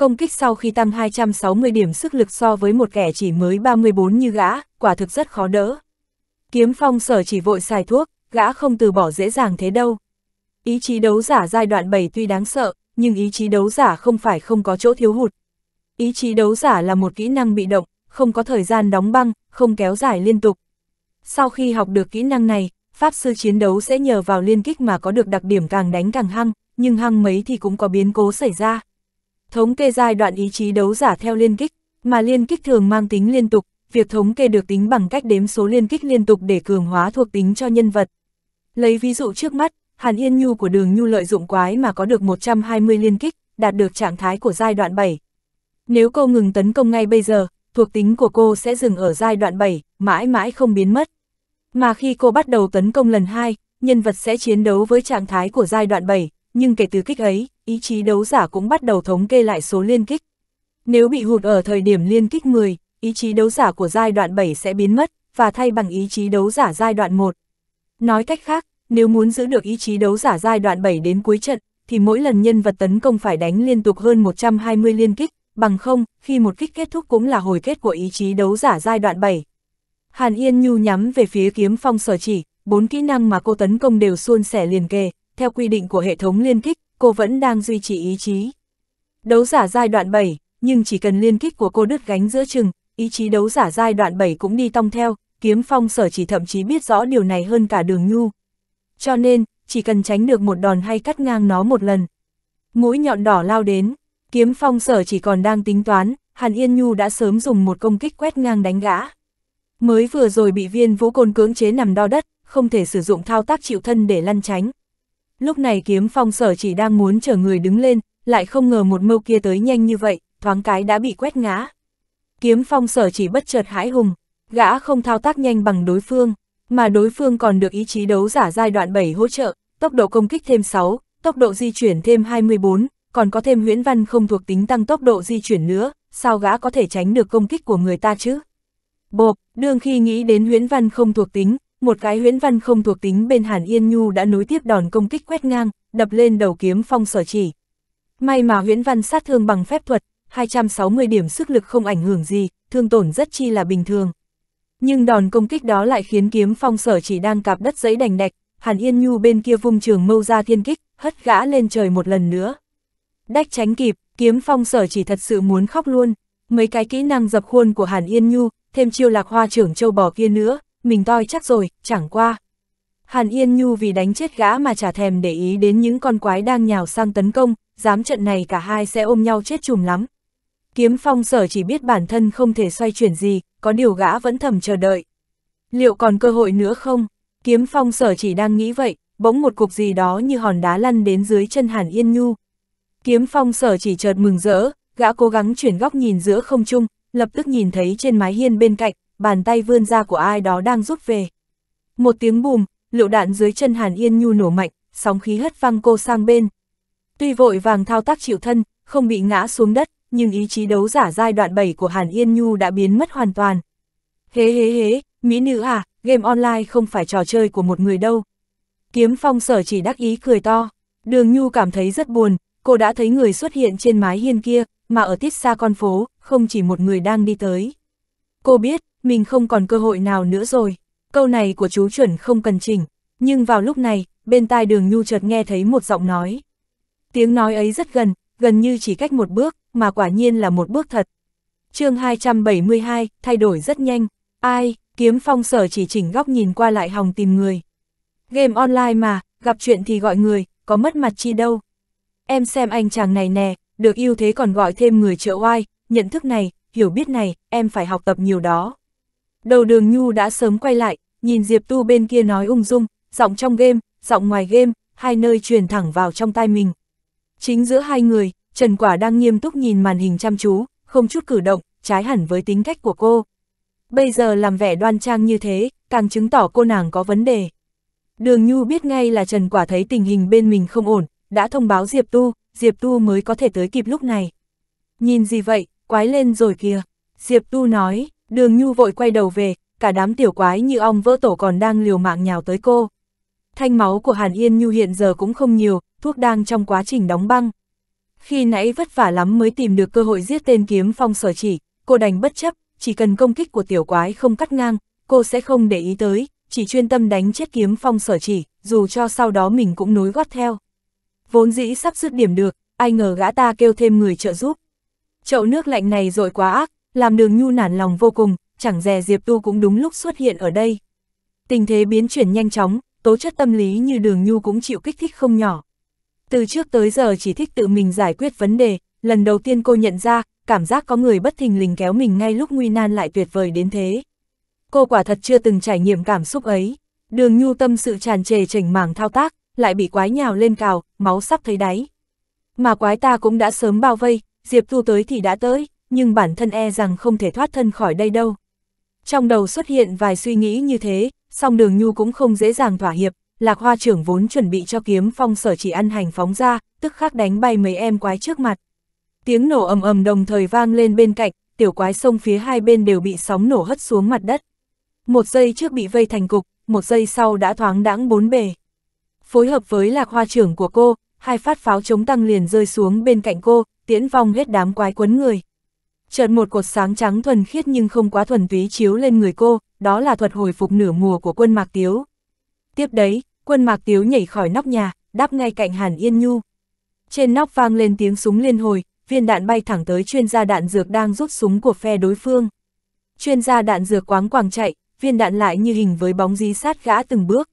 công kích sau khi tăng 260 điểm sức lực so với một kẻ chỉ mới 34 như gã, quả thực rất khó đỡ. Kiếm phong sở chỉ vội xài thuốc, gã không từ bỏ dễ dàng thế đâu. Ý chí đấu giả giai đoạn 7 tuy đáng sợ, nhưng ý chí đấu giả không phải không có chỗ thiếu hụt. Ý chí đấu giả là một kỹ năng bị động, không có thời gian đóng băng, không kéo dài liên tục. Sau khi học được kỹ năng này, Pháp sư chiến đấu sẽ nhờ vào liên kích mà có được đặc điểm càng đánh càng hăng, nhưng hăng mấy thì cũng có biến cố xảy ra. Thống kê giai đoạn ý chí đấu giả theo liên kích, mà liên kích thường mang tính liên tục, việc thống kê được tính bằng cách đếm số liên kích liên tục để cường hóa thuộc tính cho nhân vật. Lấy ví dụ trước mắt, Hàn Yên Nhu của đường Nhu lợi dụng quái mà có được 120 liên kích, đạt được trạng thái của giai đoạn 7. Nếu cô ngừng tấn công ngay bây giờ, thuộc tính của cô sẽ dừng ở giai đoạn 7, mãi mãi không biến mất. Mà khi cô bắt đầu tấn công lần 2, nhân vật sẽ chiến đấu với trạng thái của giai đoạn 7, nhưng kể từ kích ấy, ý chí đấu giả cũng bắt đầu thống kê lại số liên kích. Nếu bị hụt ở thời điểm liên kích 10, ý chí đấu giả của giai đoạn 7 sẽ biến mất, và thay bằng ý chí đấu giả giai đoạn 1. Nói cách khác, nếu muốn giữ được ý chí đấu giả giai đoạn 7 đến cuối trận, thì mỗi lần nhân vật tấn công phải đánh liên tục hơn 120 liên kích, bằng không, khi một kích kết thúc cũng là hồi kết của ý chí đấu giả giai đoạn 7. Hàn Yên Nhu nhắm về phía kiếm phong sở chỉ, bốn kỹ năng mà cô tấn công đều suôn sẻ liền kề, theo quy định của hệ thống liên kích, cô vẫn đang duy trì ý chí. Đấu giả giai đoạn 7, nhưng chỉ cần liên kích của cô đứt gánh giữa chừng, ý chí đấu giả giai đoạn 7 cũng đi tong theo, kiếm phong sở chỉ thậm chí biết rõ điều này hơn cả đường nhu. Cho nên, chỉ cần tránh được một đòn hay cắt ngang nó một lần. Mũi nhọn đỏ lao đến, kiếm phong sở chỉ còn đang tính toán, Hàn Yên Nhu đã sớm dùng một công kích quét ngang đánh gã. Mới vừa rồi bị viên vũ côn cưỡng chế nằm đo đất, không thể sử dụng thao tác chịu thân để lăn tránh, Lúc này kiếm phong sở chỉ đang muốn chờ người đứng lên, lại không ngờ một mâu kia tới nhanh như vậy, thoáng cái đã bị quét ngã. Kiếm phong sở chỉ bất chợt hãi hùng, gã không thao tác nhanh bằng đối phương, mà đối phương còn được ý chí đấu giả giai đoạn 7 hỗ trợ, tốc độ công kích thêm 6, tốc độ di chuyển thêm 24, còn có thêm huyễn văn không thuộc tính tăng tốc độ di chuyển nữa, sao gã có thể tránh được công kích của người ta chứ? Bộp, đương khi nghĩ đến huyễn văn không thuộc tính, một cái huyễn văn không thuộc tính bên Hàn Yên Nhu đã nối tiếp đòn công kích quét ngang, đập lên đầu kiếm phong sở chỉ. May mà huyễn văn sát thương bằng phép thuật, 260 điểm sức lực không ảnh hưởng gì, thương tổn rất chi là bình thường. Nhưng đòn công kích đó lại khiến kiếm phong sở chỉ đang cạp đất giấy đành đạch, Hàn Yên Nhu bên kia vung trường mâu ra thiên kích, hất gã lên trời một lần nữa. Đách tránh kịp, kiếm phong sở chỉ thật sự muốn khóc luôn. Mấy cái kỹ năng dập khuôn của Hàn Yên Nhu, thêm chiêu lạc hoa trưởng châu bò kia nữa, mình toi chắc rồi, chẳng qua. Hàn Yên Nhu vì đánh chết gã mà chả thèm để ý đến những con quái đang nhào sang tấn công, dám trận này cả hai sẽ ôm nhau chết chùm lắm. Kiếm phong sở chỉ biết bản thân không thể xoay chuyển gì, có điều gã vẫn thầm chờ đợi. Liệu còn cơ hội nữa không? Kiếm phong sở chỉ đang nghĩ vậy, bỗng một cục gì đó như hòn đá lăn đến dưới chân Hàn Yên Nhu. Kiếm phong sở chỉ chợt mừng rỡ, gã cố gắng chuyển góc nhìn giữa không trung, lập tức nhìn thấy trên mái hiên bên cạnh, bàn tay vươn ra của ai đó đang rút về. Một tiếng bùm, lựu đạn dưới chân Hàn Yên Nhu nổ mạnh, sóng khí hất văng cô sang bên. Tuy vội vàng thao tác chịu thân, không bị ngã xuống đất, nhưng ý chí đấu giả giai đoạn 7 của Hàn Yên Nhu đã biến mất hoàn toàn. Hế hế hế, mỹ nữ à, game online không phải trò chơi của một người đâu. Kiếm phong sở chỉ đắc ý cười to, đường Nhu cảm thấy rất buồn, cô đã thấy người xuất hiện trên mái hiên kia, mà ở tít xa con phố, không chỉ một người đang đi tới. Cô biết, mình không còn cơ hội nào nữa rồi. Câu này của chú chuẩn không cần chỉnh, nhưng vào lúc này, bên tai đường nhu chợt nghe thấy một giọng nói. Tiếng nói ấy rất gần, gần như chỉ cách một bước, mà quả nhiên là một bước thật. chương 272, thay đổi rất nhanh. Ai, kiếm phong sở chỉ chỉnh góc nhìn qua lại hòng tìm người. Game online mà, gặp chuyện thì gọi người, có mất mặt chi đâu. Em xem anh chàng này nè, được yêu thế còn gọi thêm người trợ oai, nhận thức này, hiểu biết này, em phải học tập nhiều đó. Đầu đường Nhu đã sớm quay lại, nhìn Diệp Tu bên kia nói ung dung, giọng trong game, giọng ngoài game, hai nơi truyền thẳng vào trong tai mình. Chính giữa hai người, Trần Quả đang nghiêm túc nhìn màn hình chăm chú, không chút cử động, trái hẳn với tính cách của cô. Bây giờ làm vẻ đoan trang như thế, càng chứng tỏ cô nàng có vấn đề. Đường Nhu biết ngay là Trần Quả thấy tình hình bên mình không ổn, đã thông báo Diệp Tu, Diệp Tu mới có thể tới kịp lúc này. Nhìn gì vậy, quái lên rồi kìa. Diệp Tu nói, Đường Nhu vội quay đầu về, cả đám tiểu quái như ong vỡ tổ còn đang liều mạng nhào tới cô. Thanh máu của Hàn Yên Nhu hiện giờ cũng không nhiều, thuốc đang trong quá trình đóng băng. Khi nãy vất vả lắm mới tìm được cơ hội giết tên kiếm phong sở chỉ, cô đành bất chấp, chỉ cần công kích của tiểu quái không cắt ngang, cô sẽ không để ý tới, chỉ chuyên tâm đánh chết kiếm phong sở chỉ, dù cho sau đó mình cũng nối gót theo. Vốn dĩ sắp dứt điểm được, ai ngờ gã ta kêu thêm người trợ giúp. Chậu nước lạnh này rồi quá ác, làm đường nhu nản lòng vô cùng, chẳng dè Diệp Tu cũng đúng lúc xuất hiện ở đây. Tình thế biến chuyển nhanh chóng, tố chất tâm lý như đường nhu cũng chịu kích thích không nhỏ. Từ trước tới giờ chỉ thích tự mình giải quyết vấn đề, lần đầu tiên cô nhận ra, cảm giác có người bất thình lình kéo mình ngay lúc nguy nan lại tuyệt vời đến thế. Cô quả thật chưa từng trải nghiệm cảm xúc ấy. Đường nhu tâm sự tràn trề chỉnh mảng thao tác, lại bị quái nhào lên cào, máu sắp thấy đáy. Mà quái ta cũng đã sớm bao vây, Diệp Tu tới thì đã tới nhưng bản thân e rằng không thể thoát thân khỏi đây đâu. Trong đầu xuất hiện vài suy nghĩ như thế, song đường nhu cũng không dễ dàng thỏa hiệp, lạc hoa trưởng vốn chuẩn bị cho kiếm phong sở chỉ ăn hành phóng ra, tức khắc đánh bay mấy em quái trước mặt. Tiếng nổ ầm ầm đồng thời vang lên bên cạnh, tiểu quái sông phía hai bên đều bị sóng nổ hất xuống mặt đất. Một giây trước bị vây thành cục, một giây sau đã thoáng đãng bốn bề. Phối hợp với lạc hoa trưởng của cô, hai phát pháo chống tăng liền rơi xuống bên cạnh cô, tiễn vong hết đám quái quấn người chợt một cột sáng trắng thuần khiết nhưng không quá thuần túy chiếu lên người cô, đó là thuật hồi phục nửa mùa của quân Mạc Tiếu. Tiếp đấy, quân Mạc Tiếu nhảy khỏi nóc nhà, đáp ngay cạnh Hàn Yên Nhu. Trên nóc vang lên tiếng súng liên hồi, viên đạn bay thẳng tới chuyên gia đạn dược đang rút súng của phe đối phương. Chuyên gia đạn dược quáng quàng chạy, viên đạn lại như hình với bóng dí sát gã từng bước.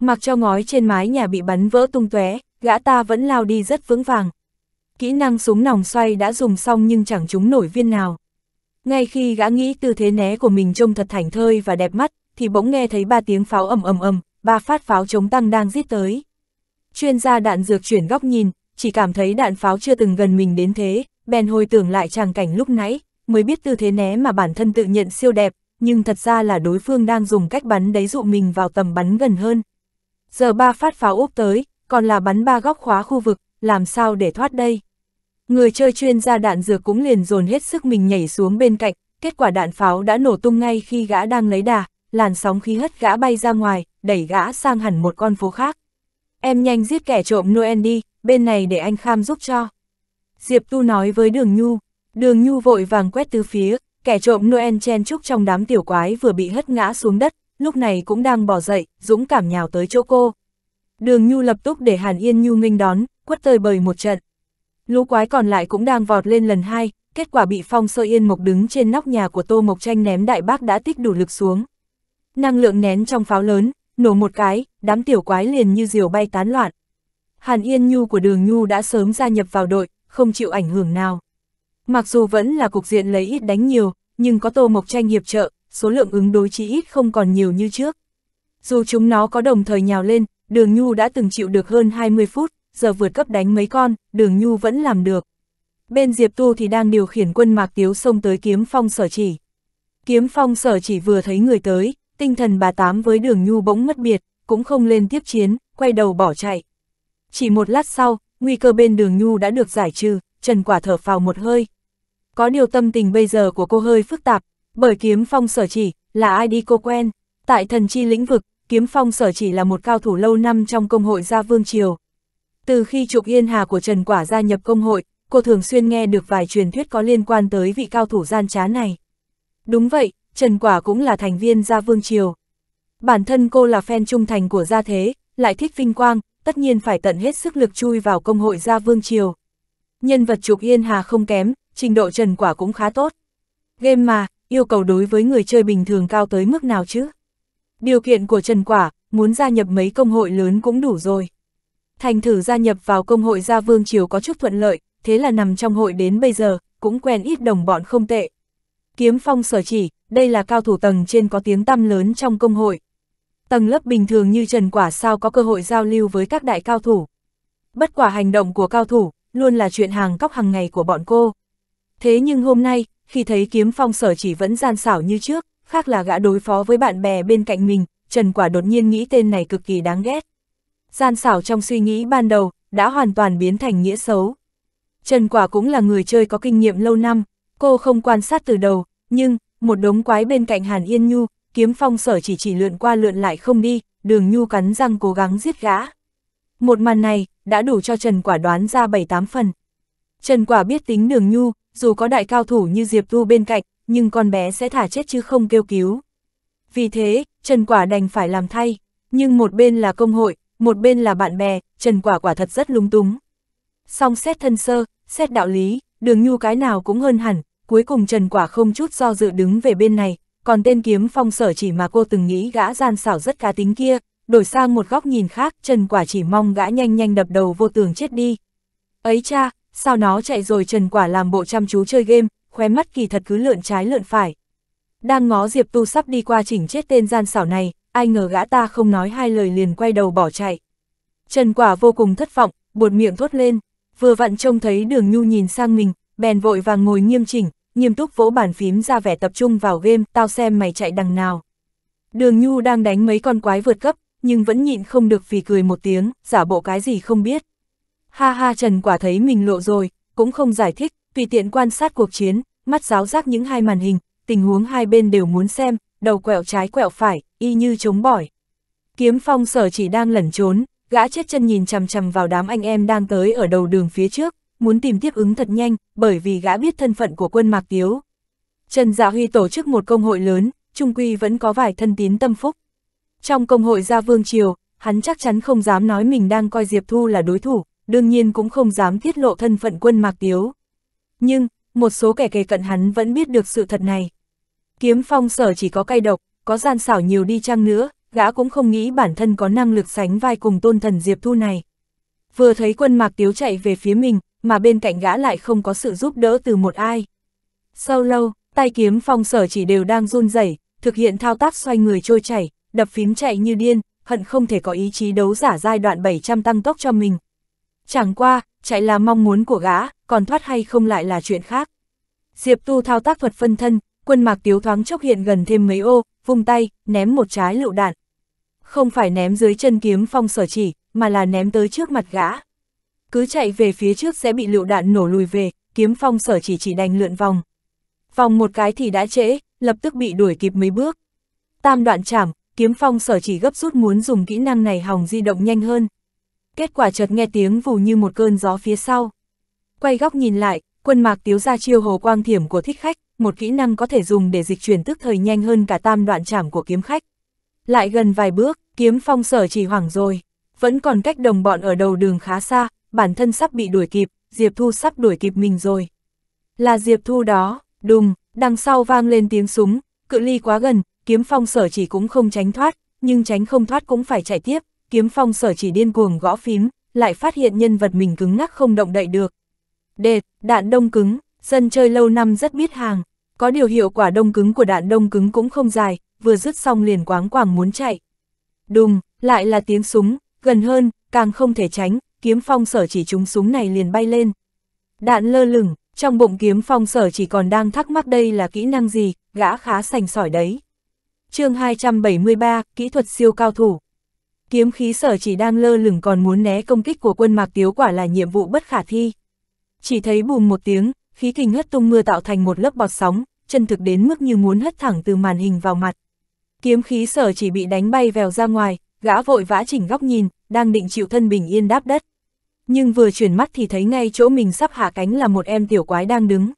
Mặc cho ngói trên mái nhà bị bắn vỡ tung tóe, gã ta vẫn lao đi rất vững vàng, kỹ năng súng nòng xoay đã dùng xong nhưng chẳng trúng nổi viên nào. Ngay khi gã nghĩ tư thế né của mình trông thật thảnh thơi và đẹp mắt, thì bỗng nghe thấy ba tiếng pháo ầm ầm ầm, ba phát pháo chống tăng đang giết tới. Chuyên gia đạn dược chuyển góc nhìn, chỉ cảm thấy đạn pháo chưa từng gần mình đến thế, bèn hồi tưởng lại tràng cảnh lúc nãy, mới biết tư thế né mà bản thân tự nhận siêu đẹp, nhưng thật ra là đối phương đang dùng cách bắn đấy dụ mình vào tầm bắn gần hơn. Giờ ba phát pháo úp tới, còn là bắn ba góc khóa khu vực, làm sao để thoát đây? Người chơi chuyên gia đạn dược cũng liền dồn hết sức mình nhảy xuống bên cạnh, kết quả đạn pháo đã nổ tung ngay khi gã đang lấy đà, làn sóng khí hất gã bay ra ngoài, đẩy gã sang hẳn một con phố khác. Em nhanh giết kẻ trộm Noel đi, bên này để anh Kham giúp cho. Diệp Tu nói với Đường Nhu, Đường Nhu vội vàng quét tứ phía, kẻ trộm Noel chen chúc trong đám tiểu quái vừa bị hất ngã xuống đất, lúc này cũng đang bỏ dậy, dũng cảm nhào tới chỗ cô. Đường Nhu lập tức để Hàn Yên Nhu nghênh đón, quất tơi bời một trận. Lũ quái còn lại cũng đang vọt lên lần hai, kết quả bị Phong Sơ Yên Mộc đứng trên nóc nhà của Tô Mộc Tranh ném đại bác đã tích đủ lực xuống. Năng lượng nén trong pháo lớn, nổ một cái, đám tiểu quái liền như diều bay tán loạn. Hàn Yên Nhu của Đường Nhu đã sớm gia nhập vào đội, không chịu ảnh hưởng nào. Mặc dù vẫn là cục diện lấy ít đánh nhiều, nhưng có Tô Mộc Tranh hiệp trợ, số lượng ứng đối chỉ ít không còn nhiều như trước. Dù chúng nó có đồng thời nhào lên, Đường Nhu đã từng chịu được hơn 20 phút, giờ vượt cấp đánh mấy con, đường nhu vẫn làm được. Bên Diệp Tu thì đang điều khiển quân Mạc Tiếu xông tới kiếm phong sở chỉ. Kiếm phong sở chỉ vừa thấy người tới, tinh thần bà Tám với đường nhu bỗng mất biệt, cũng không lên tiếp chiến, quay đầu bỏ chạy. Chỉ một lát sau, nguy cơ bên đường nhu đã được giải trừ, Trần Quả thở phào một hơi. Có điều tâm tình bây giờ của cô hơi phức tạp, bởi kiếm phong sở chỉ, là ai đi cô quen. Tại thần chi lĩnh vực, kiếm phong sở chỉ là một cao thủ lâu năm trong công hội gia vương triều, từ khi Trục Yên Hà của Trần Quả gia nhập công hội, cô thường xuyên nghe được vài truyền thuyết có liên quan tới vị cao thủ gian trá này. Đúng vậy, Trần Quả cũng là thành viên gia Vương Triều. Bản thân cô là fan trung thành của gia thế, lại thích vinh quang, tất nhiên phải tận hết sức lực chui vào công hội gia Vương Triều. Nhân vật Trục Yên Hà không kém, trình độ Trần Quả cũng khá tốt. Game mà, yêu cầu đối với người chơi bình thường cao tới mức nào chứ? Điều kiện của Trần Quả, muốn gia nhập mấy công hội lớn cũng đủ rồi. Thành thử gia nhập vào công hội gia vương triều có chút thuận lợi, thế là nằm trong hội đến bây giờ, cũng quen ít đồng bọn không tệ. Kiếm phong sở chỉ, đây là cao thủ tầng trên có tiếng tăm lớn trong công hội. Tầng lớp bình thường như Trần Quả sao có cơ hội giao lưu với các đại cao thủ. Bất quả hành động của cao thủ, luôn là chuyện hàng cóc hàng ngày của bọn cô. Thế nhưng hôm nay, khi thấy kiếm phong sở chỉ vẫn gian xảo như trước, khác là gã đối phó với bạn bè bên cạnh mình, Trần Quả đột nhiên nghĩ tên này cực kỳ đáng ghét gian xảo trong suy nghĩ ban đầu, đã hoàn toàn biến thành nghĩa xấu. Trần Quả cũng là người chơi có kinh nghiệm lâu năm, cô không quan sát từ đầu, nhưng, một đống quái bên cạnh Hàn Yên Nhu, kiếm phong sở chỉ chỉ lượn qua lượn lại không đi, đường Nhu cắn răng cố gắng giết gã. Một màn này, đã đủ cho Trần Quả đoán ra 7-8 phần. Trần Quả biết tính đường Nhu, dù có đại cao thủ như Diệp Thu bên cạnh, nhưng con bé sẽ thả chết chứ không kêu cứu. Vì thế, Trần Quả đành phải làm thay, nhưng một bên là công hội, một bên là bạn bè, Trần Quả quả thật rất lúng túng. Song xét thân sơ, xét đạo lý, đường nhu cái nào cũng hơn hẳn, cuối cùng Trần Quả không chút do dự đứng về bên này, còn tên kiếm phong sở chỉ mà cô từng nghĩ gã gian xảo rất cá tính kia, đổi sang một góc nhìn khác, Trần Quả chỉ mong gã nhanh nhanh đập đầu vô tường chết đi. Ấy cha, sao nó chạy rồi Trần Quả làm bộ chăm chú chơi game, khóe mắt kỳ thật cứ lượn trái lượn phải. Đang ngó Diệp Tu sắp đi qua chỉnh chết tên gian xảo này, ai ngờ gã ta không nói hai lời liền quay đầu bỏ chạy. Trần Quả vô cùng thất vọng, buột miệng thốt lên, vừa vặn trông thấy đường nhu nhìn sang mình, bèn vội vàng ngồi nghiêm chỉnh, nghiêm túc vỗ bàn phím ra vẻ tập trung vào game, tao xem mày chạy đằng nào. Đường nhu đang đánh mấy con quái vượt cấp, nhưng vẫn nhịn không được vì cười một tiếng, giả bộ cái gì không biết. Ha ha Trần Quả thấy mình lộ rồi, cũng không giải thích, tùy tiện quan sát cuộc chiến, mắt giáo giác những hai màn hình, tình huống hai bên đều muốn xem, đầu quẹo trái quẹo phải, y như chống bỏi. Kiếm phong sở chỉ đang lẩn trốn, gã chết chân nhìn chằm chằm vào đám anh em đang tới ở đầu đường phía trước, muốn tìm tiếp ứng thật nhanh, bởi vì gã biết thân phận của quân Mạc Tiếu. Trần Dạ Huy tổ chức một công hội lớn, trung quy vẫn có vài thân tín tâm phúc. Trong công hội Gia Vương Triều, hắn chắc chắn không dám nói mình đang coi Diệp Thu là đối thủ, đương nhiên cũng không dám tiết lộ thân phận quân Mạc Tiếu. Nhưng, một số kẻ kề cận hắn vẫn biết được sự thật này. Kiếm phong sở chỉ có cay độc, có gian xảo nhiều đi chăng nữa, gã cũng không nghĩ bản thân có năng lực sánh vai cùng tôn thần Diệp Thu này. Vừa thấy quân mạc tiếu chạy về phía mình, mà bên cạnh gã lại không có sự giúp đỡ từ một ai. sâu lâu, tay kiếm phong sở chỉ đều đang run rẩy thực hiện thao tác xoay người trôi chảy, đập phím chạy như điên, hận không thể có ý chí đấu giả giai đoạn 700 tăng tốc cho mình. Chẳng qua, chạy là mong muốn của gã, còn thoát hay không lại là chuyện khác. Diệp Tu thao tác thuật phân thân, quân mạc tiếu thoáng chốc hiện gần thêm mấy ô, vung tay, ném một trái lựu đạn. Không phải ném dưới chân kiếm phong sở chỉ, mà là ném tới trước mặt gã. Cứ chạy về phía trước sẽ bị lựu đạn nổ lùi về, kiếm phong sở chỉ chỉ đành lượn vòng. Vòng một cái thì đã trễ, lập tức bị đuổi kịp mấy bước. Tam đoạn chảm, kiếm phong sở chỉ gấp rút muốn dùng kỹ năng này hòng di động nhanh hơn. Kết quả chợt nghe tiếng vù như một cơn gió phía sau. Quay góc nhìn lại, quân mạc tiếu ra chiêu hồ quang thiểm của thích khách, một kỹ năng có thể dùng để dịch chuyển tức thời nhanh hơn cả tam đoạn trảm của kiếm khách. Lại gần vài bước, kiếm phong sở chỉ hoảng rồi, vẫn còn cách đồng bọn ở đầu đường khá xa, bản thân sắp bị đuổi kịp, Diệp Thu sắp đuổi kịp mình rồi. Là Diệp Thu đó, đùng, đằng sau vang lên tiếng súng, cự ly quá gần, kiếm phong sở chỉ cũng không tránh thoát, nhưng tránh không thoát cũng phải chạy tiếp, kiếm phong sở chỉ điên cuồng gõ phím, lại phát hiện nhân vật mình cứng ngắc không động đậy được. Đệt, đạn đông cứng, Dân chơi lâu năm rất biết hàng, có điều hiệu quả đông cứng của đạn đông cứng cũng không dài, vừa dứt xong liền quáng quảng muốn chạy. Đùng, lại là tiếng súng, gần hơn, càng không thể tránh, kiếm phong sở chỉ trúng súng này liền bay lên. Đạn lơ lửng, trong bụng kiếm phong sở chỉ còn đang thắc mắc đây là kỹ năng gì, gã khá sành sỏi đấy. chương 273, kỹ thuật siêu cao thủ. Kiếm khí sở chỉ đang lơ lửng còn muốn né công kích của quân mạc tiếu quả là nhiệm vụ bất khả thi. Chỉ thấy bùm một tiếng, khí kình hất tung mưa tạo thành một lớp bọt sóng, chân thực đến mức như muốn hất thẳng từ màn hình vào mặt. Kiếm khí sở chỉ bị đánh bay vèo ra ngoài, gã vội vã chỉnh góc nhìn, đang định chịu thân bình yên đáp đất. Nhưng vừa chuyển mắt thì thấy ngay chỗ mình sắp hạ cánh là một em tiểu quái đang đứng.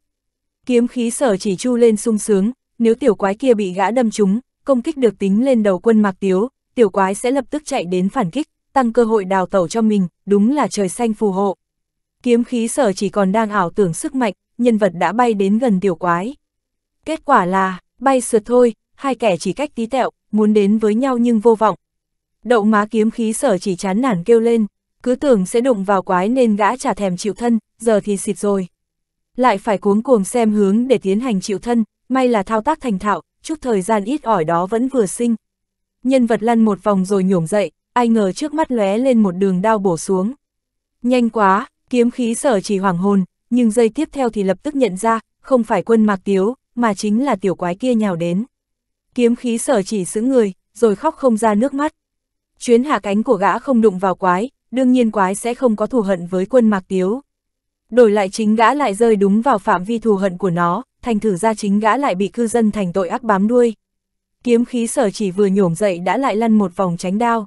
Kiếm khí sở chỉ chu lên sung sướng, nếu tiểu quái kia bị gã đâm trúng, công kích được tính lên đầu quân mạc tiếu, tiểu quái sẽ lập tức chạy đến phản kích, tăng cơ hội đào tẩu cho mình, đúng là trời xanh phù hộ. Kiếm khí sở chỉ còn đang ảo tưởng sức mạnh, nhân vật đã bay đến gần tiểu quái. Kết quả là, bay sượt thôi, hai kẻ chỉ cách tí tẹo, muốn đến với nhau nhưng vô vọng. Đậu má kiếm khí sở chỉ chán nản kêu lên, cứ tưởng sẽ đụng vào quái nên gã chả thèm chịu thân, giờ thì xịt rồi. Lại phải cuống cuồng xem hướng để tiến hành chịu thân, may là thao tác thành thạo, chút thời gian ít ỏi đó vẫn vừa sinh. Nhân vật lăn một vòng rồi nhổm dậy, ai ngờ trước mắt lóe lên một đường đao bổ xuống. Nhanh quá, kiếm khí sở chỉ hoàng hồn, nhưng giây tiếp theo thì lập tức nhận ra, không phải quân mạc tiếu, mà chính là tiểu quái kia nhào đến. Kiếm khí sở chỉ giữ người, rồi khóc không ra nước mắt. Chuyến hạ cánh của gã không đụng vào quái, đương nhiên quái sẽ không có thù hận với quân mạc tiếu. Đổi lại chính gã lại rơi đúng vào phạm vi thù hận của nó, thành thử ra chính gã lại bị cư dân thành tội ác bám đuôi. Kiếm khí sở chỉ vừa nhổm dậy đã lại lăn một vòng tránh đao.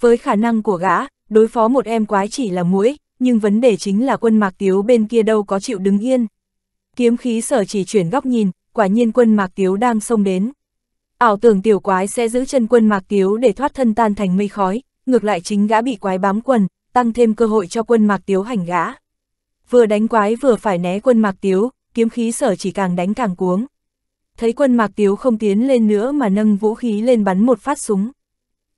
Với khả năng của gã, đối phó một em quái chỉ là mũi, nhưng vấn đề chính là quân mạc tiếu bên kia đâu có chịu đứng yên. Kiếm khí sở chỉ chuyển góc nhìn, quả nhiên quân mạc tiếu đang xông đến. Ảo tưởng tiểu quái sẽ giữ chân quân mạc tiếu để thoát thân tan thành mây khói, ngược lại chính gã bị quái bám quần, tăng thêm cơ hội cho quân mạc tiếu hành gã. Vừa đánh quái vừa phải né quân mạc tiếu, kiếm khí sở chỉ càng đánh càng cuống. Thấy quân mạc tiếu không tiến lên nữa mà nâng vũ khí lên bắn một phát súng.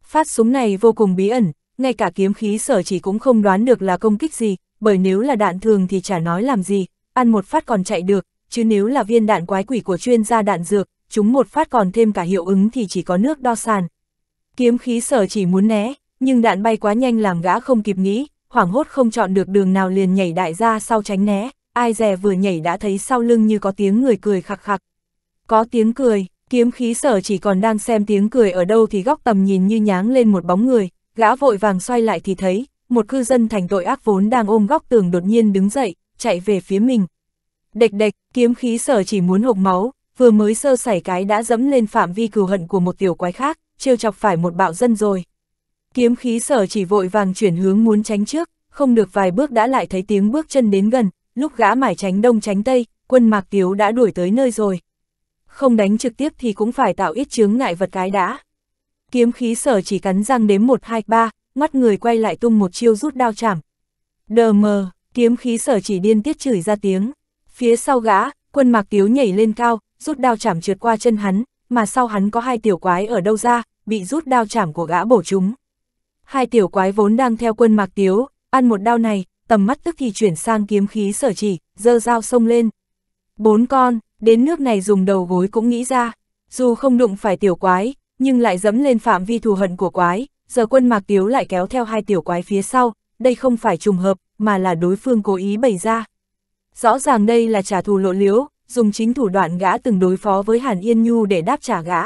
Phát súng này vô cùng bí ẩn, ngay cả kiếm khí sở chỉ cũng không đoán được là công kích gì, bởi nếu là đạn thường thì chả nói làm gì, ăn một phát còn chạy được, chứ nếu là viên đạn quái quỷ của chuyên gia đạn dược, chúng một phát còn thêm cả hiệu ứng thì chỉ có nước đo sàn. Kiếm khí sở chỉ muốn né, nhưng đạn bay quá nhanh làm gã không kịp nghĩ, hoảng hốt không chọn được đường nào liền nhảy đại ra sau tránh né, ai dè vừa nhảy đã thấy sau lưng như có tiếng người cười khặc khặc. Có tiếng cười, kiếm khí sở chỉ còn đang xem tiếng cười ở đâu thì góc tầm nhìn như nháng lên một bóng người, Gã vội vàng xoay lại thì thấy, một cư dân thành tội ác vốn đang ôm góc tường đột nhiên đứng dậy, chạy về phía mình. Đệch đệch, kiếm khí sở chỉ muốn hộc máu, vừa mới sơ sẩy cái đã dẫm lên phạm vi cừu hận của một tiểu quái khác, trêu chọc phải một bạo dân rồi. Kiếm khí sở chỉ vội vàng chuyển hướng muốn tránh trước, không được vài bước đã lại thấy tiếng bước chân đến gần, lúc gã mải tránh đông tránh tây, quân mạc tiếu đã đuổi tới nơi rồi. Không đánh trực tiếp thì cũng phải tạo ít chướng ngại vật cái đã kiếm khí sở chỉ cắn răng đếm 1 2 3, ngoắt người quay lại tung một chiêu rút đao chảm. Đờ mờ, kiếm khí sở chỉ điên tiết chửi ra tiếng. Phía sau gã, quân mạc tiếu nhảy lên cao, rút đao chảm trượt qua chân hắn, mà sau hắn có hai tiểu quái ở đâu ra, bị rút đao chảm của gã bổ chúng. Hai tiểu quái vốn đang theo quân mạc tiếu, ăn một đao này, tầm mắt tức thì chuyển sang kiếm khí sở chỉ, dơ dao sông lên. Bốn con, đến nước này dùng đầu gối cũng nghĩ ra, dù không đụng phải tiểu quái, nhưng lại dẫm lên phạm vi thù hận của quái, giờ quân Mạc Tiếu lại kéo theo hai tiểu quái phía sau, đây không phải trùng hợp, mà là đối phương cố ý bày ra. Rõ ràng đây là trả thù lộ liễu, dùng chính thủ đoạn gã từng đối phó với Hàn Yên Nhu để đáp trả gã.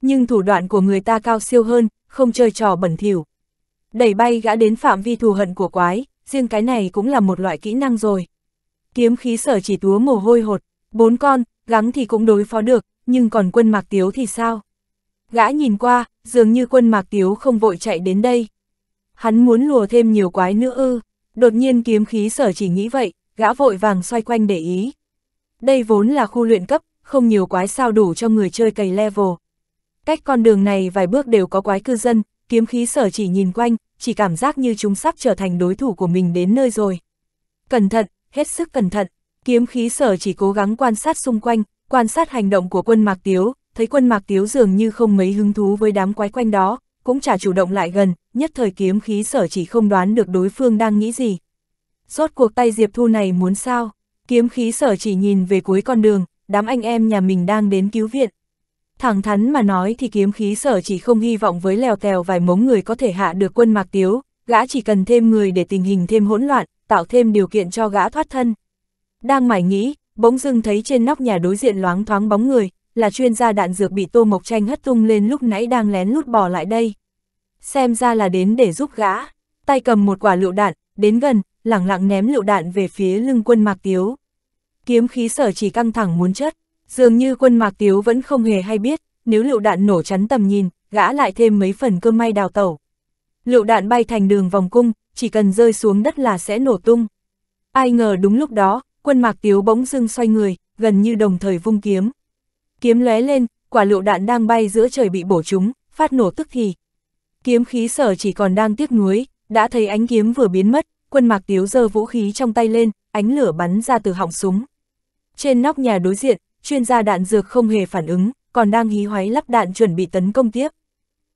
Nhưng thủ đoạn của người ta cao siêu hơn, không chơi trò bẩn thỉu. Đẩy bay gã đến phạm vi thù hận của quái, riêng cái này cũng là một loại kỹ năng rồi. Kiếm khí sở chỉ túa mồ hôi hột, bốn con, gắng thì cũng đối phó được, nhưng còn quân mạc tiếu thì sao? Gã nhìn qua, dường như quân mạc tiếu không vội chạy đến đây. Hắn muốn lùa thêm nhiều quái nữa ư, đột nhiên kiếm khí sở chỉ nghĩ vậy, gã vội vàng xoay quanh để ý. Đây vốn là khu luyện cấp, không nhiều quái sao đủ cho người chơi cày level. Cách con đường này vài bước đều có quái cư dân, kiếm khí sở chỉ nhìn quanh, chỉ cảm giác như chúng sắp trở thành đối thủ của mình đến nơi rồi. Cẩn thận, hết sức cẩn thận, kiếm khí sở chỉ cố gắng quan sát xung quanh, quan sát hành động của quân Mạc Tiếu, thấy quân mạc tiếu dường như không mấy hứng thú với đám quái quanh đó, cũng chả chủ động lại gần, nhất thời kiếm khí sở chỉ không đoán được đối phương đang nghĩ gì. Rốt cuộc tay Diệp Thu này muốn sao? Kiếm khí sở chỉ nhìn về cuối con đường, đám anh em nhà mình đang đến cứu viện. Thẳng thắn mà nói thì kiếm khí sở chỉ không hy vọng với lèo tèo vài mống người có thể hạ được quân mạc tiếu, gã chỉ cần thêm người để tình hình thêm hỗn loạn, tạo thêm điều kiện cho gã thoát thân. Đang mải nghĩ, bỗng dưng thấy trên nóc nhà đối diện loáng thoáng bóng người, là chuyên gia đạn dược bị Tô Mộc Tranh hất tung lên lúc nãy đang lén lút bỏ lại đây. Xem ra là đến để giúp gã, tay cầm một quả lựu đạn, đến gần, lẳng lặng ném lựu đạn về phía lưng quân Mạc Tiếu. Kiếm khí sở chỉ căng thẳng muốn chất, dường như quân Mạc Tiếu vẫn không hề hay biết, nếu lựu đạn nổ chắn tầm nhìn, gã lại thêm mấy phần cơ may đào tẩu. Lựu đạn bay thành đường vòng cung, chỉ cần rơi xuống đất là sẽ nổ tung. Ai ngờ đúng lúc đó, quân Mạc Tiếu bỗng dưng xoay người, gần như đồng thời vung kiếm. Kiếm lóe lên, quả lựu đạn đang bay giữa trời bị bổ trúng, phát nổ tức thì. Kiếm khí sở chỉ còn đang tiếc nuối, đã thấy ánh kiếm vừa biến mất, quân mạc tiếu giơ vũ khí trong tay lên, ánh lửa bắn ra từ họng súng. Trên nóc nhà đối diện, chuyên gia đạn dược không hề phản ứng, còn đang hí hoáy lắp đạn chuẩn bị tấn công tiếp.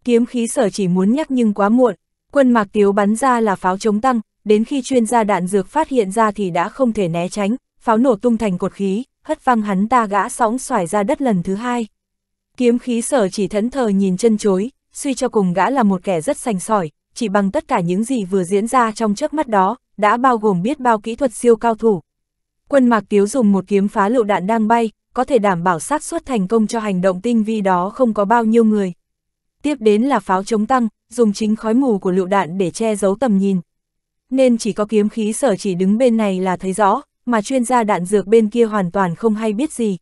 Kiếm khí sở chỉ muốn nhắc nhưng quá muộn, quân mạc tiếu bắn ra là pháo chống tăng, đến khi chuyên gia đạn dược phát hiện ra thì đã không thể né tránh, pháo nổ tung thành cột khí, hất văng hắn ta gã sóng xoài ra đất lần thứ hai. Kiếm khí sở chỉ thẫn thờ nhìn chân chối, suy cho cùng gã là một kẻ rất sành sỏi, chỉ bằng tất cả những gì vừa diễn ra trong trước mắt đó, đã bao gồm biết bao kỹ thuật siêu cao thủ. Quân Mạc Tiếu dùng một kiếm phá lựu đạn đang bay, có thể đảm bảo sát suất thành công cho hành động tinh vi đó không có bao nhiêu người. Tiếp đến là pháo chống tăng, dùng chính khói mù của lựu đạn để che giấu tầm nhìn. Nên chỉ có kiếm khí sở chỉ đứng bên này là thấy rõ, mà chuyên gia đạn dược bên kia hoàn toàn không hay biết gì.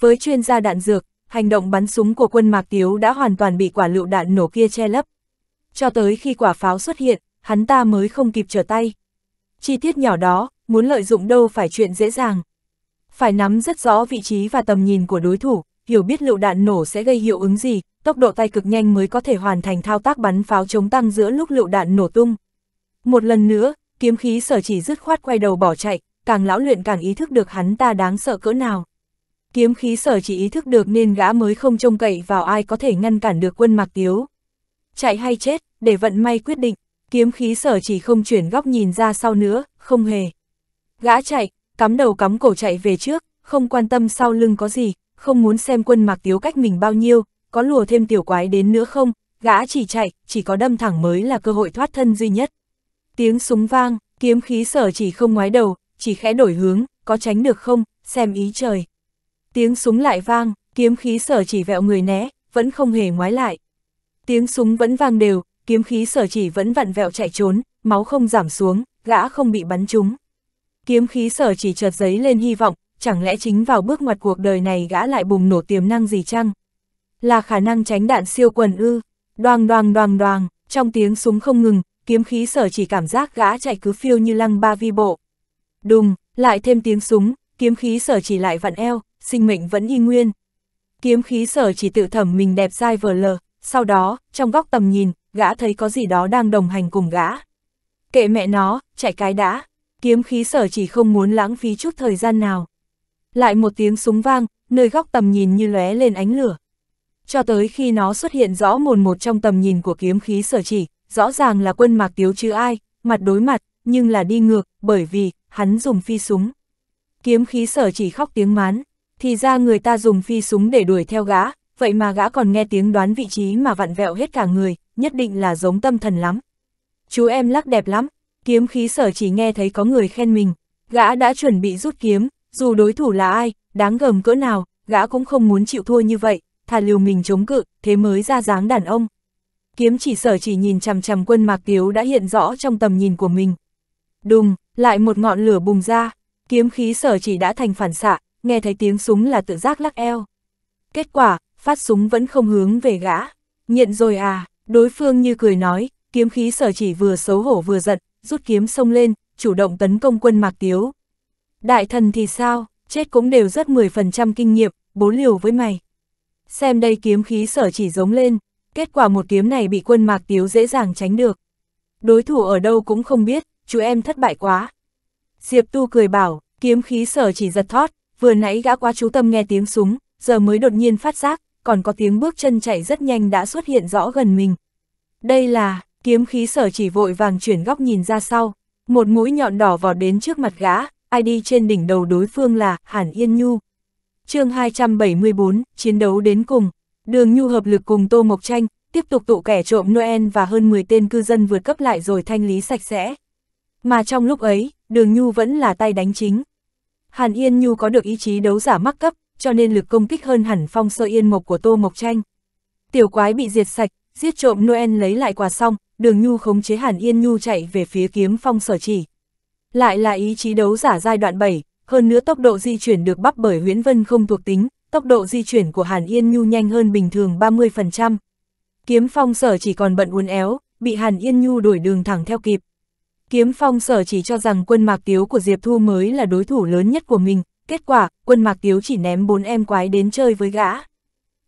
Với chuyên gia đạn dược, hành động bắn súng của quân Mạc Tiếu đã hoàn toàn bị quả lựu đạn nổ kia che lấp. Cho tới khi quả pháo xuất hiện, hắn ta mới không kịp trở tay. Chi tiết nhỏ đó, muốn lợi dụng đâu phải chuyện dễ dàng. Phải nắm rất rõ vị trí và tầm nhìn của đối thủ, hiểu biết lựu đạn nổ sẽ gây hiệu ứng gì, tốc độ tay cực nhanh mới có thể hoàn thành thao tác bắn pháo chống tăng giữa lúc lựu đạn nổ tung. Một lần nữa, kiếm khí sở chỉ dứt khoát quay đầu bỏ chạy, càng lão luyện càng ý thức được hắn ta đáng sợ cỡ nào. Kiếm khí sở chỉ ý thức được nên gã mới không trông cậy vào ai có thể ngăn cản được quân mạc tiếu. Chạy hay chết, để vận may quyết định, kiếm khí sở chỉ không chuyển góc nhìn ra sau nữa, không hề. Gã chạy, cắm đầu cắm cổ chạy về trước, không quan tâm sau lưng có gì, không muốn xem quân mạc tiếu cách mình bao nhiêu, có lùa thêm tiểu quái đến nữa không, gã chỉ chạy, chỉ có đâm thẳng mới là cơ hội thoát thân duy nhất. Tiếng súng vang, kiếm khí sở chỉ không ngoái đầu, chỉ khẽ đổi hướng, có tránh được không, xem ý trời. Tiếng súng lại vang, kiếm khí sở chỉ vẹo người né, vẫn không hề ngoái lại. Tiếng súng vẫn vang đều, kiếm khí sở chỉ vẫn vặn vẹo chạy trốn, máu không giảm xuống, gã không bị bắn trúng. Kiếm khí sở chỉ chợt giấy lên hy vọng, chẳng lẽ chính vào bước ngoặt cuộc đời này gã lại bùng nổ tiềm năng gì chăng? Là khả năng tránh đạn siêu quần ư? Đoàng đoàng đoàng đoàng, trong tiếng súng không ngừng, kiếm khí sở chỉ cảm giác gã chạy cứ phiêu như lăng ba vi bộ đùng, lại thêm tiếng súng, kiếm khí sở chỉ lại vặn eo, sinh mệnh vẫn y nguyên. Kiếm khí sở chỉ tự thẩm mình đẹp dai vờ lờ, sau đó, trong góc tầm nhìn, gã thấy có gì đó đang đồng hành cùng gã. Kệ mẹ nó, chạy cái đã, kiếm khí sở chỉ không muốn lãng phí chút thời gian nào. Lại một tiếng súng vang, nơi góc tầm nhìn như lóe lên ánh lửa. Cho tới khi nó xuất hiện rõ mồn một trong tầm nhìn của kiếm khí sở chỉ, rõ ràng là quân mạc tiếu chứ ai, mặt đối mặt, nhưng là đi ngược, bởi vì hắn dùng phi súng. Kiếm khí sở chỉ khóc tiếng mán, thì ra người ta dùng phi súng để đuổi theo gã, vậy mà gã còn nghe tiếng đoán vị trí mà vặn vẹo hết cả người, nhất định là giống tâm thần lắm. Chú em lắc đẹp lắm, kiếm khí sở chỉ nghe thấy có người khen mình, gã đã chuẩn bị rút kiếm, dù đối thủ là ai, đáng gờm cỡ nào, gã cũng không muốn chịu thua như vậy, thà liều mình chống cự, thế mới ra dáng đàn ông. Kiếm chỉ sở chỉ nhìn chằm chằm quân Mạc Tiếu đã hiện rõ trong tầm nhìn của mình. Đùng, lại một ngọn lửa bùng ra, kiếm khí sở chỉ đã thành phản xạ, nghe thấy tiếng súng là tự giác lắc eo. Kết quả, phát súng vẫn không hướng về gã. Nhận rồi à, đối phương như cười nói, kiếm khí sở chỉ vừa xấu hổ vừa giận, rút kiếm xông lên, chủ động tấn công quân Mạc Tiếu. Đại thần thì sao, chết cũng đều rất 10% kinh nghiệm, bố liều với mày. Xem đây kiếm khí sở chỉ giống lên, kết quả một kiếm này bị quân Mạc Tiếu dễ dàng tránh được. Đối thủ ở đâu cũng không biết, chú em thất bại quá. Diệp Tu cười bảo, kiếm khí sở chỉ giật thót, vừa nãy gã quá chú tâm nghe tiếng súng, giờ mới đột nhiên phát giác, còn có tiếng bước chân chạy rất nhanh đã xuất hiện rõ gần mình. Đây là, kiếm khí sở chỉ vội vàng chuyển góc nhìn ra sau, một mũi nhọn đỏ vọt đến trước mặt gã, ID trên đỉnh đầu đối phương là Hàn Yên Nhu. chương 274, chiến đấu đến cùng, đường Nhu hợp lực cùng Tô Mộc Tranh, tiếp tục tụ kẻ trộm Noel và hơn 10 tên cư dân vượt cấp lại rồi thanh lý sạch sẽ, mà trong lúc ấy, đường Nhu vẫn là tay đánh chính. Hàn Yên Nhu có được ý chí đấu giả mắc cấp, cho nên lực công kích hơn hẳn phong sơ yên mộc của Tô Mộc Tranh. Tiểu quái bị diệt sạch, giết trộm Noel lấy lại quà xong, đường Nhu khống chế Hàn Yên Nhu chạy về phía kiếm phong sở chỉ. Lại là ý chí đấu giả giai đoạn 7, hơn nữa tốc độ di chuyển được bắp bởi huyễn vân không thuộc tính, tốc độ di chuyển của Hàn Yên Nhu nhanh hơn bình thường 30%. Kiếm phong sở chỉ còn bận uốn éo, bị Hàn Yên Nhu đuổi đường thẳng theo kịp. Kiếm phong sở chỉ cho rằng quân mạc tiếu của Diệp Thu mới là đối thủ lớn nhất của mình, kết quả, quân mạc tiếu chỉ ném bốn em quái đến chơi với gã.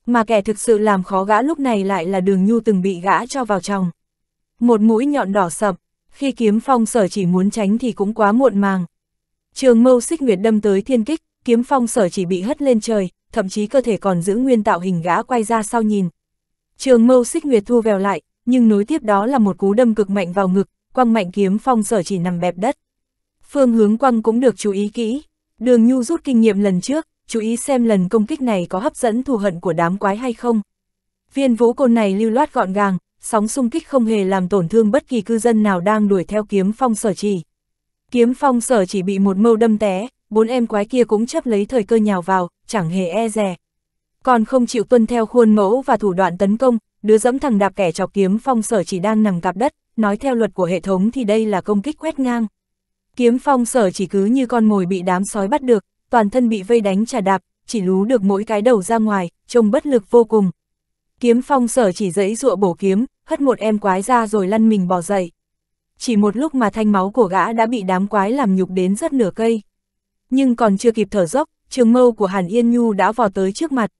Mà kẻ thực sự làm khó gã lúc này lại là đường nhu từng bị gã cho vào trong. Một mũi nhọn đỏ sập, khi kiếm phong sở chỉ muốn tránh thì cũng quá muộn màng. Trường mâu xích nguyệt đâm tới thiên kích, kiếm phong sở chỉ bị hất lên trời, thậm chí cơ thể còn giữ nguyên tạo hình gã quay ra sau nhìn. Trường mâu xích nguyệt thu vèo lại, nhưng nối tiếp đó là một cú đâm cực mạnh vào ngực, quăng mạnh kiếm phong sở chỉ nằm bẹp đất. Phương hướng quăng cũng được chú ý kỹ, đường nhu rút kinh nghiệm lần trước, chú ý xem lần công kích này có hấp dẫn thù hận của đám quái hay không. Viên vũ côn này lưu loát gọn gàng, sóng xung kích không hề làm tổn thương bất kỳ cư dân nào đang đuổi theo kiếm phong sở chỉ. Kiếm phong sở chỉ bị một mâu đâm té, bốn em quái kia cũng chấp lấy thời cơ nhào vào, chẳng hề e rè. Còn không chịu tuân theo khuôn mẫu và thủ đoạn tấn công, đứa dẫm thằng đạp kẻ chọc kiếm phong sở chỉ đang nằm cặp đất, nói theo luật của hệ thống thì đây là công kích quét ngang. Kiếm phong sở chỉ cứ như con mồi bị đám sói bắt được, toàn thân bị vây đánh trả đạp, chỉ lú được mỗi cái đầu ra ngoài, trông bất lực vô cùng. Kiếm phong sở chỉ dẫy dụa bổ kiếm, hất một em quái ra rồi lăn mình bỏ dậy. Chỉ một lúc mà thanh máu của gã đã bị đám quái làm nhục đến rất nửa cây. Nhưng còn chưa kịp thở dốc, trường mâu của Hàn Yên Nhu đã vò tới trước mặt.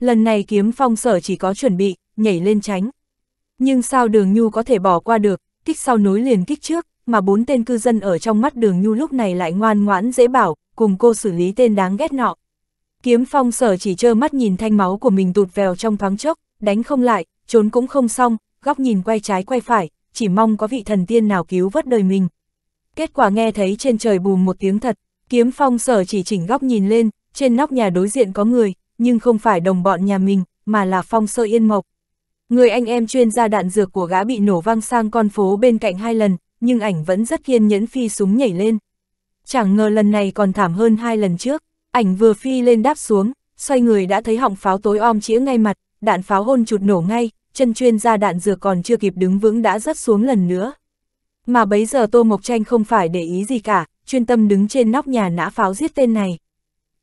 Lần này kiếm phong sở chỉ có chuẩn bị, nhảy lên tránh. Nhưng sao đường Nhu có thể bỏ qua được, kích sau nối liền kích trước, mà bốn tên cư dân ở trong mắt đường Nhu lúc này lại ngoan ngoãn dễ bảo, cùng cô xử lý tên đáng ghét nọ. Kiếm phong sở chỉ trơ mắt nhìn thanh máu của mình tụt vèo trong thoáng chốc, đánh không lại, trốn cũng không xong, góc nhìn quay trái quay phải, chỉ mong có vị thần tiên nào cứu vớt đời mình. Kết quả nghe thấy trên trời bùm một tiếng thật, kiếm phong sở chỉ chỉnh góc nhìn lên, trên nóc nhà đối diện có người, nhưng không phải đồng bọn nhà mình, mà là phong sơ yên mộc, Người anh em chuyên gia đạn dược của gã bị nổ văng sang con phố bên cạnh hai lần, nhưng ảnh vẫn rất kiên nhẫn phi súng nhảy lên. Chẳng ngờ lần này còn thảm hơn hai lần trước, ảnh vừa phi lên đáp xuống, xoay người đã thấy họng pháo tối om chĩa ngay mặt, đạn pháo hôn chụt nổ ngay, chân chuyên gia đạn dược còn chưa kịp đứng vững đã rớt xuống lần nữa. Mà bấy giờ Tô Mộc Tranh không phải để ý gì cả, chuyên tâm đứng trên nóc nhà nã pháo giết tên này.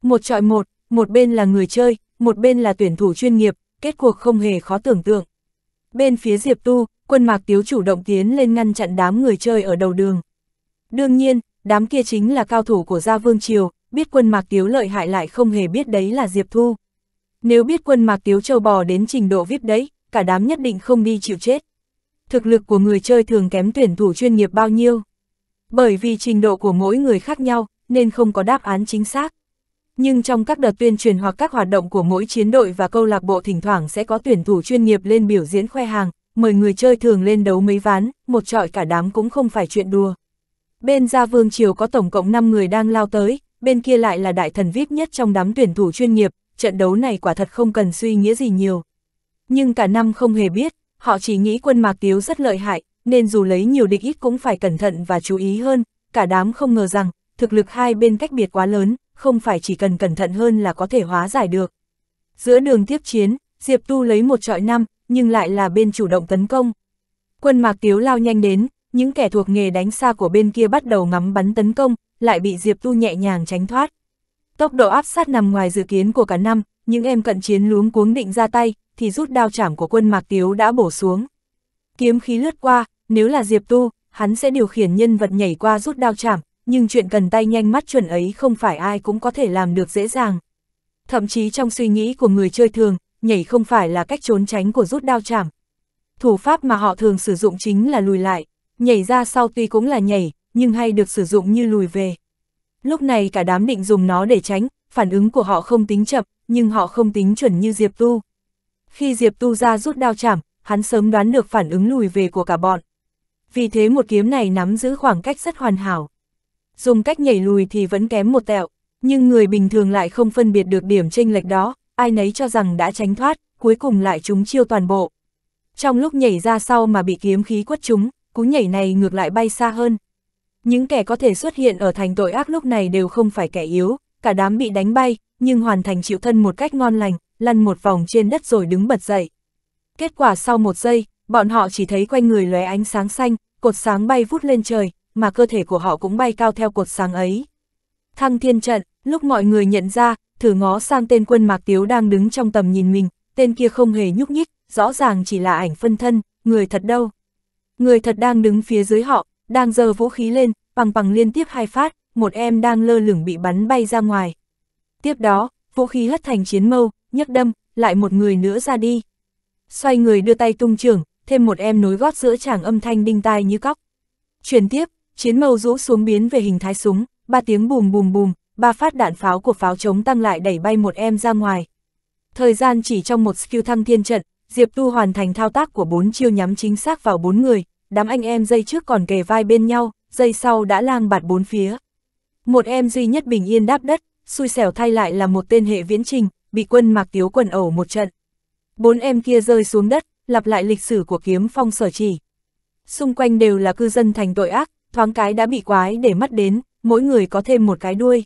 Một trọi một, một bên là người chơi, một bên là tuyển thủ chuyên nghiệp, kết cuộc không hề khó tưởng tượng. Bên phía Diệp Tu, quân mạc tiếu chủ động tiến lên ngăn chặn đám người chơi ở đầu đường. Đương nhiên, đám kia chính là cao thủ của Gia Vương Triều, biết quân mạc tiếu lợi hại lại không hề biết đấy là Diệp Thu. Nếu biết quân mạc tiếu châu bò đến trình độ VIP đấy, cả đám nhất định không đi chịu chết. Thực lực của người chơi thường kém tuyển thủ chuyên nghiệp bao nhiêu. Bởi vì trình độ của mỗi người khác nhau, nên không có đáp án chính xác nhưng trong các đợt tuyên truyền hoặc các hoạt động của mỗi chiến đội và câu lạc bộ thỉnh thoảng sẽ có tuyển thủ chuyên nghiệp lên biểu diễn khoe hàng, mời người chơi thường lên đấu mấy ván, một trọi cả đám cũng không phải chuyện đùa. Bên Gia Vương Triều có tổng cộng 5 người đang lao tới, bên kia lại là đại thần VIP nhất trong đám tuyển thủ chuyên nghiệp, trận đấu này quả thật không cần suy nghĩa gì nhiều. Nhưng cả năm không hề biết, họ chỉ nghĩ quân Mạc Tiếu rất lợi hại, nên dù lấy nhiều địch ít cũng phải cẩn thận và chú ý hơn, cả đám không ngờ rằng, thực lực hai bên cách biệt quá lớn, không phải chỉ cần cẩn thận hơn là có thể hóa giải được. Giữa đường tiếp chiến, Diệp Tu lấy một trọi năm, nhưng lại là bên chủ động tấn công. Quân Mạc Tiếu lao nhanh đến, những kẻ thuộc nghề đánh xa của bên kia bắt đầu ngắm bắn tấn công, lại bị Diệp Tu nhẹ nhàng tránh thoát. Tốc độ áp sát nằm ngoài dự kiến của cả năm, những em cận chiến luống cuống định ra tay, thì rút đao chảm của quân Mạc Tiếu đã bổ xuống. Kiếm khí lướt qua, nếu là Diệp Tu, hắn sẽ điều khiển nhân vật nhảy qua rút đao chảm, nhưng chuyện cần tay nhanh mắt chuẩn ấy không phải ai cũng có thể làm được dễ dàng. Thậm chí trong suy nghĩ của người chơi thường, nhảy không phải là cách trốn tránh của rút đao chảm. Thủ pháp mà họ thường sử dụng chính là lùi lại, nhảy ra sau tuy cũng là nhảy, nhưng hay được sử dụng như lùi về. Lúc này cả đám định dùng nó để tránh, phản ứng của họ không tính chậm, nhưng họ không tính chuẩn như Diệp Tu. Khi Diệp Tu ra rút đao chảm, hắn sớm đoán được phản ứng lùi về của cả bọn. Vì thế một kiếm này nắm giữ khoảng cách rất hoàn hảo dùng cách nhảy lùi thì vẫn kém một tẹo, nhưng người bình thường lại không phân biệt được điểm chênh lệch đó, ai nấy cho rằng đã tránh thoát, cuối cùng lại trúng chiêu toàn bộ. Trong lúc nhảy ra sau mà bị kiếm khí quất trúng, cú nhảy này ngược lại bay xa hơn. Những kẻ có thể xuất hiện ở thành tội ác lúc này đều không phải kẻ yếu, cả đám bị đánh bay, nhưng hoàn thành chịu thân một cách ngon lành, lăn một vòng trên đất rồi đứng bật dậy. Kết quả sau một giây, bọn họ chỉ thấy quanh người lóe ánh sáng xanh, cột sáng bay vút lên trời, mà cơ thể của họ cũng bay cao theo cột sáng ấy. Thăng thiên trận, lúc mọi người nhận ra, thử ngó sang tên quân Mạc Tiếu đang đứng trong tầm nhìn mình, tên kia không hề nhúc nhích, rõ ràng chỉ là ảnh phân thân, người thật đâu. Người thật đang đứng phía dưới họ, đang giơ vũ khí lên, bằng bằng liên tiếp hai phát, một em đang lơ lửng bị bắn bay ra ngoài. Tiếp đó, vũ khí hất thành chiến mâu, nhấc đâm, lại một người nữa ra đi. Xoay người đưa tay tung trưởng, thêm một em nối gót giữa chàng âm thanh đinh tai như cóc. Chuyển tiếp, chiến mâu rũ xuống biến về hình thái súng, ba tiếng bùm bùm bùm, ba phát đạn pháo của pháo chống tăng lại đẩy bay một em ra ngoài. Thời gian chỉ trong một skill thăng thiên trận, Diệp Tu hoàn thành thao tác của bốn chiêu nhắm chính xác vào bốn người, đám anh em dây trước còn kề vai bên nhau, dây sau đã lang bạt bốn phía. Một em duy nhất bình yên đáp đất, xui xẻo thay lại là một tên hệ viễn trình, bị quân mạc tiếu quần ẩu một trận. Bốn em kia rơi xuống đất, lặp lại lịch sử của kiếm phong sở chỉ. Xung quanh đều là cư dân thành tội ác, thoáng cái đã bị quái để mắt đến, mỗi người có thêm một cái đuôi.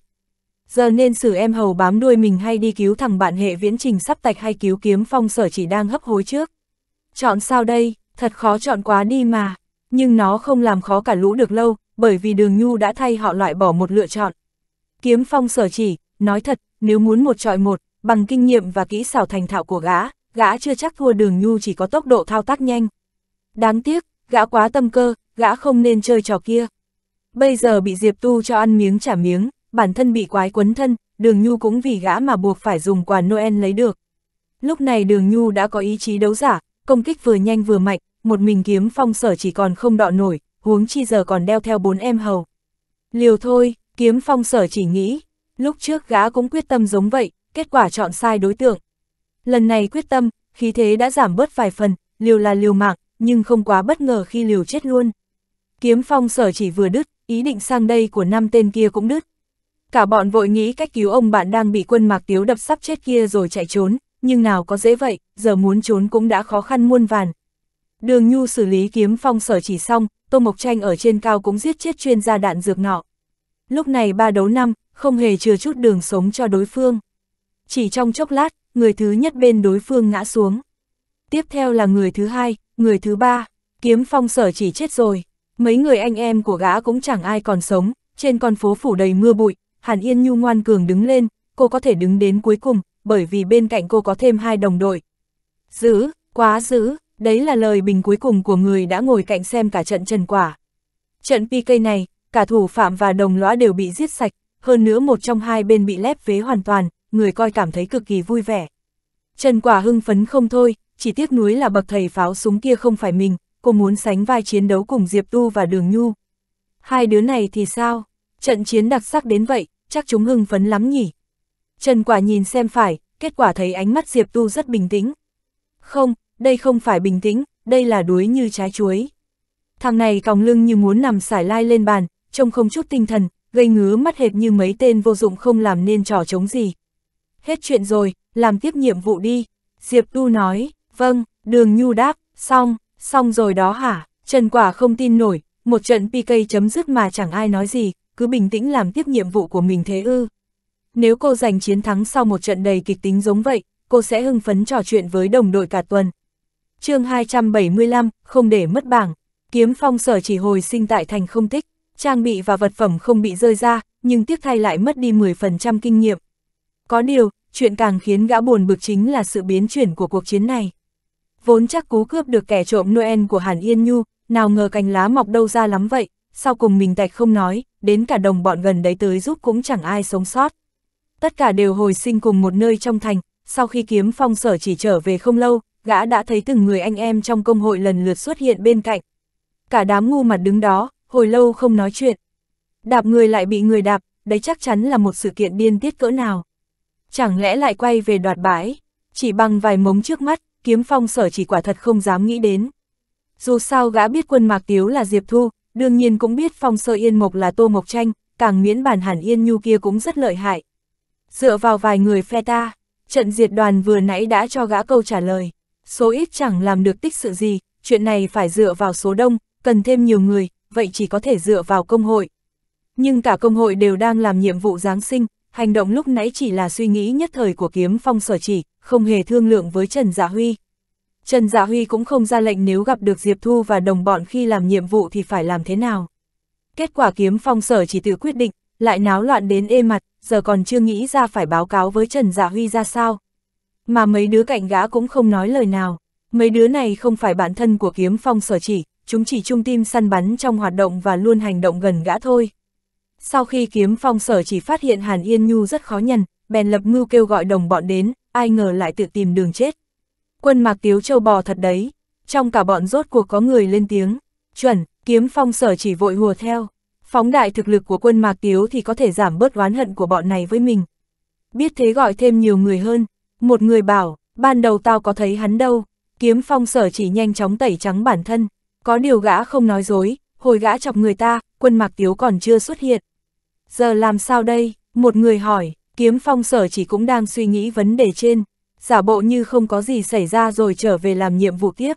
Giờ nên xử em hầu bám đuôi mình hay đi cứu thằng bạn hệ viễn trình sắp tạch hay cứu kiếm phong sở chỉ đang hấp hối trước. Chọn sao đây, thật khó chọn quá đi mà, nhưng nó không làm khó cả lũ được lâu, bởi vì đường nhu đã thay họ loại bỏ một lựa chọn. Kiếm phong sở chỉ, nói thật, nếu muốn một trọi một, bằng kinh nghiệm và kỹ xảo thành thạo của gã, gã chưa chắc thua đường nhu chỉ có tốc độ thao tác nhanh. Đáng tiếc, gã quá tâm cơ, gã không nên chơi trò kia. Bây giờ bị Diệp Tu cho ăn miếng trả miếng, bản thân bị quái quấn thân, Đường Nhu cũng vì gã mà buộc phải dùng quà Noel lấy được. Lúc này Đường Nhu đã có ý chí đấu giả, công kích vừa nhanh vừa mạnh, một mình kiếm phong sở chỉ còn không đọ nổi, huống chi giờ còn đeo theo bốn em hầu. Liều thôi, kiếm phong sở chỉ nghĩ, lúc trước gã cũng quyết tâm giống vậy, kết quả chọn sai đối tượng. Lần này quyết tâm, khí thế đã giảm bớt vài phần, liều là liều mạng, nhưng không quá bất ngờ khi liều chết luôn. Kiếm phong sở chỉ vừa đứt, ý định sang đây của năm tên kia cũng đứt. Cả bọn vội nghĩ cách cứu ông bạn đang bị quân mạc tiếu đập sắp chết kia rồi chạy trốn, nhưng nào có dễ vậy, giờ muốn trốn cũng đã khó khăn muôn vàn. Đường Nhu xử lý kiếm phong sở chỉ xong, Tô Mộc Tranh ở trên cao cũng giết chết chuyên gia đạn dược nọ. Lúc này ba đấu năm, không hề chừa chút đường sống cho đối phương. Chỉ trong chốc lát, người thứ nhất bên đối phương ngã xuống. Tiếp theo là người thứ hai, người thứ ba, kiếm phong sở chỉ chết rồi. Mấy người anh em của gã cũng chẳng ai còn sống, trên con phố phủ đầy mưa bụi, Hàn Yên Nhu ngoan cường đứng lên, cô có thể đứng đến cuối cùng, bởi vì bên cạnh cô có thêm hai đồng đội. Giữ, quá giữ, đấy là lời bình cuối cùng của người đã ngồi cạnh xem cả trận trần quả. Trận PK này, cả thủ phạm và đồng lõa đều bị giết sạch, hơn nữa một trong hai bên bị lép vế hoàn toàn, người coi cảm thấy cực kỳ vui vẻ. Trần quả hưng phấn không thôi, chỉ tiếc nuối là bậc thầy pháo súng kia không phải mình, cô muốn sánh vai chiến đấu cùng Diệp Tu và Đường Nhu. Hai đứa này thì sao? Trận chiến đặc sắc đến vậy, chắc chúng hưng phấn lắm nhỉ? Trần Quả nhìn xem phải, kết quả thấy ánh mắt Diệp Tu rất bình tĩnh. Không, đây không phải bình tĩnh, đây là đuối như trái chuối. Thằng này còng lưng như muốn nằm sải lai lên bàn, trông không chút tinh thần, gây ngứa mắt hệt như mấy tên vô dụng không làm nên trò chống gì. Hết chuyện rồi, làm tiếp nhiệm vụ đi. Diệp Tu nói, vâng, đường nhu đáp, xong. Xong rồi đó hả, Trần Quả không tin nổi, một trận PK chấm dứt mà chẳng ai nói gì, cứ bình tĩnh làm tiếp nhiệm vụ của mình thế ư. Nếu cô giành chiến thắng sau một trận đầy kịch tính giống vậy, cô sẽ hưng phấn trò chuyện với đồng đội cả tuần. chương 275, không để mất bảng, kiếm phong sở chỉ hồi sinh tại thành không tích, trang bị và vật phẩm không bị rơi ra, nhưng tiếc thay lại mất đi 10% kinh nghiệm. Có điều, chuyện càng khiến gã buồn bực chính là sự biến chuyển của cuộc chiến này vốn chắc cú cướp được kẻ trộm Noel của Hàn Yên Nhu, nào ngờ cành lá mọc đâu ra lắm vậy, sau cùng mình tạch không nói, đến cả đồng bọn gần đấy tới giúp cũng chẳng ai sống sót. Tất cả đều hồi sinh cùng một nơi trong thành, sau khi kiếm phong sở chỉ trở về không lâu, gã đã thấy từng người anh em trong công hội lần lượt xuất hiện bên cạnh. Cả đám ngu mặt đứng đó, hồi lâu không nói chuyện. Đạp người lại bị người đạp, đấy chắc chắn là một sự kiện điên tiết cỡ nào. Chẳng lẽ lại quay về đoạt bãi, chỉ bằng vài mống trước mắt, kiếm phong sở chỉ quả thật không dám nghĩ đến. Dù sao gã biết quân Mạc Tiếu là Diệp Thu, đương nhiên cũng biết phong sơ Yên Mộc là Tô Mộc Tranh, càng miễn bản hẳn Yên Nhu kia cũng rất lợi hại. Dựa vào vài người phe ta, trận diệt đoàn vừa nãy đã cho gã câu trả lời, số ít chẳng làm được tích sự gì, chuyện này phải dựa vào số đông, cần thêm nhiều người, vậy chỉ có thể dựa vào công hội. Nhưng cả công hội đều đang làm nhiệm vụ Giáng sinh, hành động lúc nãy chỉ là suy nghĩ nhất thời của kiếm phong sở chỉ, không hề thương lượng với Trần Dạ Huy. Trần Dạ Huy cũng không ra lệnh nếu gặp được Diệp Thu và đồng bọn khi làm nhiệm vụ thì phải làm thế nào. Kết quả kiếm phong sở chỉ tự quyết định, lại náo loạn đến ê mặt, giờ còn chưa nghĩ ra phải báo cáo với Trần Dạ Huy ra sao. Mà mấy đứa cạnh gã cũng không nói lời nào, mấy đứa này không phải bản thân của kiếm phong sở chỉ, chúng chỉ trung tim săn bắn trong hoạt động và luôn hành động gần gã thôi. Sau khi kiếm phong sở chỉ phát hiện Hàn Yên Nhu rất khó nhằn, bèn lập mưu kêu gọi đồng bọn đến, ai ngờ lại tự tìm đường chết. Quân mạc tiếu châu bò thật đấy, trong cả bọn rốt cuộc có người lên tiếng, chuẩn, kiếm phong sở chỉ vội hùa theo, phóng đại thực lực của quân mạc tiếu thì có thể giảm bớt oán hận của bọn này với mình. Biết thế gọi thêm nhiều người hơn, một người bảo, ban đầu tao có thấy hắn đâu, kiếm phong sở chỉ nhanh chóng tẩy trắng bản thân, có điều gã không nói dối, hồi gã chọc người ta, quân mạc tiếu còn chưa xuất hiện. Giờ làm sao đây, một người hỏi, Kiếm phong sở chỉ cũng đang suy nghĩ vấn đề trên, giả bộ như không có gì xảy ra rồi trở về làm nhiệm vụ tiếp.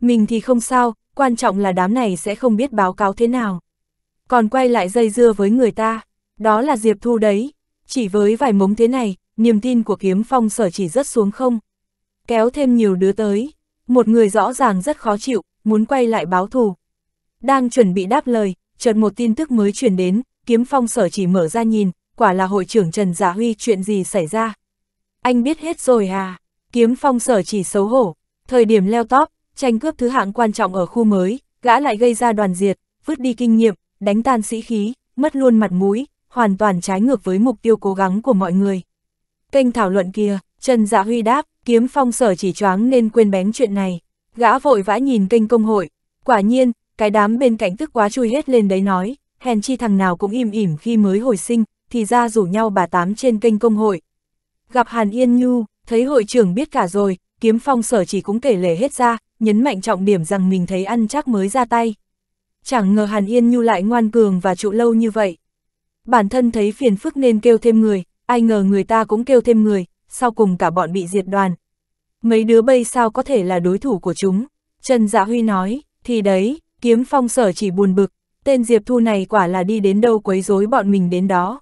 Mình thì không sao, quan trọng là đám này sẽ không biết báo cáo thế nào. Còn quay lại dây dưa với người ta, đó là Diệp Thu đấy. Chỉ với vài mống thế này, niềm tin của kiếm phong sở chỉ rất xuống không. Kéo thêm nhiều đứa tới, một người rõ ràng rất khó chịu, muốn quay lại báo thù. Đang chuẩn bị đáp lời, chợt một tin tức mới chuyển đến, kiếm phong sở chỉ mở ra nhìn, quả là hội trưởng Trần Giả Huy chuyện gì xảy ra. Anh biết hết rồi à, kiếm phong sở chỉ xấu hổ, thời điểm leo top, tranh cướp thứ hạng quan trọng ở khu mới, gã lại gây ra đoàn diệt, vứt đi kinh nghiệm, đánh tan sĩ khí, mất luôn mặt mũi, hoàn toàn trái ngược với mục tiêu cố gắng của mọi người. Kênh thảo luận kia, Trần Dạ Huy đáp, kiếm phong sở chỉ choáng nên quên bén chuyện này. Gã vội vã nhìn kênh công hội, quả nhiên, cái đám bên cạnh tức quá chui hết lên đấy nói, hèn chi thằng nào cũng im ỉm khi mới hồi sinh, thì ra rủ nhau bà tám trên kênh công hội. Gặp Hàn Yên Nhu, thấy hội trưởng biết cả rồi, kiếm phong sở chỉ cũng kể lể hết ra, nhấn mạnh trọng điểm rằng mình thấy ăn chắc mới ra tay. Chẳng ngờ Hàn Yên Nhu lại ngoan cường và trụ lâu như vậy. Bản thân thấy phiền phức nên kêu thêm người, ai ngờ người ta cũng kêu thêm người, sau cùng cả bọn bị diệt đoàn. Mấy đứa bây sao có thể là đối thủ của chúng? Trần Dạ Huy nói, thì đấy, kiếm phong sở chỉ buồn bực, tên Diệp Thu này quả là đi đến đâu quấy rối bọn mình đến đó.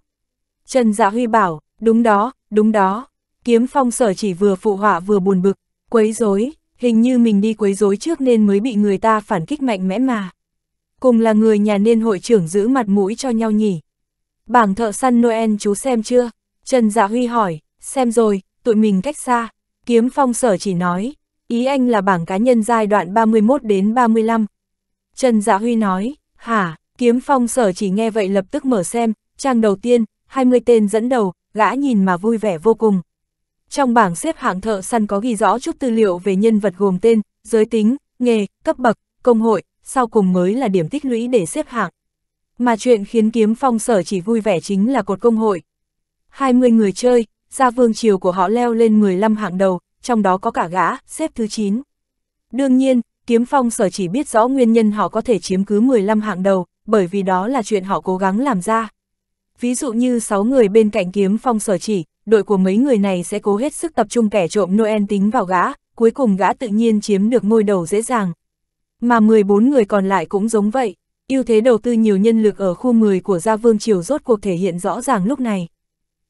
Trần Dạ Huy bảo, đúng đó, đúng đó. Kiếm phong sở chỉ vừa phụ họa vừa buồn bực, quấy rối, hình như mình đi quấy rối trước nên mới bị người ta phản kích mạnh mẽ mà. Cùng là người nhà nên hội trưởng giữ mặt mũi cho nhau nhỉ. Bảng thợ săn Noel chú xem chưa? Trần Dạ Huy hỏi, xem rồi, tụi mình cách xa. Kiếm phong sở chỉ nói, ý anh là bảng cá nhân giai đoạn 31 đến 35. Trần Dạ Huy nói, hả, kiếm phong sở chỉ nghe vậy lập tức mở xem, trang đầu tiên, 20 tên dẫn đầu, gã nhìn mà vui vẻ vô cùng. Trong bảng xếp hạng thợ săn có ghi rõ chút tư liệu về nhân vật gồm tên, giới tính, nghề, cấp bậc, công hội, sau cùng mới là điểm tích lũy để xếp hạng. Mà chuyện khiến kiếm phong sở chỉ vui vẻ chính là cột công hội. 20 người chơi, gia vương triều của họ leo lên 15 hạng đầu, trong đó có cả gã, xếp thứ 9. Đương nhiên, kiếm phong sở chỉ biết rõ nguyên nhân họ có thể chiếm cứ 15 hạng đầu, bởi vì đó là chuyện họ cố gắng làm ra ví dụ như 6 người bên cạnh kiếm phong sở chỉ, đội của mấy người này sẽ cố hết sức tập trung kẻ trộm Noel tính vào gã, cuối cùng gã tự nhiên chiếm được ngôi đầu dễ dàng. Mà 14 người còn lại cũng giống vậy, ưu thế đầu tư nhiều nhân lực ở khu 10 của Gia Vương Triều rốt cuộc thể hiện rõ ràng lúc này.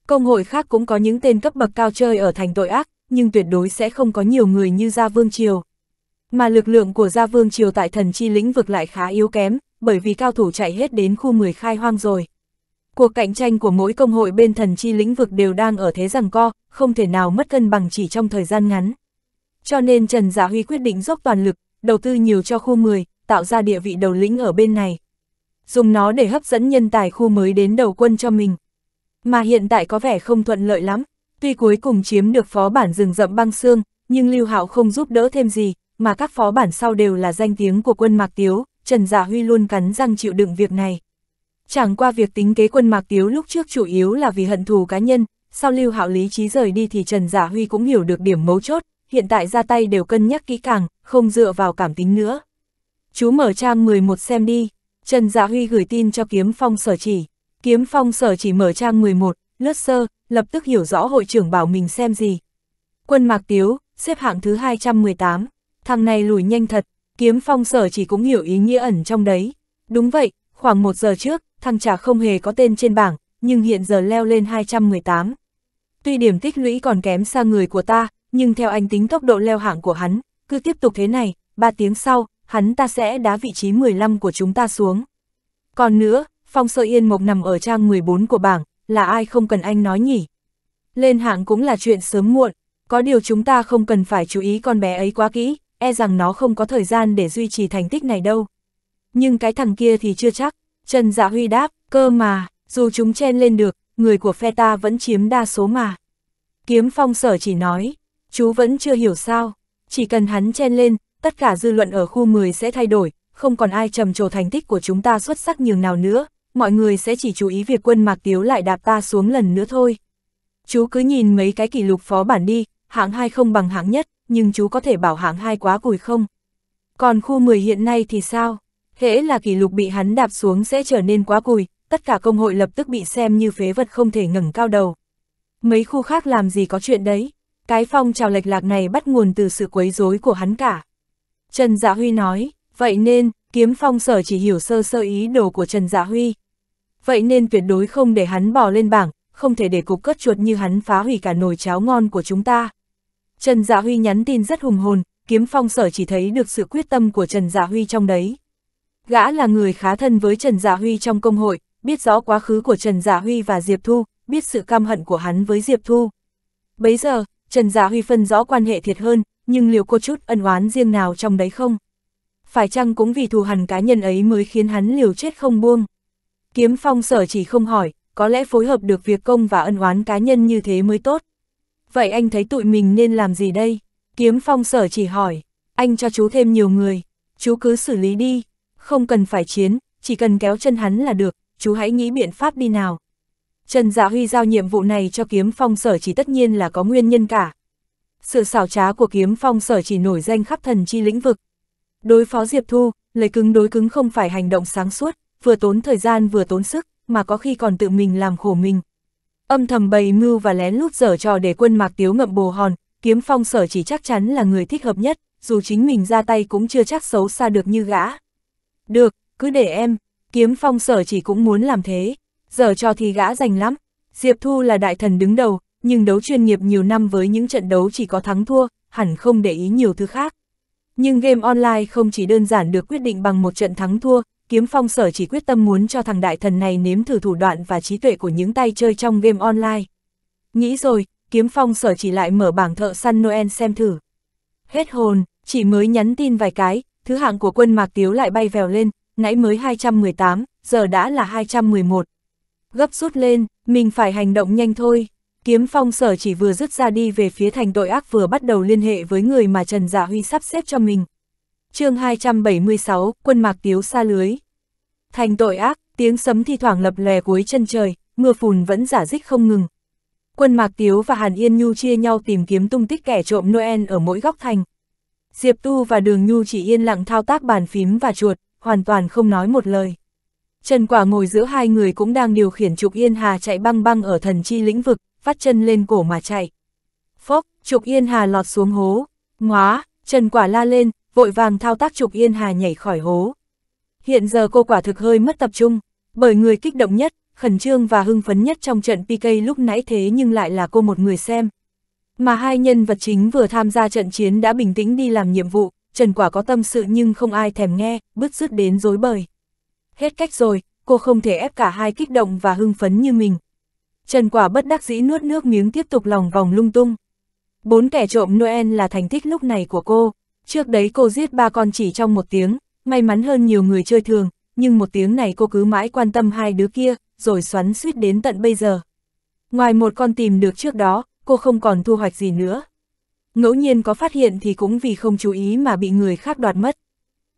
Công hội khác cũng có những tên cấp bậc cao chơi ở thành tội ác, nhưng tuyệt đối sẽ không có nhiều người như Gia Vương Triều. Mà lực lượng của Gia Vương Triều tại thần chi lĩnh vực lại khá yếu kém, bởi vì cao thủ chạy hết đến khu 10 khai hoang rồi. Cuộc cạnh tranh của mỗi công hội bên thần chi lĩnh vực đều đang ở thế rằng co, không thể nào mất cân bằng chỉ trong thời gian ngắn. Cho nên Trần Giả dạ Huy quyết định dốc toàn lực, đầu tư nhiều cho khu 10, tạo ra địa vị đầu lĩnh ở bên này. Dùng nó để hấp dẫn nhân tài khu mới đến đầu quân cho mình. Mà hiện tại có vẻ không thuận lợi lắm, tuy cuối cùng chiếm được phó bản rừng rậm băng xương, nhưng Lưu Hạo không giúp đỡ thêm gì, mà các phó bản sau đều là danh tiếng của quân Mạc Tiếu, Trần Giả dạ Huy luôn cắn răng chịu đựng việc này. Chẳng qua việc tính kế quân Mạc Tiếu lúc trước chủ yếu là vì hận thù cá nhân, sau lưu hạo lý trí rời đi thì Trần Giả Huy cũng hiểu được điểm mấu chốt, hiện tại ra tay đều cân nhắc kỹ càng, không dựa vào cảm tính nữa. Chú mở trang 11 xem đi, Trần Dạ Huy gửi tin cho Kiếm Phong sở chỉ. Kiếm Phong sở chỉ mở trang 11, lướt sơ, lập tức hiểu rõ hội trưởng bảo mình xem gì. Quân Mạc Tiếu, xếp hạng thứ 218, thằng này lùi nhanh thật, Kiếm Phong sở chỉ cũng hiểu ý nghĩa ẩn trong đấy. Đúng vậy, khoảng một giờ trước, thằng chả không hề có tên trên bảng, nhưng hiện giờ leo lên 218. Tuy điểm tích lũy còn kém xa người của ta, nhưng theo anh tính tốc độ leo hạng của hắn, cứ tiếp tục thế này, 3 tiếng sau, hắn ta sẽ đá vị trí 15 của chúng ta xuống. Còn nữa, Phong Sơ Yên Mộc nằm ở trang 14 của bảng, là ai không cần anh nói nhỉ? Lên hạng cũng là chuyện sớm muộn, có điều chúng ta không cần phải chú ý con bé ấy quá kỹ, e rằng nó không có thời gian để duy trì thành tích này đâu. Nhưng cái thằng kia thì chưa chắc. Trần Dạ Huy đáp, cơ mà, dù chúng chen lên được, người của phe ta vẫn chiếm đa số mà. Kiếm phong sở chỉ nói, chú vẫn chưa hiểu sao, chỉ cần hắn chen lên, tất cả dư luận ở khu 10 sẽ thay đổi, không còn ai trầm trồ thành tích của chúng ta xuất sắc nhường nào nữa, mọi người sẽ chỉ chú ý việc quân Mạc Tiếu lại đạp ta xuống lần nữa thôi. Chú cứ nhìn mấy cái kỷ lục phó bản đi, hạng 2 không bằng hạng nhất, nhưng chú có thể bảo hạng 2 quá cùi không? Còn khu 10 hiện nay thì sao? hễ là kỷ lục bị hắn đạp xuống sẽ trở nên quá cùi, tất cả công hội lập tức bị xem như phế vật không thể ngẩng cao đầu. Mấy khu khác làm gì có chuyện đấy, cái phong trào lệch lạc này bắt nguồn từ sự quấy rối của hắn cả. Trần Dạ Huy nói, vậy nên, kiếm phong sở chỉ hiểu sơ sơ ý đồ của Trần Dạ Huy. Vậy nên tuyệt đối không để hắn bỏ lên bảng, không thể để cục cất chuột như hắn phá hủy cả nồi cháo ngon của chúng ta. Trần Dạ Huy nhắn tin rất hùng hồn, kiếm phong sở chỉ thấy được sự quyết tâm của Trần Dạ Huy trong đấy. Gã là người khá thân với Trần Dạ Huy trong công hội, biết rõ quá khứ của Trần Dạ Huy và Diệp Thu, biết sự căm hận của hắn với Diệp Thu. Bấy giờ, Trần Dạ Huy phân rõ quan hệ thiệt hơn, nhưng liệu có chút ân oán riêng nào trong đấy không? Phải chăng cũng vì thù hằn cá nhân ấy mới khiến hắn liều chết không buông? Kiếm phong sở chỉ không hỏi, có lẽ phối hợp được việc công và ân oán cá nhân như thế mới tốt. Vậy anh thấy tụi mình nên làm gì đây? Kiếm phong sở chỉ hỏi, anh cho chú thêm nhiều người, chú cứ xử lý đi, không cần phải chiến, chỉ cần kéo chân hắn là được, chú hãy nghĩ biện pháp đi nào. Trần Dạ Huy giao nhiệm vụ này cho kiếm phong sở chỉ tất nhiên là có nguyên nhân cả. Sự xảo trá của kiếm phong sở chỉ nổi danh khắp thần chi lĩnh vực. Đối phó Diệp Thu, lấy cứng đối cứng không phải hành động sáng suốt, vừa tốn thời gian vừa tốn sức, mà có khi còn tự mình làm khổ mình. Âm thầm bày mưu và lén lút dở trò để quân mạc tiếu ngậm bồ hòn, kiếm phong sở chỉ chắc chắn là người thích hợp nhất, dù chính mình ra tay cũng chưa chắc xấu xa được như gã. Được, cứ để em, kiếm phong sở chỉ cũng muốn làm thế, giờ cho thì gã giành lắm. Diệp Thu là đại thần đứng đầu, nhưng đấu chuyên nghiệp nhiều năm với những trận đấu chỉ có thắng thua, hẳn không để ý nhiều thứ khác. Nhưng game online không chỉ đơn giản được quyết định bằng một trận thắng thua, kiếm phong sở chỉ quyết tâm muốn cho thằng đại thần này nếm thử thủ đoạn và trí tuệ của những tay chơi trong game online. Nghĩ rồi, kiếm phong sở chỉ lại mở bảng thợ săn Noel xem thử. Hết hồn, chỉ mới nhắn tin vài cái, thứ hạng của quân Mạc Tiếu lại bay vèo lên, nãy mới 218, giờ đã là 211. Gấp rút lên, mình phải hành động nhanh thôi. Kiếm phong sở chỉ vừa dứt ra đi về phía thành tội ác vừa bắt đầu liên hệ với người mà Trần Dạ Huy sắp xếp cho mình. chương 276, quân Mạc Tiếu xa lưới. Thành tội ác, tiếng sấm thi thoảng lập lè cuối chân trời, mưa phùn vẫn giả dích không ngừng. Quân Mạc Tiếu và Hàn Yên Nhu chia nhau tìm kiếm tung tích kẻ trộm Noel ở mỗi góc thành. Diệp Tu và Đường Nhu chỉ yên lặng thao tác bàn phím và chuột, hoàn toàn không nói một lời. Trần Quả ngồi giữa hai người cũng đang điều khiển Trục Yên Hà chạy băng băng ở thần chi lĩnh vực, phát chân lên cổ mà chạy. Phốc, Trục Yên Hà lọt xuống hố. Ngóa, Trần Quả la lên, vội vàng thao tác Trục Yên Hà nhảy khỏi hố. Hiện giờ cô quả thực hơi mất tập trung, bởi người kích động nhất, khẩn trương và hưng phấn nhất trong trận PK lúc nãy thế nhưng lại là cô một người xem, mà hai nhân vật chính vừa tham gia trận chiến đã bình tĩnh đi làm nhiệm vụ, Trần Quả có tâm sự nhưng không ai thèm nghe, bứt rứt đến dối bời. Hết cách rồi, cô không thể ép cả hai kích động và hưng phấn như mình. Trần Quả bất đắc dĩ nuốt nước miếng tiếp tục lòng vòng lung tung. Bốn kẻ trộm Noel là thành tích lúc này của cô. Trước đấy cô giết ba con chỉ trong một tiếng, may mắn hơn nhiều người chơi thường, nhưng một tiếng này cô cứ mãi quan tâm hai đứa kia, rồi xoắn suýt đến tận bây giờ. Ngoài một con tìm được trước đó, cô không còn thu hoạch gì nữa. Ngẫu nhiên có phát hiện thì cũng vì không chú ý mà bị người khác đoạt mất.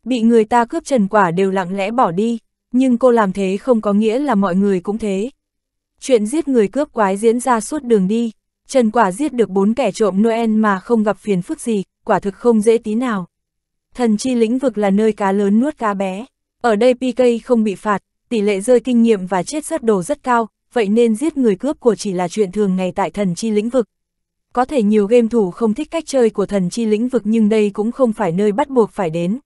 Bị người ta cướp trần quả đều lặng lẽ bỏ đi, nhưng cô làm thế không có nghĩa là mọi người cũng thế. Chuyện giết người cướp quái diễn ra suốt đường đi, trần quả giết được bốn kẻ trộm Noel mà không gặp phiền phức gì, quả thực không dễ tí nào. Thần chi lĩnh vực là nơi cá lớn nuốt cá bé. Ở đây PK không bị phạt, tỷ lệ rơi kinh nghiệm và chết rất đồ rất cao, vậy nên giết người cướp của chỉ là chuyện thường ngày tại thần chi lĩnh vực. Có thể nhiều game thủ không thích cách chơi của thần chi lĩnh vực nhưng đây cũng không phải nơi bắt buộc phải đến.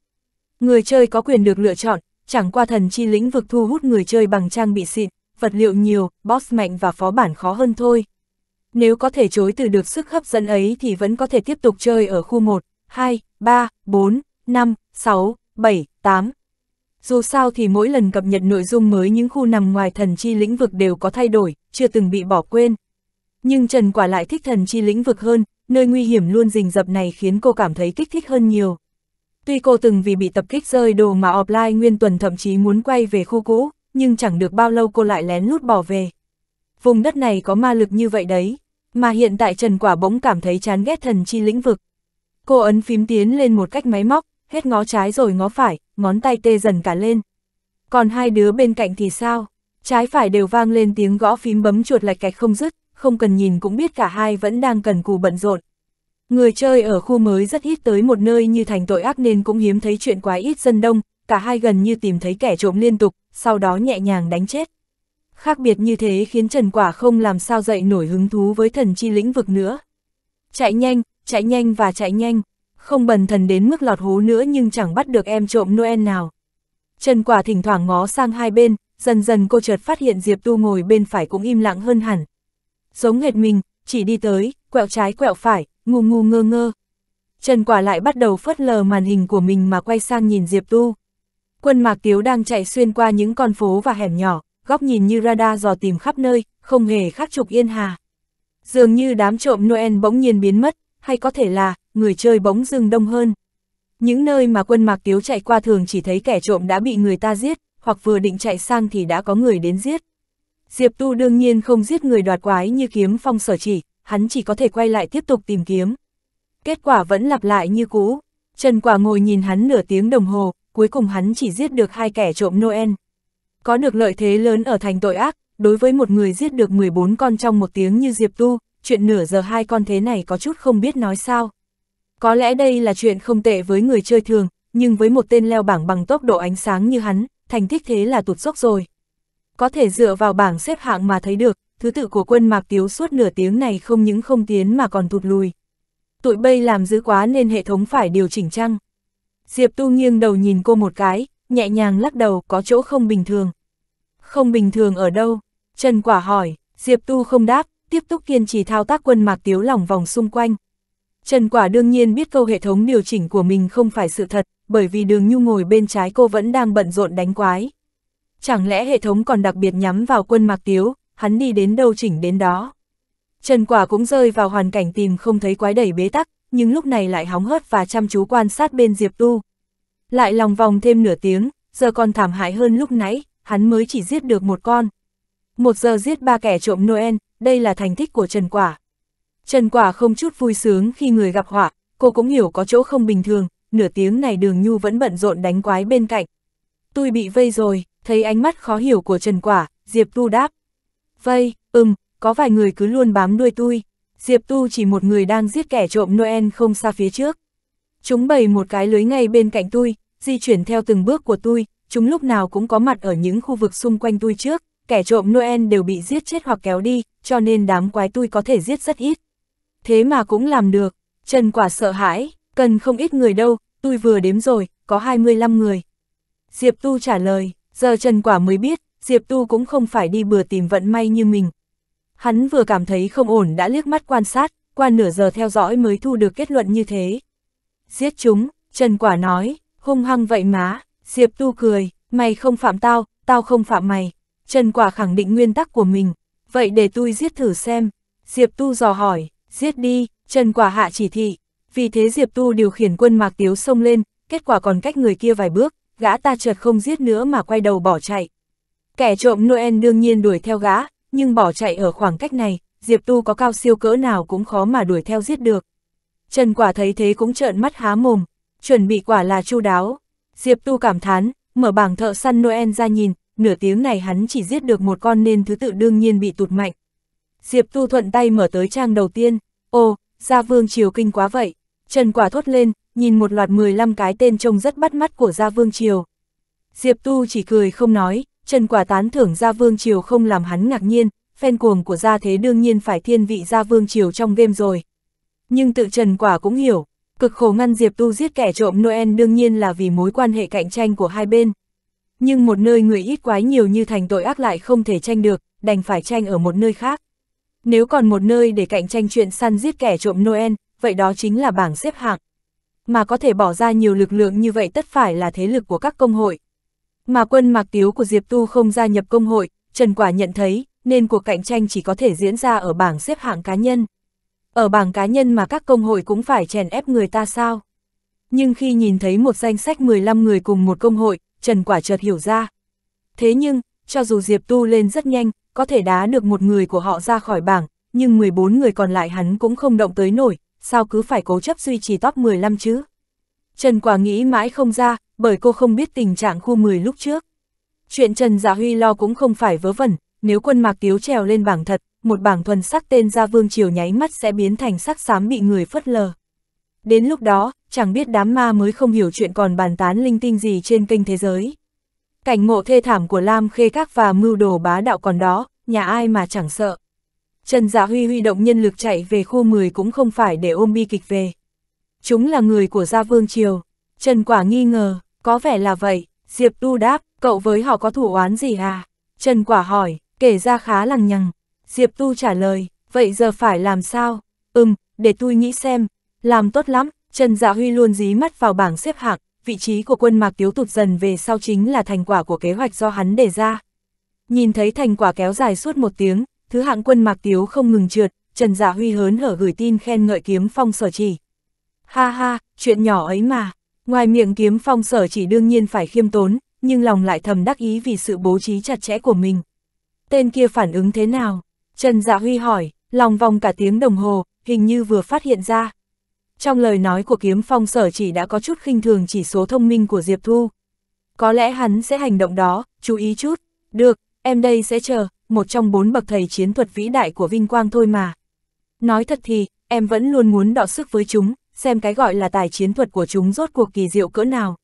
Người chơi có quyền được lựa chọn, chẳng qua thần chi lĩnh vực thu hút người chơi bằng trang bị xịn, vật liệu nhiều, boss mạnh và phó bản khó hơn thôi. Nếu có thể chối từ được sức hấp dẫn ấy thì vẫn có thể tiếp tục chơi ở khu 1, 2, 3, 4, 5, 6, 7, 8, dù sao thì mỗi lần cập nhật nội dung mới những khu nằm ngoài thần chi lĩnh vực đều có thay đổi, chưa từng bị bỏ quên. Nhưng Trần Quả lại thích thần chi lĩnh vực hơn, nơi nguy hiểm luôn rình rập này khiến cô cảm thấy kích thích hơn nhiều. Tuy cô từng vì bị tập kích rơi đồ mà offline nguyên tuần thậm chí muốn quay về khu cũ, nhưng chẳng được bao lâu cô lại lén lút bỏ về. Vùng đất này có ma lực như vậy đấy, mà hiện tại Trần Quả bỗng cảm thấy chán ghét thần chi lĩnh vực. Cô ấn phím tiến lên một cách máy móc, hết ngó trái rồi ngó phải, ngón tay tê dần cả lên. Còn hai đứa bên cạnh thì sao? Trái phải đều vang lên tiếng gõ phím bấm chuột lạch cạch không dứt, không cần nhìn cũng biết cả hai vẫn đang cần cù bận rộn. Người chơi ở khu mới rất ít tới một nơi như thành tội ác nên cũng hiếm thấy chuyện quá ít dân đông, cả hai gần như tìm thấy kẻ trộm liên tục, sau đó nhẹ nhàng đánh chết. Khác biệt như thế khiến Trần Quả không làm sao dậy nổi hứng thú với thần chi lĩnh vực nữa. Chạy nhanh, chạy nhanh và chạy nhanh không bần thần đến mức lọt hú nữa nhưng chẳng bắt được em trộm Noel nào. Trần Quả thỉnh thoảng ngó sang hai bên, dần dần cô chợt phát hiện Diệp Tu ngồi bên phải cũng im lặng hơn hẳn. Giống hệt mình, chỉ đi tới, quẹo trái quẹo phải, ngu ngu ngơ ngơ. Trần Quả lại bắt đầu phớt lờ màn hình của mình mà quay sang nhìn Diệp Tu. Quân Mạc Tiếu đang chạy xuyên qua những con phố và hẻm nhỏ, góc nhìn như radar dò tìm khắp nơi, không hề khác trục yên hà. Dường như đám trộm Noel bỗng nhiên biến mất, hay có thể là, người chơi bóng rừng đông hơn. Những nơi mà quân mạc tiếu chạy qua thường chỉ thấy kẻ trộm đã bị người ta giết, hoặc vừa định chạy sang thì đã có người đến giết. Diệp Tu đương nhiên không giết người đoạt quái như kiếm phong sở chỉ, hắn chỉ có thể quay lại tiếp tục tìm kiếm. Kết quả vẫn lặp lại như cũ. Trần Quả ngồi nhìn hắn nửa tiếng đồng hồ, cuối cùng hắn chỉ giết được hai kẻ trộm Noel. Có được lợi thế lớn ở thành tội ác, đối với một người giết được 14 con trong một tiếng như Diệp Tu, chuyện nửa giờ hai con thế này có chút không biết nói sao. Có lẽ đây là chuyện không tệ với người chơi thường, nhưng với một tên leo bảng bằng tốc độ ánh sáng như hắn, thành tích thế là tụt dốc rồi. Có thể dựa vào bảng xếp hạng mà thấy được, thứ tự của quân Mạc Tiếu suốt nửa tiếng này không những không tiến mà còn tụt lùi. Tụi bây làm dữ quá nên hệ thống phải điều chỉnh chăng? Diệp Tu nghiêng đầu nhìn cô một cái, nhẹ nhàng lắc đầu có chỗ không bình thường. Không bình thường ở đâu? Trần Quả hỏi, Diệp Tu không đáp, tiếp tục kiên trì thao tác quân Mạc Tiếu lòng vòng xung quanh, Trần Quả đương nhiên biết câu hệ thống điều chỉnh của mình không phải sự thật, bởi vì đường nhu ngồi bên trái cô vẫn đang bận rộn đánh quái. Chẳng lẽ hệ thống còn đặc biệt nhắm vào quân Mạc Tiếu, hắn đi đến đâu chỉnh đến đó. Trần Quả cũng rơi vào hoàn cảnh tìm không thấy quái đẩy bế tắc, nhưng lúc này lại hóng hớt và chăm chú quan sát bên Diệp Tu. Lại lòng vòng thêm nửa tiếng, giờ còn thảm hại hơn lúc nãy, hắn mới chỉ giết được một con. Một giờ giết ba kẻ trộm Noel, đây là thành tích của Trần Quả, Trần Quả không chút vui sướng khi người gặp họa, cô cũng hiểu có chỗ không bình thường, nửa tiếng này đường nhu vẫn bận rộn đánh quái bên cạnh. Tôi bị vây rồi, thấy ánh mắt khó hiểu của Trần Quả, Diệp Tu đáp. Vây, ừm, có vài người cứ luôn bám đuôi tôi. Diệp Tu chỉ một người đang giết kẻ trộm Noel không xa phía trước. Chúng bày một cái lưới ngay bên cạnh tôi, di chuyển theo từng bước của tôi, chúng lúc nào cũng có mặt ở những khu vực xung quanh tôi trước, kẻ trộm Noel đều bị giết chết hoặc kéo đi, cho nên đám quái tôi có thể giết rất ít thế mà cũng làm được, Trần Quả sợ hãi, cần không ít người đâu, tôi vừa đếm rồi, có 25 người. Diệp Tu trả lời, giờ Trần Quả mới biết, Diệp Tu cũng không phải đi bừa tìm vận may như mình. Hắn vừa cảm thấy không ổn đã liếc mắt quan sát, qua nửa giờ theo dõi mới thu được kết luận như thế. Giết chúng, Trần Quả nói, hung hăng vậy má, Diệp Tu cười, mày không phạm tao, tao không phạm mày. Trần Quả khẳng định nguyên tắc của mình, vậy để tôi giết thử xem. Diệp Tu dò hỏi, giết đi, Trần Quả hạ chỉ thị, vì thế Diệp Tu điều khiển quân Mạc Tiếu xông lên, kết quả còn cách người kia vài bước, gã ta chợt không giết nữa mà quay đầu bỏ chạy. Kẻ trộm Noel đương nhiên đuổi theo gã, nhưng bỏ chạy ở khoảng cách này, Diệp Tu có cao siêu cỡ nào cũng khó mà đuổi theo giết được. Trần Quả thấy thế cũng trợn mắt há mồm, chuẩn bị quả là chu đáo. Diệp Tu cảm thán, mở bảng thợ săn Noel ra nhìn, nửa tiếng này hắn chỉ giết được một con nên thứ tự đương nhiên bị tụt mạnh. Diệp Tu thuận tay mở tới trang đầu tiên, ô, Gia Vương Triều kinh quá vậy. Trần Quả thốt lên, nhìn một loạt 15 cái tên trông rất bắt mắt của Gia Vương Triều. Diệp Tu chỉ cười không nói, Trần Quả tán thưởng Gia Vương Triều không làm hắn ngạc nhiên, Phen cuồng của Gia Thế đương nhiên phải thiên vị Gia Vương Triều trong game rồi. Nhưng tự Trần Quả cũng hiểu, cực khổ ngăn Diệp Tu giết kẻ trộm Noel đương nhiên là vì mối quan hệ cạnh tranh của hai bên. Nhưng một nơi người ít quái nhiều như thành tội ác lại không thể tranh được, đành phải tranh ở một nơi khác. Nếu còn một nơi để cạnh tranh chuyện săn giết kẻ trộm Noel, vậy đó chính là bảng xếp hạng. Mà có thể bỏ ra nhiều lực lượng như vậy tất phải là thế lực của các công hội. Mà quân mạc tiếu của Diệp Tu không gia nhập công hội, Trần Quả nhận thấy, nên cuộc cạnh tranh chỉ có thể diễn ra ở bảng xếp hạng cá nhân. Ở bảng cá nhân mà các công hội cũng phải chèn ép người ta sao? Nhưng khi nhìn thấy một danh sách 15 người cùng một công hội, Trần Quả chợt hiểu ra. Thế nhưng, cho dù Diệp Tu lên rất nhanh, có thể đá được một người của họ ra khỏi bảng, nhưng 14 người còn lại hắn cũng không động tới nổi, sao cứ phải cố chấp duy trì top 15 chứ? Trần Quả nghĩ mãi không ra, bởi cô không biết tình trạng khu 10 lúc trước. Chuyện Trần Dạ Huy lo cũng không phải vớ vẩn, nếu quân Mạc Tiếu trèo lên bảng thật, một bảng thuần sắc tên Gia Vương Triều nháy mắt sẽ biến thành sắc xám bị người phất lờ. Đến lúc đó, chẳng biết đám ma mới không hiểu chuyện còn bàn tán linh tinh gì trên kênh thế giới. Cảnh ngộ thê thảm của Lam Khê Các và mưu đồ bá đạo còn đó, nhà ai mà chẳng sợ. Trần Dạ Huy huy động nhân lực chạy về khu 10 cũng không phải để ôm bi kịch về. Chúng là người của Gia Vương Triều. Trần Quả nghi ngờ, có vẻ là vậy, Diệp Tu đáp, cậu với họ có thủ oán gì à? Trần Quả hỏi, kể ra khá lằng nhằng. Diệp Tu trả lời, vậy giờ phải làm sao? Ừm, để tôi nghĩ xem, làm tốt lắm, Trần Dạ Huy luôn dí mắt vào bảng xếp hạng, vị trí của quân Mạc Tiếu tụt dần về sau chính là thành quả của kế hoạch do hắn đề ra. Nhìn thấy thành quả kéo dài suốt một tiếng, thứ hạng quân Mạc Tiếu không ngừng trượt, Trần Dạ Huy hớn hở gửi tin khen ngợi kiếm phong sở chỉ. Ha ha, chuyện nhỏ ấy mà, ngoài miệng kiếm phong sở chỉ đương nhiên phải khiêm tốn, nhưng lòng lại thầm đắc ý vì sự bố trí chặt chẽ của mình. Tên kia phản ứng thế nào? Trần Dạ Huy hỏi, lòng vòng cả tiếng đồng hồ, hình như vừa phát hiện ra. Trong lời nói của kiếm phong sở chỉ đã có chút khinh thường chỉ số thông minh của Diệp Thu. Có lẽ hắn sẽ hành động đó, chú ý chút. Được, em đây sẽ chờ, một trong bốn bậc thầy chiến thuật vĩ đại của Vinh Quang thôi mà. Nói thật thì, em vẫn luôn muốn đọ sức với chúng, xem cái gọi là tài chiến thuật của chúng rốt cuộc kỳ diệu cỡ nào.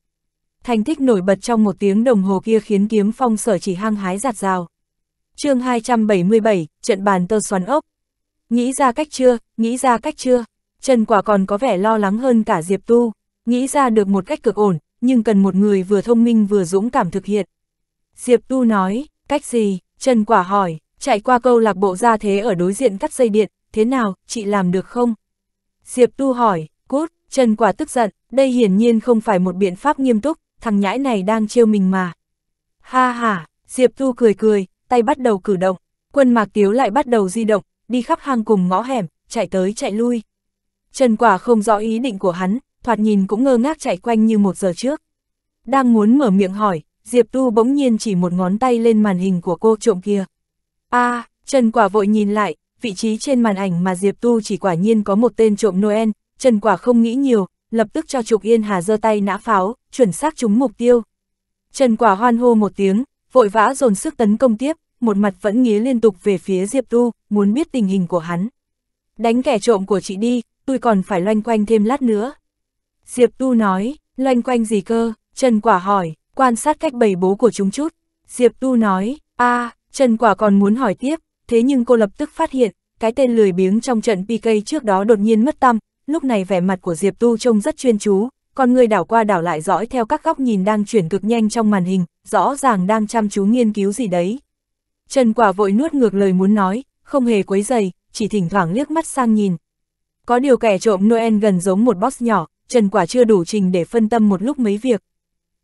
Thành tích nổi bật trong một tiếng đồng hồ kia khiến kiếm phong sở chỉ hăng hái giạt rào. chương 277, trận bàn tơ xoắn ốc. Nghĩ ra cách chưa, nghĩ ra cách chưa. Trần Quả còn có vẻ lo lắng hơn cả Diệp Tu, nghĩ ra được một cách cực ổn, nhưng cần một người vừa thông minh vừa dũng cảm thực hiện. Diệp Tu nói, cách gì? Trần Quả hỏi, chạy qua câu lạc bộ ra thế ở đối diện cắt dây điện, thế nào, chị làm được không? Diệp Tu hỏi, cút, Trần Quả tức giận, đây hiển nhiên không phải một biện pháp nghiêm túc, thằng nhãi này đang trêu mình mà. Ha ha, Diệp Tu cười cười, tay bắt đầu cử động, quân mạc tiếu lại bắt đầu di động, đi khắp hang cùng ngõ hẻm, chạy tới chạy lui. Trần Quả không rõ ý định của hắn, thoạt nhìn cũng ngơ ngác chạy quanh như một giờ trước. Đang muốn mở miệng hỏi, Diệp Tu bỗng nhiên chỉ một ngón tay lên màn hình của cô trộm kia. a à, Trần Quả vội nhìn lại, vị trí trên màn ảnh mà Diệp Tu chỉ quả nhiên có một tên trộm Noel, Trần Quả không nghĩ nhiều, lập tức cho Trục Yên Hà giơ tay nã pháo, chuẩn xác trúng mục tiêu. Trần Quả hoan hô một tiếng, vội vã dồn sức tấn công tiếp, một mặt vẫn nghía liên tục về phía Diệp Tu, muốn biết tình hình của hắn. Đánh kẻ trộm của chị đi, tôi còn phải loanh quanh thêm lát nữa. Diệp Tu nói, loanh quanh gì cơ, Trần Quả hỏi, quan sát cách bày bố của chúng chút. Diệp Tu nói, a à, Trần Quả còn muốn hỏi tiếp, thế nhưng cô lập tức phát hiện, cái tên lười biếng trong trận PK trước đó đột nhiên mất tâm, lúc này vẻ mặt của Diệp Tu trông rất chuyên chú, còn người đảo qua đảo lại dõi theo các góc nhìn đang chuyển cực nhanh trong màn hình, rõ ràng đang chăm chú nghiên cứu gì đấy. Trần Quả vội nuốt ngược lời muốn nói, không hề quấy dày, chỉ thỉnh thoảng liếc mắt sang nhìn, có điều kẻ trộm Noel gần giống một boss nhỏ, Trần Quả chưa đủ trình để phân tâm một lúc mấy việc.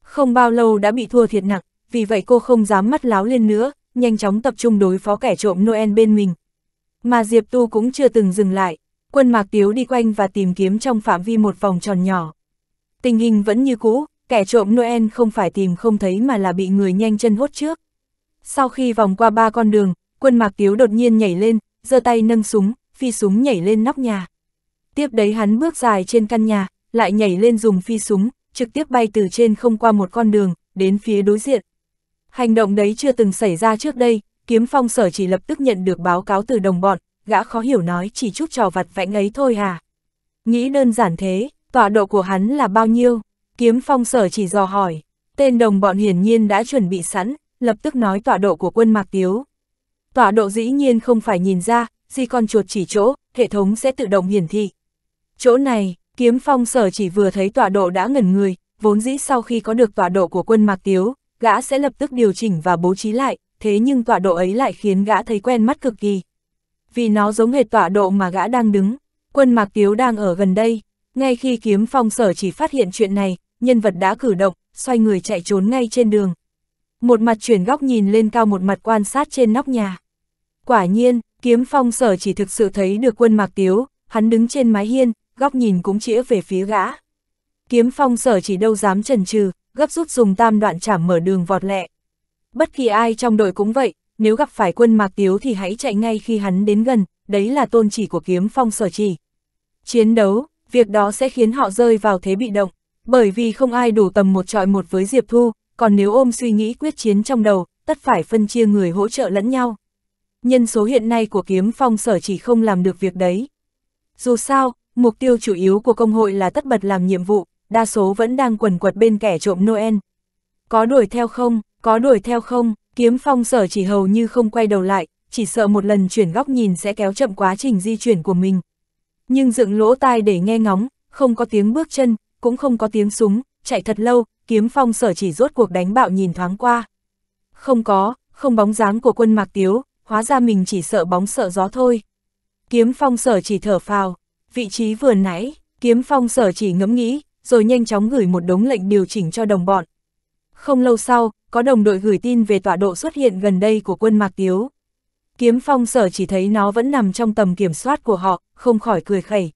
Không bao lâu đã bị thua thiệt nặng, vì vậy cô không dám mắt láo lên nữa, nhanh chóng tập trung đối phó kẻ trộm Noel bên mình. Mà Diệp Tu cũng chưa từng dừng lại, quân Mạc Tiếu đi quanh và tìm kiếm trong phạm vi một vòng tròn nhỏ. Tình hình vẫn như cũ, kẻ trộm Noel không phải tìm không thấy mà là bị người nhanh chân hốt trước. Sau khi vòng qua ba con đường, quân Mạc Tiếu đột nhiên nhảy lên, giơ tay nâng súng, phi súng nhảy lên nóc nhà tiếp đấy hắn bước dài trên căn nhà, lại nhảy lên dùng phi súng, trực tiếp bay từ trên không qua một con đường, đến phía đối diện. Hành động đấy chưa từng xảy ra trước đây, kiếm phong sở chỉ lập tức nhận được báo cáo từ đồng bọn, gã khó hiểu nói chỉ chút trò vặt vãnh ấy thôi hà. Nghĩ đơn giản thế, tọa độ của hắn là bao nhiêu? Kiếm phong sở chỉ dò hỏi, tên đồng bọn hiển nhiên đã chuẩn bị sẵn, lập tức nói tọa độ của quân Mạc Tiếu. Tọa độ dĩ nhiên không phải nhìn ra, di con chuột chỉ chỗ, hệ thống sẽ tự động hiển thị. Chỗ này, kiếm phong sở chỉ vừa thấy tọa độ đã ngẩn người, vốn dĩ sau khi có được tọa độ của quân Mạc Tiếu, gã sẽ lập tức điều chỉnh và bố trí lại, thế nhưng tọa độ ấy lại khiến gã thấy quen mắt cực kỳ. Vì nó giống hệt tọa độ mà gã đang đứng, quân Mạc Tiếu đang ở gần đây, ngay khi kiếm phong sở chỉ phát hiện chuyện này, nhân vật đã cử động, xoay người chạy trốn ngay trên đường. Một mặt chuyển góc nhìn lên cao một mặt quan sát trên nóc nhà. Quả nhiên, kiếm phong sở chỉ thực sự thấy được quân Mạc Tiếu, hắn đứng trên mái hiên, góc nhìn cũng chĩa về phía gã. Kiếm phong sở chỉ đâu dám trần trừ, gấp rút dùng tam đoạn chảm mở đường vọt lẹ. Bất kỳ ai trong đội cũng vậy, nếu gặp phải quân mạc tiếu thì hãy chạy ngay khi hắn đến gần, đấy là tôn chỉ của kiếm phong sở chỉ. Chiến đấu, việc đó sẽ khiến họ rơi vào thế bị động, bởi vì không ai đủ tầm một trọi một với Diệp Thu, còn nếu ôm suy nghĩ quyết chiến trong đầu, tất phải phân chia người hỗ trợ lẫn nhau. Nhân số hiện nay của kiếm phong sở chỉ không làm được việc đấy. Dù sao, mục tiêu chủ yếu của công hội là tất bật làm nhiệm vụ, đa số vẫn đang quần quật bên kẻ trộm Noel. Có đuổi theo không, có đuổi theo không, kiếm phong sở chỉ hầu như không quay đầu lại, chỉ sợ một lần chuyển góc nhìn sẽ kéo chậm quá trình di chuyển của mình. Nhưng dựng lỗ tai để nghe ngóng, không có tiếng bước chân, cũng không có tiếng súng, chạy thật lâu, kiếm phong sở chỉ rốt cuộc đánh bạo nhìn thoáng qua. Không có, không bóng dáng của quân mạc tiếu, hóa ra mình chỉ sợ bóng sợ gió thôi. Kiếm phong sở chỉ thở phào, vị trí vừa nãy, kiếm phong sở chỉ ngẫm nghĩ, rồi nhanh chóng gửi một đống lệnh điều chỉnh cho đồng bọn. Không lâu sau, có đồng đội gửi tin về tọa độ xuất hiện gần đây của quân Mạc Tiếu. Kiếm phong sở chỉ thấy nó vẫn nằm trong tầm kiểm soát của họ, không khỏi cười khẩy.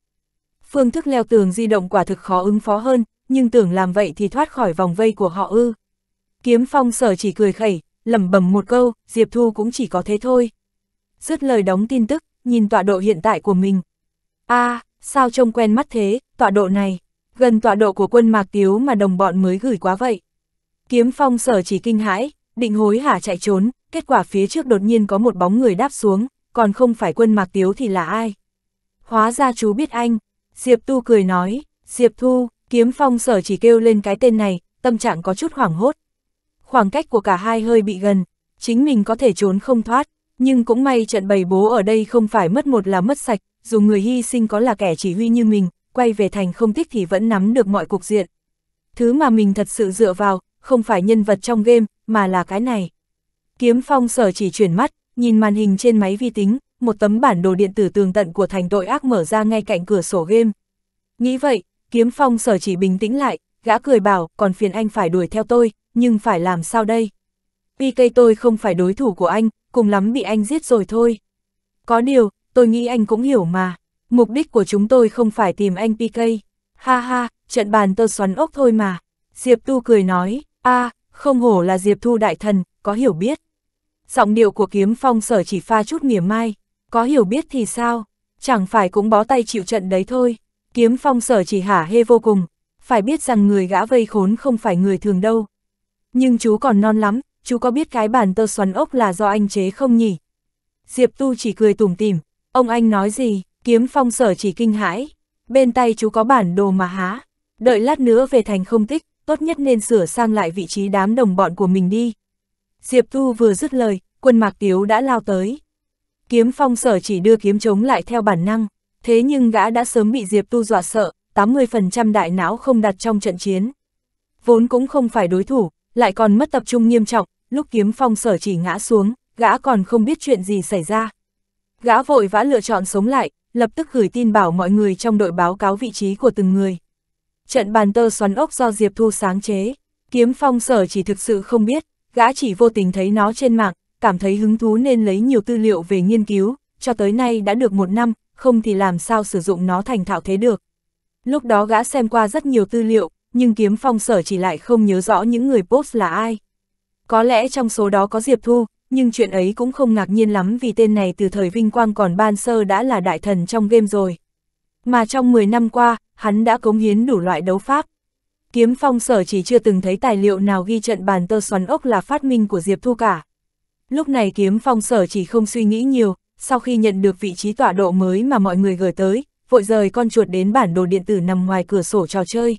Phương thức leo tường di động quả thực khó ứng phó hơn, nhưng tưởng làm vậy thì thoát khỏi vòng vây của họ ư. Kiếm phong sở chỉ cười khẩy, lẩm bẩm một câu, Diệp Thu cũng chỉ có thế thôi. Dứt lời đóng tin tức, nhìn tọa độ hiện tại của mình. a à, Sao trông quen mắt thế, tọa độ này, gần tọa độ của quân Mạc Tiếu mà đồng bọn mới gửi quá vậy. Kiếm phong sở chỉ kinh hãi, định hối hả chạy trốn, kết quả phía trước đột nhiên có một bóng người đáp xuống, còn không phải quân Mạc Tiếu thì là ai. Hóa ra chú biết anh, Diệp Tu cười nói, Diệp Thu, kiếm phong sở chỉ kêu lên cái tên này, tâm trạng có chút hoảng hốt. Khoảng cách của cả hai hơi bị gần, chính mình có thể trốn không thoát, nhưng cũng may trận bầy bố ở đây không phải mất một là mất sạch, dù người hy sinh có là kẻ chỉ huy như mình, quay về thành không thích thì vẫn nắm được mọi cục diện. Thứ mà mình thật sự dựa vào, không phải nhân vật trong game, mà là cái này. Kiếm phong sở chỉ chuyển mắt, nhìn màn hình trên máy vi tính, một tấm bản đồ điện tử tường tận của thành tội ác mở ra ngay cạnh cửa sổ game. Nghĩ vậy, kiếm phong sở chỉ bình tĩnh lại, gã cười bảo, còn phiền anh phải đuổi theo tôi, nhưng phải làm sao đây? PK tôi không phải đối thủ của anh, cùng lắm bị anh giết rồi thôi. Có điều, tôi nghĩ anh cũng hiểu mà. Mục đích của chúng tôi không phải tìm anh PK. Ha ha, trận bàn tơ xoắn ốc thôi mà. Diệp Tu cười nói, a à, không hổ là Diệp Thu đại thần, có hiểu biết. Giọng điệu của kiếm phong sở chỉ pha chút mỉa mai, có hiểu biết thì sao, chẳng phải cũng bó tay chịu trận đấy thôi. Kiếm phong sở chỉ hả hê vô cùng, phải biết rằng người gã vây khốn không phải người thường đâu. Nhưng chú còn non lắm, chú có biết cái bàn tơ xoắn ốc là do anh chế không nhỉ? Diệp Tu chỉ cười tủm tỉm, Ông anh nói gì, kiếm phong sở chỉ kinh hãi. Bên tay chú có bản đồ mà há. Đợi lát nữa về thành không tích, tốt nhất nên sửa sang lại vị trí đám đồng bọn của mình đi. Diệp Thu vừa dứt lời, quân Mạc Tiếu đã lao tới. Kiếm phong sở chỉ đưa kiếm chống lại theo bản năng, thế nhưng gã đã sớm bị Diệp Tu dọa sợ, 80% đại não không đặt trong trận chiến. Vốn cũng không phải đối thủ, lại còn mất tập trung nghiêm trọng, lúc kiếm phong sở chỉ ngã xuống, gã còn không biết chuyện gì xảy ra. Gã vội vã lựa chọn sống lại, lập tức gửi tin bảo mọi người trong đội báo cáo vị trí của từng người. Trận bàn tơ xoắn ốc do Diệp Thu sáng chế, kiếm phong sở chỉ thực sự không biết, gã chỉ vô tình thấy nó trên mạng, cảm thấy hứng thú nên lấy nhiều tư liệu về nghiên cứu, cho tới nay đã được một năm, không thì làm sao sử dụng nó thành thạo thế được. Lúc đó gã xem qua rất nhiều tư liệu, nhưng kiếm phong sở chỉ lại không nhớ rõ những người post là ai. Có lẽ trong số đó có Diệp Thu, nhưng chuyện ấy cũng không ngạc nhiên lắm vì tên này từ thời vinh quang còn ban sơ đã là đại thần trong game rồi. Mà trong 10 năm qua, hắn đã cống hiến đủ loại đấu pháp. Kiếm phong sở chỉ chưa từng thấy tài liệu nào ghi trận bàn tơ xoắn ốc là phát minh của Diệp Thu cả. Lúc này kiếm phong sở chỉ không suy nghĩ nhiều, sau khi nhận được vị trí tọa độ mới mà mọi người gửi tới, vội rời con chuột đến bản đồ điện tử nằm ngoài cửa sổ trò chơi.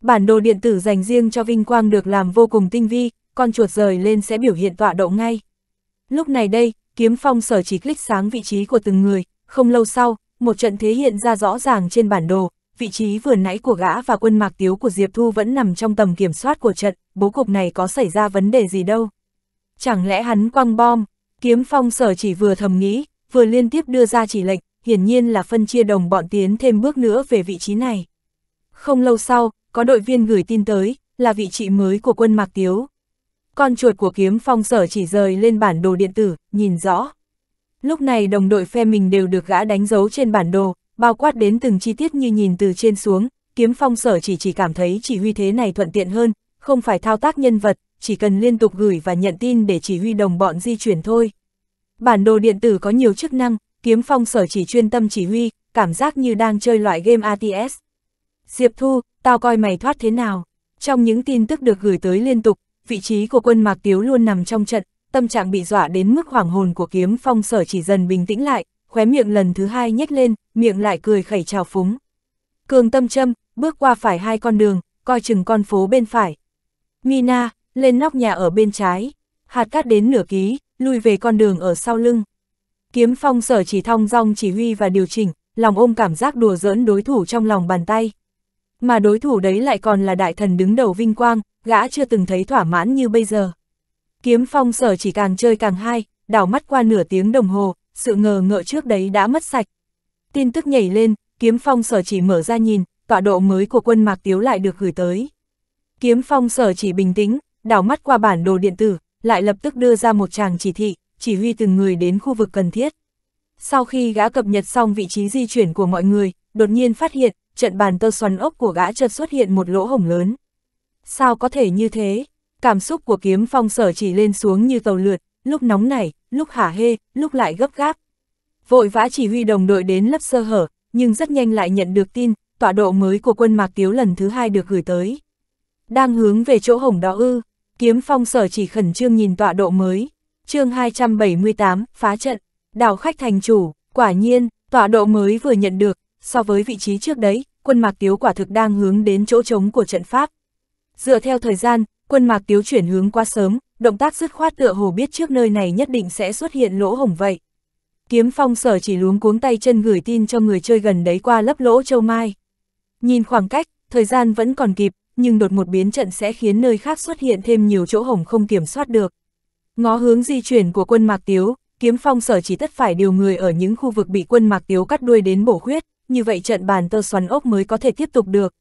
Bản đồ điện tử dành riêng cho Vinh Quang được làm vô cùng tinh vi, con chuột rời lên sẽ biểu hiện tọa độ ngay. Lúc này đây, kiếm phong sở chỉ click sáng vị trí của từng người, không lâu sau, một trận thế hiện ra rõ ràng trên bản đồ, vị trí vừa nãy của gã và quân mạc tiếu của Diệp Thu vẫn nằm trong tầm kiểm soát của trận, bố cục này có xảy ra vấn đề gì đâu. Chẳng lẽ hắn quăng bom, kiếm phong sở chỉ vừa thầm nghĩ, vừa liên tiếp đưa ra chỉ lệnh, hiển nhiên là phân chia đồng bọn tiến thêm bước nữa về vị trí này. Không lâu sau, có đội viên gửi tin tới, là vị trí mới của quân Mạc Tiếu con chuột của kiếm phong sở chỉ rời lên bản đồ điện tử, nhìn rõ. Lúc này đồng đội phe mình đều được gã đánh dấu trên bản đồ, bao quát đến từng chi tiết như nhìn từ trên xuống, kiếm phong sở chỉ chỉ cảm thấy chỉ huy thế này thuận tiện hơn, không phải thao tác nhân vật, chỉ cần liên tục gửi và nhận tin để chỉ huy đồng bọn di chuyển thôi. Bản đồ điện tử có nhiều chức năng, kiếm phong sở chỉ chuyên tâm chỉ huy, cảm giác như đang chơi loại game ATS. Diệp Thu, tao coi mày thoát thế nào. Trong những tin tức được gửi tới liên tục, vị trí của quân Mạc Tiếu luôn nằm trong trận, tâm trạng bị dọa đến mức hoảng hồn của kiếm phong sở chỉ dần bình tĩnh lại, khóe miệng lần thứ hai nhếch lên, miệng lại cười khẩy trào phúng. Cường tâm châm, bước qua phải hai con đường, coi chừng con phố bên phải. Mina, lên nóc nhà ở bên trái, hạt cát đến nửa ký, lui về con đường ở sau lưng. Kiếm phong sở chỉ thong dong chỉ huy và điều chỉnh, lòng ôm cảm giác đùa giỡn đối thủ trong lòng bàn tay. Mà đối thủ đấy lại còn là đại thần đứng đầu vinh quang, gã chưa từng thấy thỏa mãn như bây giờ. Kiếm phong sở chỉ càng chơi càng hay, đảo mắt qua nửa tiếng đồng hồ, sự ngờ ngợ trước đấy đã mất sạch. Tin tức nhảy lên, kiếm phong sở chỉ mở ra nhìn, tọa độ mới của quân Mạc Tiếu lại được gửi tới. Kiếm phong sở chỉ bình tĩnh, đảo mắt qua bản đồ điện tử, lại lập tức đưa ra một tràng chỉ thị, chỉ huy từng người đến khu vực cần thiết. Sau khi gã cập nhật xong vị trí di chuyển của mọi người, đột nhiên phát hiện, trận bàn tơ xoắn ốc của gã chợt xuất hiện một lỗ hổng lớn sao có thể như thế? Cảm xúc của kiếm phong sở chỉ lên xuống như tàu lượt, lúc nóng nảy, lúc hả hê, lúc lại gấp gáp. Vội vã chỉ huy đồng đội đến lấp sơ hở, nhưng rất nhanh lại nhận được tin, tọa độ mới của quân Mạc Tiếu lần thứ hai được gửi tới. Đang hướng về chỗ hồng đó ư, kiếm phong sở chỉ khẩn trương nhìn tọa độ mới. chương 278, phá trận, đảo khách thành chủ, quả nhiên, tọa độ mới vừa nhận được, so với vị trí trước đấy, quân Mạc Tiếu quả thực đang hướng đến chỗ trống của trận pháp, Dựa theo thời gian, quân mạc tiếu chuyển hướng quá sớm, động tác dứt khoát tựa hồ biết trước nơi này nhất định sẽ xuất hiện lỗ hổng vậy. Kiếm phong sở chỉ luống cuống tay chân gửi tin cho người chơi gần đấy qua lấp lỗ châu mai. Nhìn khoảng cách, thời gian vẫn còn kịp, nhưng đột một biến trận sẽ khiến nơi khác xuất hiện thêm nhiều chỗ hổng không kiểm soát được. Ngó hướng di chuyển của quân Mạc Tiếu, kiếm phong sở chỉ tất phải điều người ở những khu vực bị quân Mạc Tiếu cắt đuôi đến bổ khuyết, như vậy trận bàn tơ xoắn ốc mới có thể tiếp tục được.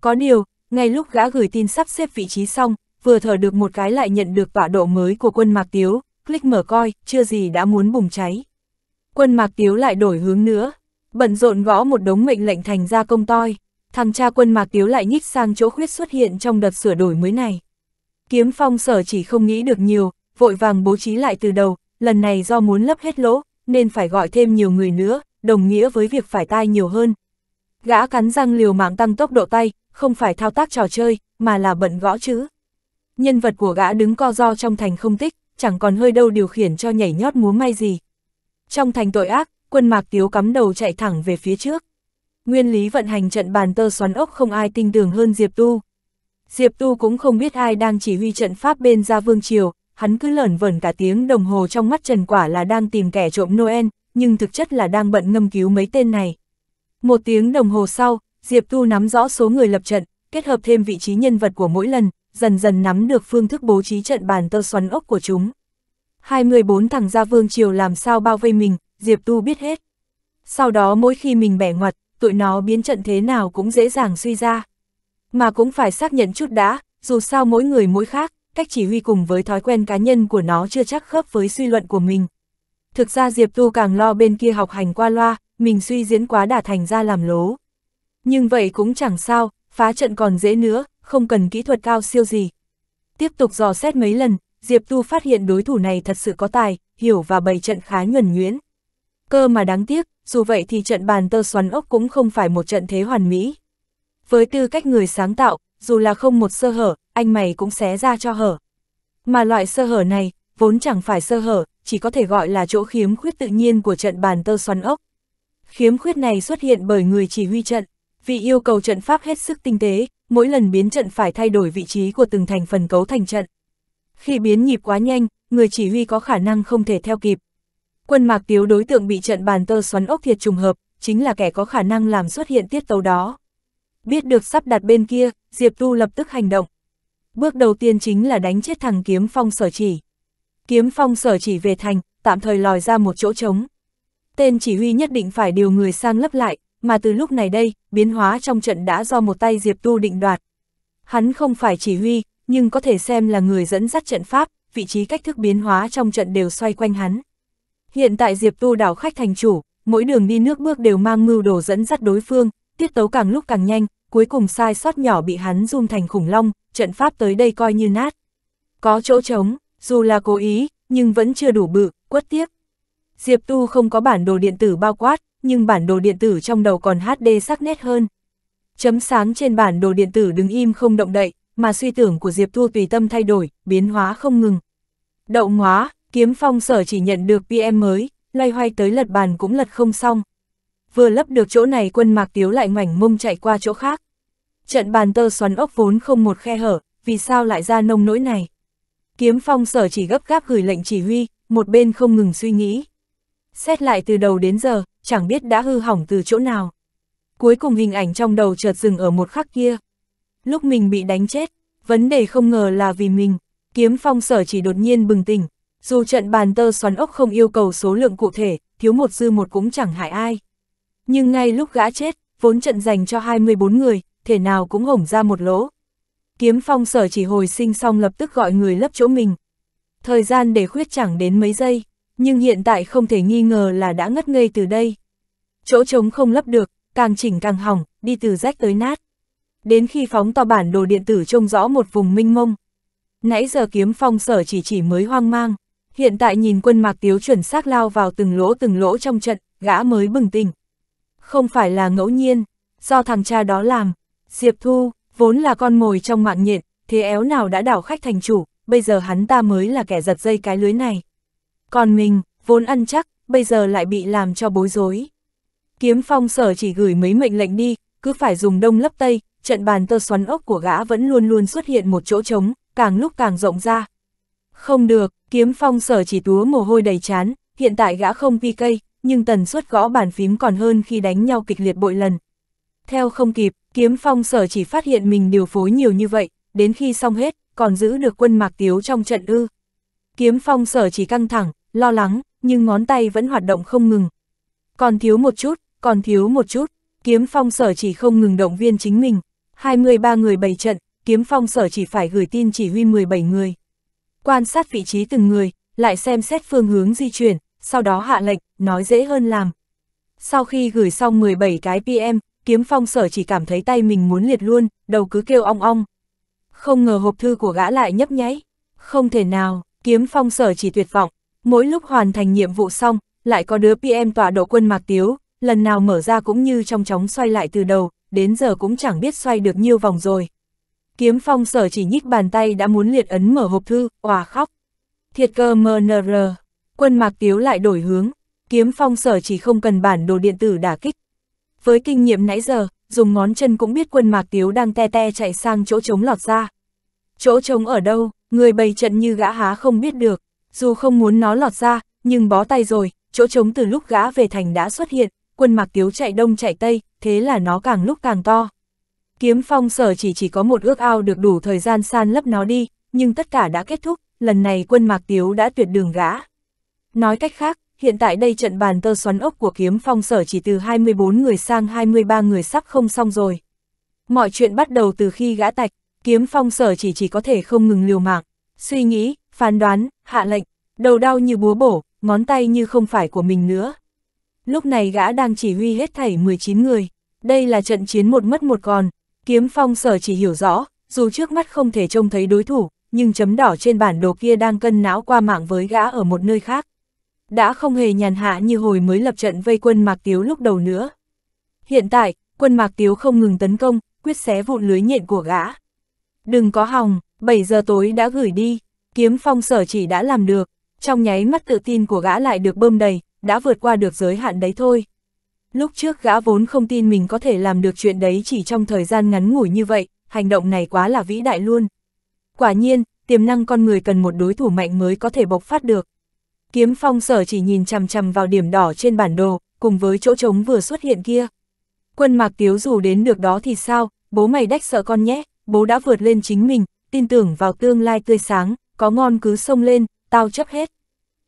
Có điều, ngay lúc gã gửi tin sắp xếp vị trí xong, vừa thở được một cái lại nhận được tọa độ mới của quân Mạc Tiếu, click mở coi, chưa gì đã muốn bùng cháy. Quân Mạc Tiếu lại đổi hướng nữa, bận rộn gõ một đống mệnh lệnh thành ra công toi, thằng cha quân Mạc Tiếu lại nhích sang chỗ khuyết xuất hiện trong đợt sửa đổi mới này. Kiếm phong sở chỉ không nghĩ được nhiều, vội vàng bố trí lại từ đầu, lần này do muốn lấp hết lỗ, nên phải gọi thêm nhiều người nữa, đồng nghĩa với việc phải tai nhiều hơn, Gã cắn răng liều mạng tăng tốc độ tay, không phải thao tác trò chơi, mà là bận gõ chữ. Nhân vật của gã đứng co do trong thành không tích, chẳng còn hơi đâu điều khiển cho nhảy nhót múa may gì. Trong thành tội ác, quân mạc tiếu cắm đầu chạy thẳng về phía trước. Nguyên lý vận hành trận bàn tơ xoắn ốc không ai tinh tường hơn Diệp Tu. Diệp Tu cũng không biết ai đang chỉ huy trận pháp bên ra vương triều, hắn cứ lởn vẩn cả tiếng đồng hồ trong mắt Trần Quả là đang tìm kẻ trộm Noel, nhưng thực chất là đang bận ngâm cứu mấy tên này. Một tiếng đồng hồ sau, Diệp Tu nắm rõ số người lập trận, kết hợp thêm vị trí nhân vật của mỗi lần, dần dần nắm được phương thức bố trí trận bàn tơ xoắn ốc của chúng. 24 thằng gia vương triều làm sao bao vây mình, Diệp Tu biết hết. Sau đó mỗi khi mình bẻ ngoặt, tụi nó biến trận thế nào cũng dễ dàng suy ra. Mà cũng phải xác nhận chút đã, dù sao mỗi người mỗi khác, cách chỉ huy cùng với thói quen cá nhân của nó chưa chắc khớp với suy luận của mình. Thực ra Diệp Tu càng lo bên kia học hành qua loa, mình suy diễn quá đã thành ra làm lố. Nhưng vậy cũng chẳng sao, phá trận còn dễ nữa, không cần kỹ thuật cao siêu gì. Tiếp tục dò xét mấy lần, Diệp Tu phát hiện đối thủ này thật sự có tài, hiểu và bày trận khá nhuần nhuyễn. Cơ mà đáng tiếc, dù vậy thì trận bàn tơ xoắn ốc cũng không phải một trận thế hoàn mỹ. Với tư cách người sáng tạo, dù là không một sơ hở, anh mày cũng xé ra cho hở. Mà loại sơ hở này, vốn chẳng phải sơ hở, chỉ có thể gọi là chỗ khiếm khuyết tự nhiên của trận bàn tơ xoắn ốc. Khiếm khuyết này xuất hiện bởi người chỉ huy trận, vì yêu cầu trận pháp hết sức tinh tế, mỗi lần biến trận phải thay đổi vị trí của từng thành phần cấu thành trận. Khi biến nhịp quá nhanh, người chỉ huy có khả năng không thể theo kịp. Quân mạc tiếu đối tượng bị trận bàn tơ xoắn ốc thiệt trùng hợp, chính là kẻ có khả năng làm xuất hiện tiết tấu đó. Biết được sắp đặt bên kia, Diệp Tu lập tức hành động. Bước đầu tiên chính là đánh chết thằng kiếm phong sở chỉ. Kiếm phong sở chỉ về thành, tạm thời lòi ra một chỗ trống tên chỉ huy nhất định phải điều người sang lấp lại, mà từ lúc này đây, biến hóa trong trận đã do một tay Diệp Tu định đoạt. Hắn không phải chỉ huy, nhưng có thể xem là người dẫn dắt trận pháp, vị trí cách thức biến hóa trong trận đều xoay quanh hắn. Hiện tại Diệp Tu đảo khách thành chủ, mỗi đường đi nước bước đều mang mưu đồ dẫn dắt đối phương, tiết tấu càng lúc càng nhanh, cuối cùng sai sót nhỏ bị hắn dung thành khủng long, trận pháp tới đây coi như nát. Có chỗ trống, dù là cố ý, nhưng vẫn chưa đủ bự, quất tiếp. Diệp Tu không có bản đồ điện tử bao quát, nhưng bản đồ điện tử trong đầu còn HD sắc nét hơn. Chấm sáng trên bản đồ điện tử đứng im không động đậy, mà suy tưởng của Diệp Tu tùy tâm thay đổi, biến hóa không ngừng. Đậu hóa, kiếm phong sở chỉ nhận được PM mới, loay hoay tới lật bàn cũng lật không xong. Vừa lấp được chỗ này quân mạc tiếu lại ngoảnh mông chạy qua chỗ khác. Trận bàn tơ xoắn ốc vốn không một khe hở, vì sao lại ra nông nỗi này? Kiếm phong sở chỉ gấp gáp gửi lệnh chỉ huy, một bên không ngừng suy nghĩ xét lại từ đầu đến giờ, chẳng biết đã hư hỏng từ chỗ nào. Cuối cùng hình ảnh trong đầu chợt dừng ở một khắc kia. Lúc mình bị đánh chết, vấn đề không ngờ là vì mình, kiếm phong sở chỉ đột nhiên bừng tỉnh, dù trận bàn tơ xoắn ốc không yêu cầu số lượng cụ thể, thiếu một dư một cũng chẳng hại ai. Nhưng ngay lúc gã chết, vốn trận dành cho 24 người, thể nào cũng hổng ra một lỗ. Kiếm phong sở chỉ hồi sinh xong lập tức gọi người lấp chỗ mình. Thời gian để khuyết chẳng đến mấy giây, nhưng hiện tại không thể nghi ngờ là đã ngất ngây từ đây. Chỗ trống không lấp được, càng chỉnh càng hỏng, đi từ rách tới nát. Đến khi phóng to bản đồ điện tử trông rõ một vùng minh mông. Nãy giờ kiếm phong sở chỉ chỉ mới hoang mang, hiện tại nhìn quân mạc tiếu chuẩn xác lao vào từng lỗ từng lỗ trong trận, gã mới bừng tỉnh. Không phải là ngẫu nhiên, do thằng cha đó làm, Diệp Thu, vốn là con mồi trong mạng nhện, thế éo nào đã đảo khách thành chủ, bây giờ hắn ta mới là kẻ giật dây cái lưới này. Còn mình, vốn ăn chắc, bây giờ lại bị làm cho bối rối. Kiếm phong sở chỉ gửi mấy mệnh lệnh đi, cứ phải dùng đông lấp tây, trận bàn tơ xoắn ốc của gã vẫn luôn luôn xuất hiện một chỗ trống, càng lúc càng rộng ra. Không được, kiếm phong sở chỉ túa mồ hôi đầy chán, hiện tại gã không vi cây, nhưng tần suất gõ bàn phím còn hơn khi đánh nhau kịch liệt bội lần. Theo không kịp, kiếm phong sở chỉ phát hiện mình điều phối nhiều như vậy, đến khi xong hết, còn giữ được quân mạc tiếu trong trận ư. Kiếm phong sở chỉ căng thẳng, lo lắng, nhưng ngón tay vẫn hoạt động không ngừng. Còn thiếu một chút, còn thiếu một chút, kiếm phong sở chỉ không ngừng động viên chính mình. 23 người bày trận, kiếm phong sở chỉ phải gửi tin chỉ huy 17 người. Quan sát vị trí từng người, lại xem xét phương hướng di chuyển, sau đó hạ lệnh, nói dễ hơn làm. Sau khi gửi xong 17 cái PM, kiếm phong sở chỉ cảm thấy tay mình muốn liệt luôn, đầu cứ kêu ong ong. Không ngờ hộp thư của gã lại nhấp nháy. Không thể nào, kiếm phong sở chỉ tuyệt vọng, Mỗi lúc hoàn thành nhiệm vụ xong, lại có đứa PM tọa độ quân Mạc Tiếu, lần nào mở ra cũng như trong chóng xoay lại từ đầu, đến giờ cũng chẳng biết xoay được nhiêu vòng rồi. Kiếm phong sở chỉ nhích bàn tay đã muốn liệt ấn mở hộp thư, hòa khóc. Thiệt cơ MNR, quân Mạc Tiếu lại đổi hướng, kiếm phong sở chỉ không cần bản đồ điện tử đả kích. Với kinh nghiệm nãy giờ, dùng ngón chân cũng biết quân Mạc Tiếu đang te te chạy sang chỗ trống lọt ra. Chỗ trống ở đâu, người bày trận như gã há không biết được dù không muốn nó lọt ra, nhưng bó tay rồi, chỗ trống từ lúc gã về thành đã xuất hiện, quân mạc tiếu chạy đông chạy tây, thế là nó càng lúc càng to. Kiếm phong sở chỉ chỉ có một ước ao được đủ thời gian san lấp nó đi, nhưng tất cả đã kết thúc, lần này quân mạc tiếu đã tuyệt đường gã. Nói cách khác, hiện tại đây trận bàn tơ xoắn ốc của kiếm phong sở chỉ từ 24 người sang 23 người sắp không xong rồi. Mọi chuyện bắt đầu từ khi gã tạch, kiếm phong sở chỉ chỉ có thể không ngừng liều mạng. Suy nghĩ, Phán đoán, hạ lệnh, đầu đau như búa bổ, ngón tay như không phải của mình nữa. Lúc này gã đang chỉ huy hết thảy 19 người. Đây là trận chiến một mất một còn. Kiếm phong sở chỉ hiểu rõ, dù trước mắt không thể trông thấy đối thủ, nhưng chấm đỏ trên bản đồ kia đang cân não qua mạng với gã ở một nơi khác. Đã không hề nhàn hạ như hồi mới lập trận vây quân Mạc Tiếu lúc đầu nữa. Hiện tại, quân Mạc Tiếu không ngừng tấn công, quyết xé vụn lưới nhện của gã. Đừng có hòng, 7 giờ tối đã gửi đi, Kiếm phong sở chỉ đã làm được, trong nháy mắt tự tin của gã lại được bơm đầy, đã vượt qua được giới hạn đấy thôi. Lúc trước gã vốn không tin mình có thể làm được chuyện đấy chỉ trong thời gian ngắn ngủi như vậy, hành động này quá là vĩ đại luôn. Quả nhiên, tiềm năng con người cần một đối thủ mạnh mới có thể bộc phát được. Kiếm phong sở chỉ nhìn chằm chằm vào điểm đỏ trên bản đồ, cùng với chỗ trống vừa xuất hiện kia. Quân mạc tiếu dù đến được đó thì sao, bố mày đách sợ con nhé, bố đã vượt lên chính mình, tin tưởng vào tương lai tươi sáng, có ngon cứ xông lên, tao chấp hết.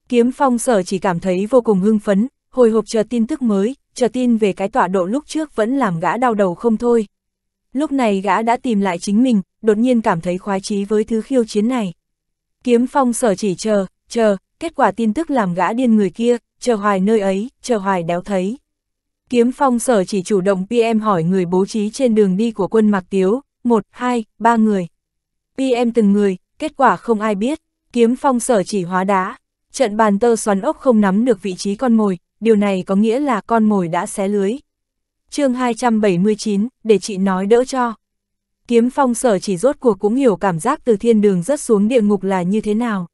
Kiếm phong sở chỉ cảm thấy vô cùng hưng phấn, hồi hộp chờ tin tức mới, chờ tin về cái tọa độ lúc trước vẫn làm gã đau đầu không thôi. Lúc này gã đã tìm lại chính mình, đột nhiên cảm thấy khoái chí với thứ khiêu chiến này. Kiếm phong sở chỉ chờ, chờ, kết quả tin tức làm gã điên người kia, chờ hoài nơi ấy, chờ hoài đéo thấy. Kiếm phong sở chỉ chủ động PM hỏi người bố trí trên đường đi của quân Mạc Tiếu, một hai ba người. PM từng người, kết quả không ai biết, kiếm phong sở chỉ hóa đá, trận bàn tơ xoắn ốc không nắm được vị trí con mồi, điều này có nghĩa là con mồi đã xé lưới. chương 279, để chị nói đỡ cho. Kiếm phong sở chỉ rốt cuộc cũng hiểu cảm giác từ thiên đường rớt xuống địa ngục là như thế nào.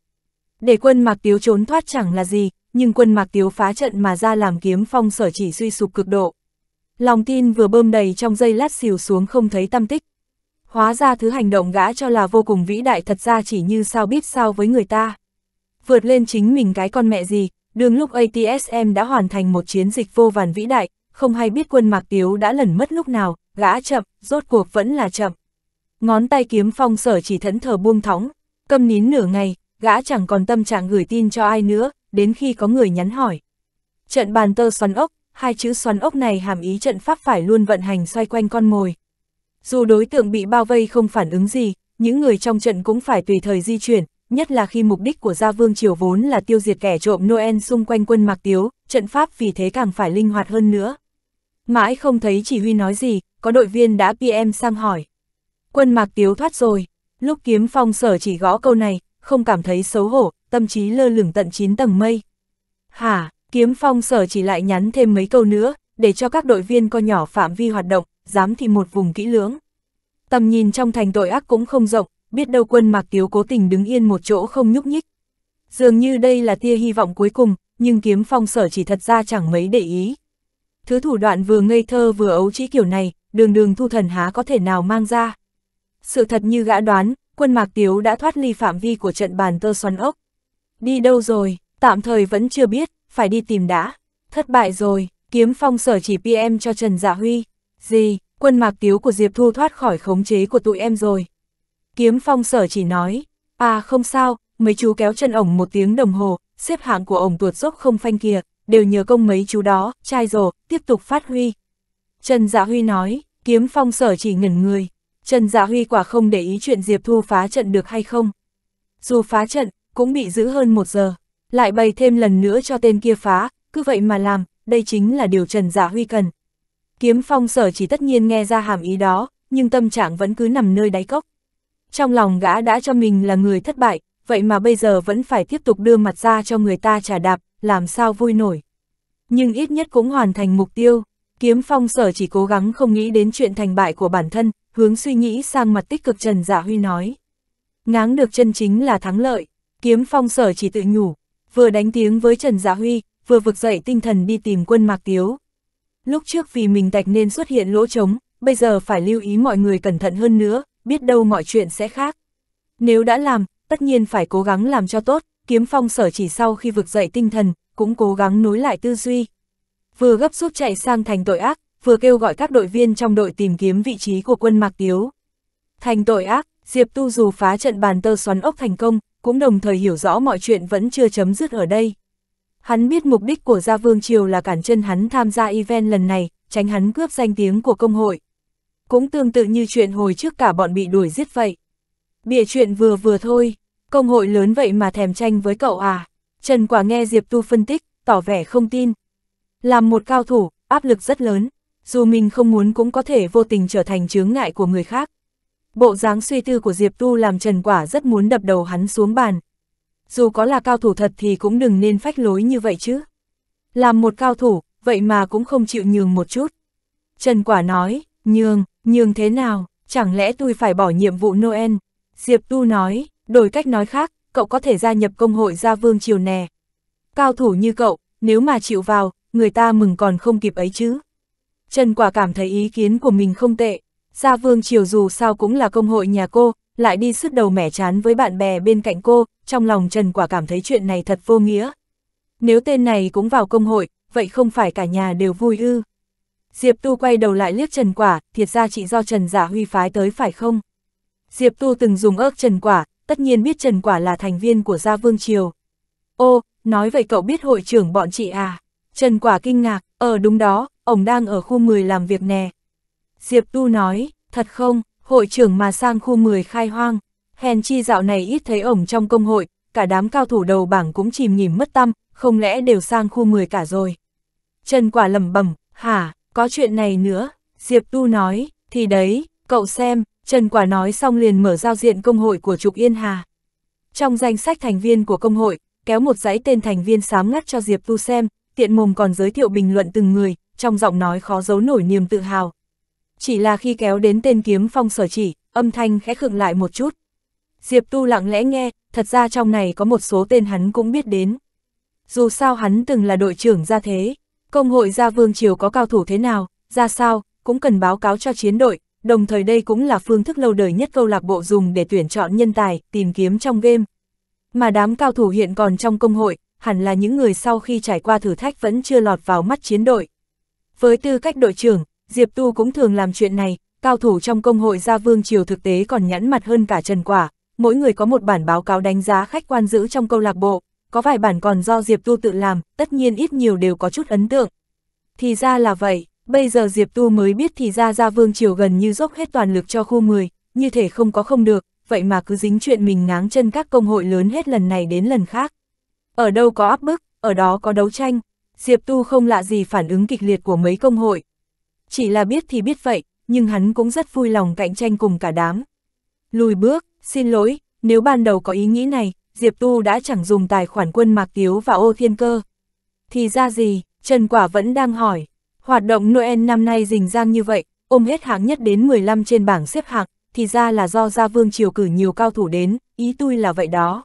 Để quân mạc tiếu trốn thoát chẳng là gì, nhưng quân mạc tiếu phá trận mà ra làm kiếm phong sở chỉ suy sụp cực độ. Lòng tin vừa bơm đầy trong dây lát xìu xuống không thấy tâm tích, Hóa ra thứ hành động gã cho là vô cùng vĩ đại thật ra chỉ như sao biết sao với người ta. Vượt lên chính mình cái con mẹ gì, đường lúc ATSM đã hoàn thành một chiến dịch vô vàn vĩ đại, không hay biết quân Mạc Tiếu đã lẩn mất lúc nào, gã chậm, rốt cuộc vẫn là chậm. Ngón tay kiếm phong sở chỉ thẫn thờ buông thóng, câm nín nửa ngày, gã chẳng còn tâm trạng gửi tin cho ai nữa, đến khi có người nhắn hỏi. Trận bàn tơ xoắn ốc, hai chữ xoắn ốc này hàm ý trận pháp phải luôn vận hành xoay quanh con mồi. Dù đối tượng bị bao vây không phản ứng gì, những người trong trận cũng phải tùy thời di chuyển, nhất là khi mục đích của Gia Vương Triều vốn là tiêu diệt kẻ trộm Noel xung quanh quân Mạc Tiếu, trận pháp vì thế càng phải linh hoạt hơn nữa. Mãi không thấy chỉ huy nói gì, có đội viên đã PM sang hỏi. Quân Mạc Tiếu thoát rồi, lúc kiếm phong sở chỉ gõ câu này, không cảm thấy xấu hổ, tâm trí lơ lửng tận chín tầng mây. Hả, kiếm phong sở chỉ lại nhắn thêm mấy câu nữa, để cho các đội viên co nhỏ phạm vi hoạt động, dám thì một vùng kỹ lưỡng. Tầm nhìn trong thành tội ác cũng không rộng, biết đâu quân Mạc Tiếu cố tình đứng yên một chỗ không nhúc nhích. Dường như đây là tia hy vọng cuối cùng, nhưng kiếm phong sở chỉ thật ra chẳng mấy để ý. Thứ thủ đoạn vừa ngây thơ vừa ấu trí kiểu này, đường đường thu thần há có thể nào mang ra. Sự thật như gã đoán, quân Mạc Tiếu đã thoát ly phạm vi của trận bàn tơ xoắn ốc. Đi đâu rồi, tạm thời vẫn chưa biết, phải đi tìm đã. Thất bại rồi, kiếm phong sở chỉ PM cho Trần Dạ Huy. Gì, quân mạc tiếu của Diệp Thu thoát khỏi khống chế của tụi em rồi. Kiếm phong sở chỉ nói, à không sao, mấy chú kéo chân ổng một tiếng đồng hồ, xếp hạng của ổng tuột dốc không phanh kia, đều nhờ công mấy chú đó, trai rồ, tiếp tục phát huy. Trần Dạ Huy nói, kiếm phong sở chỉ ngẩn người, Trần Dạ Huy quả không để ý chuyện Diệp Thu phá trận được hay không. Dù phá trận, cũng bị giữ hơn một giờ, lại bày thêm lần nữa cho tên kia phá, cứ vậy mà làm, đây chính là điều Trần Dạ Huy cần. Kiếm phong sở chỉ tất nhiên nghe ra hàm ý đó, nhưng tâm trạng vẫn cứ nằm nơi đáy cốc. Trong lòng gã đã cho mình là người thất bại, vậy mà bây giờ vẫn phải tiếp tục đưa mặt ra cho người ta trả đạp, làm sao vui nổi. Nhưng ít nhất cũng hoàn thành mục tiêu, kiếm phong sở chỉ cố gắng không nghĩ đến chuyện thành bại của bản thân, hướng suy nghĩ sang mặt tích cực Trần Dạ Huy nói. Ngáng được chân chính là thắng lợi, kiếm phong sở chỉ tự nhủ, vừa đánh tiếng với Trần Dạ Huy, vừa vực dậy tinh thần đi tìm quân Mạc Tiếu. Lúc trước vì mình tạch nên xuất hiện lỗ trống, bây giờ phải lưu ý mọi người cẩn thận hơn nữa, biết đâu mọi chuyện sẽ khác. Nếu đã làm, tất nhiên phải cố gắng làm cho tốt, kiếm phong sở chỉ sau khi vực dậy tinh thần, cũng cố gắng nối lại tư duy. Vừa gấp rút chạy sang thành tội ác, vừa kêu gọi các đội viên trong đội tìm kiếm vị trí của quân Mạc Tiếu. Thành tội ác, Diệp Tu dù phá trận bàn tơ xoắn ốc thành công, cũng đồng thời hiểu rõ mọi chuyện vẫn chưa chấm dứt ở đây. Hắn biết mục đích của Gia Vương Triều là cản chân hắn tham gia event lần này, tránh hắn cướp danh tiếng của công hội. Cũng tương tự như chuyện hồi trước cả bọn bị đuổi giết vậy. Bịa chuyện vừa vừa thôi, công hội lớn vậy mà thèm tranh với cậu à. Trần Quả nghe Diệp Tu phân tích, tỏ vẻ không tin. Làm một cao thủ, áp lực rất lớn, dù mình không muốn cũng có thể vô tình trở thành chướng ngại của người khác. Bộ dáng suy tư của Diệp Tu làm Trần Quả rất muốn đập đầu hắn xuống bàn, dù có là cao thủ thật thì cũng đừng nên phách lối như vậy chứ. Làm một cao thủ, vậy mà cũng không chịu nhường một chút. Trần Quả nói, nhường, nhường thế nào, chẳng lẽ tôi phải bỏ nhiệm vụ Noel? Diệp Tu nói, đổi cách nói khác, cậu có thể gia nhập công hội gia vương triều nè. Cao thủ như cậu, nếu mà chịu vào, người ta mừng còn không kịp ấy chứ. Trần Quả cảm thấy ý kiến của mình không tệ, gia vương triều dù sao cũng là công hội nhà cô, lại đi sứt đầu mẻ chán với bạn bè bên cạnh cô, trong lòng Trần Quả cảm thấy chuyện này thật vô nghĩa. Nếu tên này cũng vào công hội, vậy không phải cả nhà đều vui ư. Diệp Tu quay đầu lại liếc Trần Quả, thiệt ra chị do Trần Giả dạ Huy phái tới phải không? Diệp Tu từng dùng ớt Trần Quả, tất nhiên biết Trần Quả là thành viên của Gia Vương Triều. Ô, nói vậy cậu biết hội trưởng bọn chị à? Trần Quả kinh ngạc, ờ đúng đó, ông đang ở khu 10 làm việc nè. Diệp Tu nói, thật không, hội trưởng mà sang khu 10 khai hoang, hèn chi dạo này ít thấy ổng trong công hội, cả đám cao thủ đầu bảng cũng chìm nghỉm mất tâm, không lẽ đều sang khu 10 cả rồi. Trần quả lẩm bẩm hả, có chuyện này nữa, Diệp Tu nói, thì đấy, cậu xem, Trần quả nói xong liền mở giao diện công hội của Trục Yên Hà. Trong danh sách thành viên của công hội, kéo một dãy tên thành viên sám ngắt cho Diệp Tu xem, tiện mồm còn giới thiệu bình luận từng người, trong giọng nói khó giấu nổi niềm tự hào, chỉ là khi kéo đến tên kiếm phong sở chỉ, âm thanh khẽ khựng lại một chút. Diệp Tu lặng lẽ nghe, thật ra trong này có một số tên hắn cũng biết đến. Dù sao hắn từng là đội trưởng ra thế, công hội gia vương triều có cao thủ thế nào, ra sao, cũng cần báo cáo cho chiến đội, đồng thời đây cũng là phương thức lâu đời nhất câu lạc bộ dùng để tuyển chọn nhân tài, tìm kiếm trong game. Mà đám cao thủ hiện còn trong công hội, hẳn là những người sau khi trải qua thử thách vẫn chưa lọt vào mắt chiến đội. Với tư cách đội trưởng, Diệp Tu cũng thường làm chuyện này, cao thủ trong công hội gia vương triều thực tế còn nhẫn mặt hơn cả Trần Quả, mỗi người có một bản báo cáo đánh giá khách quan giữ trong câu lạc bộ, có vài bản còn do Diệp Tu tự làm, tất nhiên ít nhiều đều có chút ấn tượng. Thì ra là vậy, bây giờ Diệp Tu mới biết thì ra gia vương triều gần như dốc hết toàn lực cho khu 10, như thể không có không được, vậy mà cứ dính chuyện mình ngáng chân các công hội lớn hết lần này đến lần khác. Ở đâu có áp bức, ở đó có đấu tranh, Diệp Tu không lạ gì phản ứng kịch liệt của mấy công hội, chỉ là biết thì biết vậy, nhưng hắn cũng rất vui lòng cạnh tranh cùng cả đám. Lùi bước, xin lỗi, nếu ban đầu có ý nghĩ này, Diệp Tu đã chẳng dùng tài khoản quân Mạc Tiếu và ô thiên cơ. Thì ra gì, Trần Quả vẫn đang hỏi, hoạt động Noel năm nay rình rang như vậy, ôm hết hạng nhất đến 15 trên bảng xếp hạng, thì ra là do Gia Vương Triều cử nhiều cao thủ đến, ý tôi là vậy đó.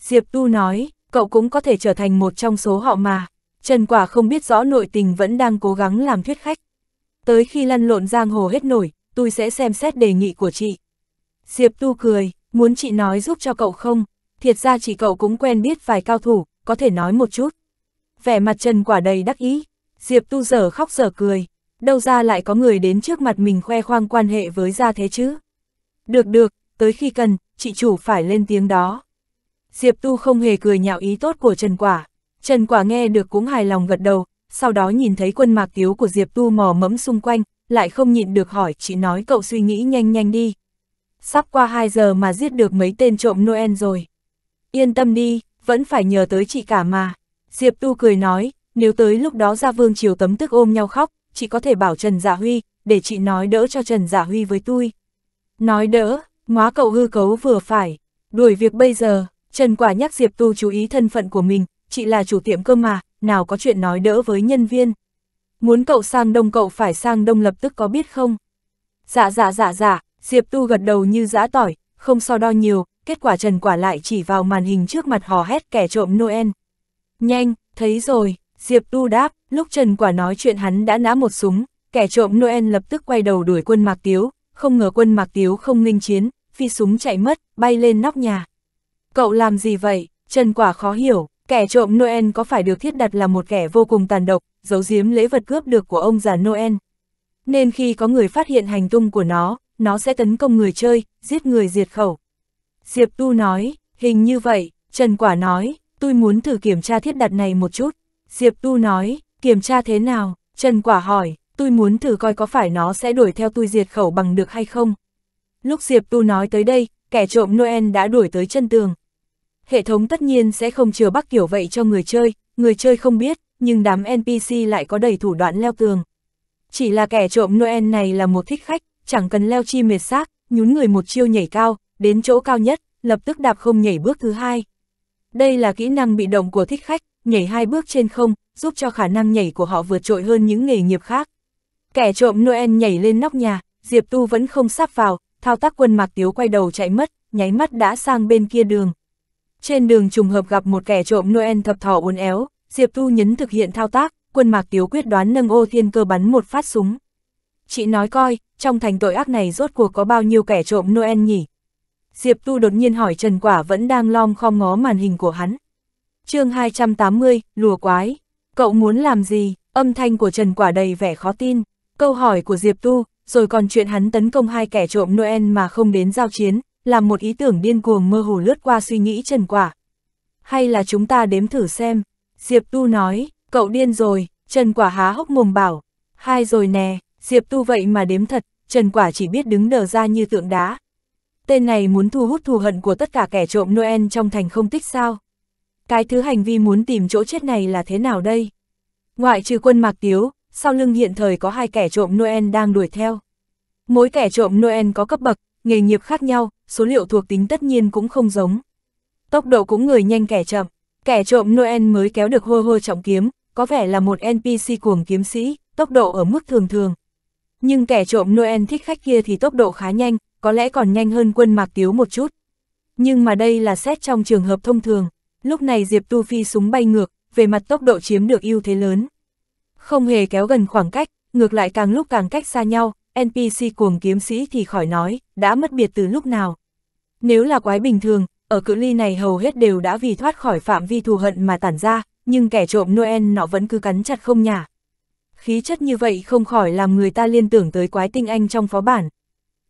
Diệp Tu nói, cậu cũng có thể trở thành một trong số họ mà. Trần Quả không biết rõ nội tình vẫn đang cố gắng làm thuyết khách, Tới khi lăn lộn giang hồ hết nổi, tôi sẽ xem xét đề nghị của chị. Diệp Tu cười, muốn chị nói giúp cho cậu không? Thiệt ra chị cậu cũng quen biết vài cao thủ, có thể nói một chút. Vẻ mặt Trần Quả đầy đắc ý, Diệp Tu giờ khóc giờ cười, đâu ra lại có người đến trước mặt mình khoe khoang quan hệ với gia thế chứ. Được được, tới khi cần, chị chủ phải lên tiếng đó. Diệp Tu không hề cười nhạo ý tốt của Trần Quả. Trần Quả nghe được cũng hài lòng gật đầu, sau đó nhìn thấy quân mạc tiếu của Diệp Tu mò mẫm xung quanh, lại không nhịn được hỏi chỉ nói cậu suy nghĩ nhanh nhanh đi. Sắp qua 2 giờ mà giết được mấy tên trộm Noel rồi. Yên tâm đi, vẫn phải nhờ tới chị cả mà. Diệp Tu cười nói, nếu tới lúc đó ra vương chiều tấm tức ôm nhau khóc, chị có thể bảo Trần Dạ Huy, để chị nói đỡ cho Trần Dạ Huy với tôi. Nói đỡ, ngóa cậu hư cấu vừa phải, đuổi việc bây giờ, Trần Quả nhắc Diệp Tu chú ý thân phận của mình, chị là chủ tiệm cơ mà, nào có chuyện nói đỡ với nhân viên. Muốn cậu sang đông cậu phải sang đông lập tức có biết không? Dạ dạ dạ dạ, Diệp Tu gật đầu như giã tỏi, không so đo nhiều, kết quả Trần Quả lại chỉ vào màn hình trước mặt hò hét kẻ trộm Noel. Nhanh, thấy rồi, Diệp Tu đáp, lúc Trần Quả nói chuyện hắn đã nã một súng, kẻ trộm Noel lập tức quay đầu đuổi quân Mạc Tiếu, không ngờ quân Mạc Tiếu không nghênh chiến, phi súng chạy mất, bay lên nóc nhà. Cậu làm gì vậy? Trần Quả khó hiểu, Kẻ trộm Noel có phải được thiết đặt là một kẻ vô cùng tàn độc, giấu giếm lễ vật cướp được của ông già Noel. Nên khi có người phát hiện hành tung của nó, nó sẽ tấn công người chơi, giết người diệt khẩu. Diệp Tu nói, hình như vậy, Trần Quả nói, tôi muốn thử kiểm tra thiết đặt này một chút. Diệp Tu nói, kiểm tra thế nào? Trần Quả hỏi, tôi muốn thử coi có phải nó sẽ đuổi theo tôi diệt khẩu bằng được hay không. Lúc Diệp Tu nói tới đây, kẻ trộm Noel đã đuổi tới chân tường hệ thống tất nhiên sẽ không chừa bắc kiểu vậy cho người chơi, người chơi không biết, nhưng đám NPC lại có đầy thủ đoạn leo tường. Chỉ là kẻ trộm Noel này là một thích khách, chẳng cần leo chi mệt xác, nhún người một chiêu nhảy cao, đến chỗ cao nhất, lập tức đạp không nhảy bước thứ hai. Đây là kỹ năng bị động của thích khách, nhảy hai bước trên không, giúp cho khả năng nhảy của họ vượt trội hơn những nghề nghiệp khác. Kẻ trộm Noel nhảy lên nóc nhà, Diệp Tu vẫn không sắp vào, thao tác quân mạc tiếu quay đầu chạy mất, nháy mắt đã sang bên kia đường. Trên đường trùng hợp gặp một kẻ trộm Noel thập thỏ uốn éo, Diệp tu nhấn thực hiện thao tác, quân mạc tiếu quyết đoán nâng ô thiên cơ bắn một phát súng. Chị nói coi, trong thành tội ác này rốt cuộc có bao nhiêu kẻ trộm Noel nhỉ? Diệp Tu đột nhiên hỏi Trần Quả vẫn đang lom khom ngó màn hình của hắn. chương 280, lùa quái. Cậu muốn làm gì? Âm thanh của Trần Quả đầy vẻ khó tin. Câu hỏi của Diệp Tu, rồi còn chuyện hắn tấn công hai kẻ trộm Noel mà không đến giao chiến, làm một ý tưởng điên cuồng mơ hồ lướt qua suy nghĩ Trần Quả. Hay là chúng ta đếm thử xem, Diệp Tu nói, cậu điên rồi, Trần Quả há hốc mồm bảo, hai rồi nè, Diệp Tu vậy mà đếm thật, Trần Quả chỉ biết đứng đờ ra như tượng đá. Tên này muốn thu hút thù hận của tất cả kẻ trộm Noel trong thành không tích sao. Cái thứ hành vi muốn tìm chỗ chết này là thế nào đây? Ngoại trừ quân Mạc Tiếu, sau lưng hiện thời có hai kẻ trộm Noel đang đuổi theo. Mỗi kẻ trộm Noel có cấp bậc, nghề nghiệp khác nhau, số liệu thuộc tính tất nhiên cũng không giống. Tốc độ cũng người nhanh kẻ chậm, kẻ trộm Noel mới kéo được hô hô trọng kiếm, có vẻ là một NPC cuồng kiếm sĩ, tốc độ ở mức thường thường. Nhưng kẻ trộm Noel thích khách kia thì tốc độ khá nhanh, có lẽ còn nhanh hơn quân mạc tiếu một chút. Nhưng mà đây là xét trong trường hợp thông thường, lúc này Diệp Tu Phi súng bay ngược, về mặt tốc độ chiếm được ưu thế lớn. Không hề kéo gần khoảng cách, ngược lại càng lúc càng cách xa nhau, NPC cuồng kiếm sĩ thì khỏi nói, đã mất biệt từ lúc nào. Nếu là quái bình thường, ở cự ly này hầu hết đều đã vì thoát khỏi phạm vi thù hận mà tản ra, nhưng kẻ trộm Noel nó vẫn cứ cắn chặt không nhả. Khí chất như vậy không khỏi làm người ta liên tưởng tới quái tinh anh trong phó bản.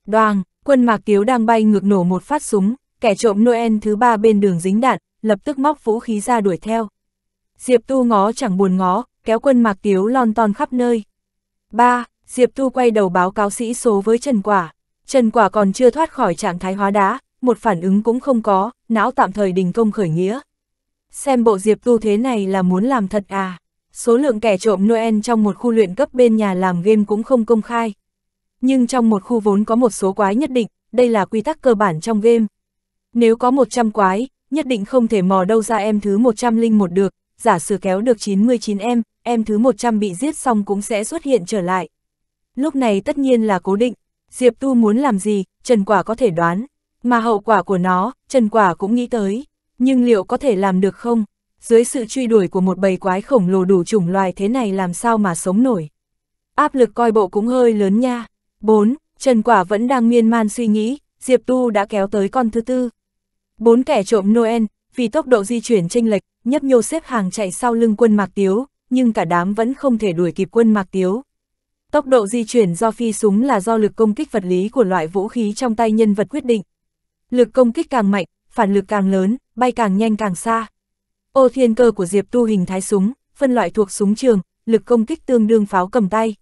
Đoàng, quân mạc tiếu đang bay ngược nổ một phát súng, kẻ trộm Noel thứ ba bên đường dính đạn, lập tức móc vũ khí ra đuổi theo. Diệp tu ngó chẳng buồn ngó, kéo quân mạc tiếu lon ton khắp nơi. 3. Diệp Tu quay đầu báo cáo sĩ số với Trần Quả. Trần Quả còn chưa thoát khỏi trạng thái hóa đá, một phản ứng cũng không có, não tạm thời đình công khởi nghĩa. Xem bộ Diệp Tu thế này là muốn làm thật à? Số lượng kẻ trộm Noel trong một khu luyện cấp bên nhà làm game cũng không công khai. Nhưng trong một khu vốn có một số quái nhất định, đây là quy tắc cơ bản trong game. Nếu có 100 quái, nhất định không thể mò đâu ra em thứ 101 được, giả sử kéo được 99 em, em thứ 100 bị giết xong cũng sẽ xuất hiện trở lại. Lúc này tất nhiên là cố định, Diệp Tu muốn làm gì, Trần Quả có thể đoán, mà hậu quả của nó, Trần Quả cũng nghĩ tới, nhưng liệu có thể làm được không? Dưới sự truy đuổi của một bầy quái khổng lồ đủ chủng loài thế này làm sao mà sống nổi? Áp lực coi bộ cũng hơi lớn nha. 4. Trần Quả vẫn đang miên man suy nghĩ, Diệp Tu đã kéo tới con thứ tư. Bốn kẻ trộm Noel, vì tốc độ di chuyển chênh lệch, nhấp nhô xếp hàng chạy sau lưng quân Mạc Tiếu, nhưng cả đám vẫn không thể đuổi kịp quân Mạc Tiếu. Tốc độ di chuyển do phi súng là do lực công kích vật lý của loại vũ khí trong tay nhân vật quyết định. Lực công kích càng mạnh, phản lực càng lớn, bay càng nhanh càng xa. Ô thiên cơ của Diệp Tu hình thái súng, phân loại thuộc súng trường, lực công kích tương đương pháo cầm tay.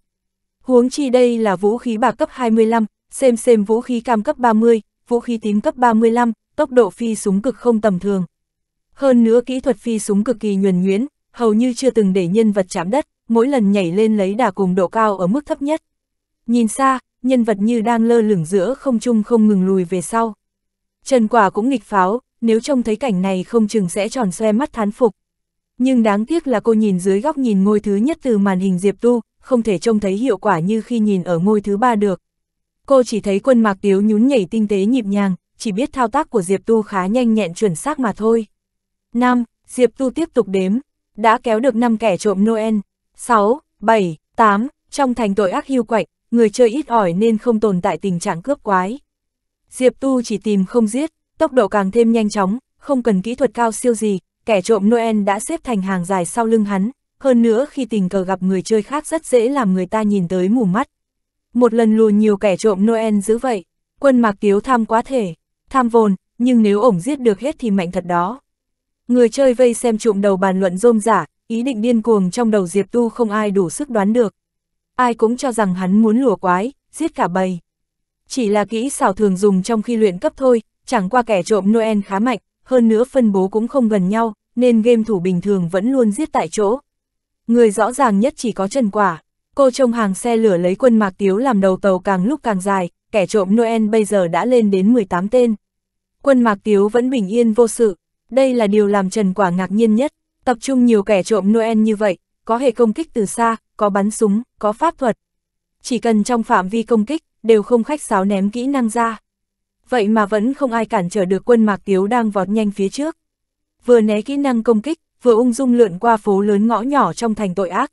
Huống chi đây là vũ khí bạc cấp 25, xem xem vũ khí cam cấp 30, vũ khí tím cấp 35, tốc độ phi súng cực không tầm thường. Hơn nữa kỹ thuật phi súng cực kỳ nhuần nhuyễn, hầu như chưa từng để nhân vật chạm đất, mỗi lần nhảy lên lấy đà cùng độ cao ở mức thấp nhất. Nhìn xa, nhân vật như đang lơ lửng giữa không trung không ngừng lùi về sau. Trần Quả cũng nghịch pháo, nếu trông thấy cảnh này không chừng sẽ tròn xoe mắt thán phục. Nhưng đáng tiếc là cô nhìn dưới góc nhìn ngôi thứ nhất từ màn hình Diệp Tu, không thể trông thấy hiệu quả như khi nhìn ở ngôi thứ ba được. Cô chỉ thấy quân mạc tiếu nhún nhảy tinh tế nhịp nhàng, chỉ biết thao tác của Diệp Tu khá nhanh nhẹn chuẩn xác mà thôi. 5. Diệp Tu tiếp tục đếm, đã kéo được 5 kẻ trộm Noel, 6, 7, 8, trong thành tội ác hưu quạnh, người chơi ít ỏi nên không tồn tại tình trạng cướp quái. Diệp Tu chỉ tìm không giết, tốc độ càng thêm nhanh chóng, không cần kỹ thuật cao siêu gì, kẻ trộm Noel đã xếp thành hàng dài sau lưng hắn, hơn nữa khi tình cờ gặp người chơi khác rất dễ làm người ta nhìn tới mù mắt. Một lần lùi nhiều kẻ trộm Noel dữ vậy, quân mạc tiếu tham quá thể, tham vồn, nhưng nếu ổng giết được hết thì mạnh thật đó. Người chơi vây xem trụm đầu bàn luận rôm giả, ý định điên cuồng trong đầu Diệp Tu không ai đủ sức đoán được. Ai cũng cho rằng hắn muốn lùa quái, giết cả bầy. Chỉ là kỹ xảo thường dùng trong khi luyện cấp thôi, chẳng qua kẻ trộm Noel khá mạnh, hơn nữa phân bố cũng không gần nhau, nên game thủ bình thường vẫn luôn giết tại chỗ. Người rõ ràng nhất chỉ có Trần Quả, cô trông hàng xe lửa lấy quân Mạc Tiếu làm đầu tàu càng lúc càng dài, kẻ trộm Noel bây giờ đã lên đến 18 tên. Quân Mạc Tiếu vẫn bình yên vô sự, đây là điều làm Trần Quả ngạc nhiên nhất, tập trung nhiều kẻ trộm Noel như vậy, có hệ công kích từ xa, có bắn súng, có pháp thuật. Chỉ cần trong phạm vi công kích, đều không khách sáo ném kỹ năng ra. Vậy mà vẫn không ai cản trở được quân Mạc Tiếu đang vọt nhanh phía trước. Vừa né kỹ năng công kích, vừa ung dung lượn qua phố lớn ngõ nhỏ trong thành tội ác.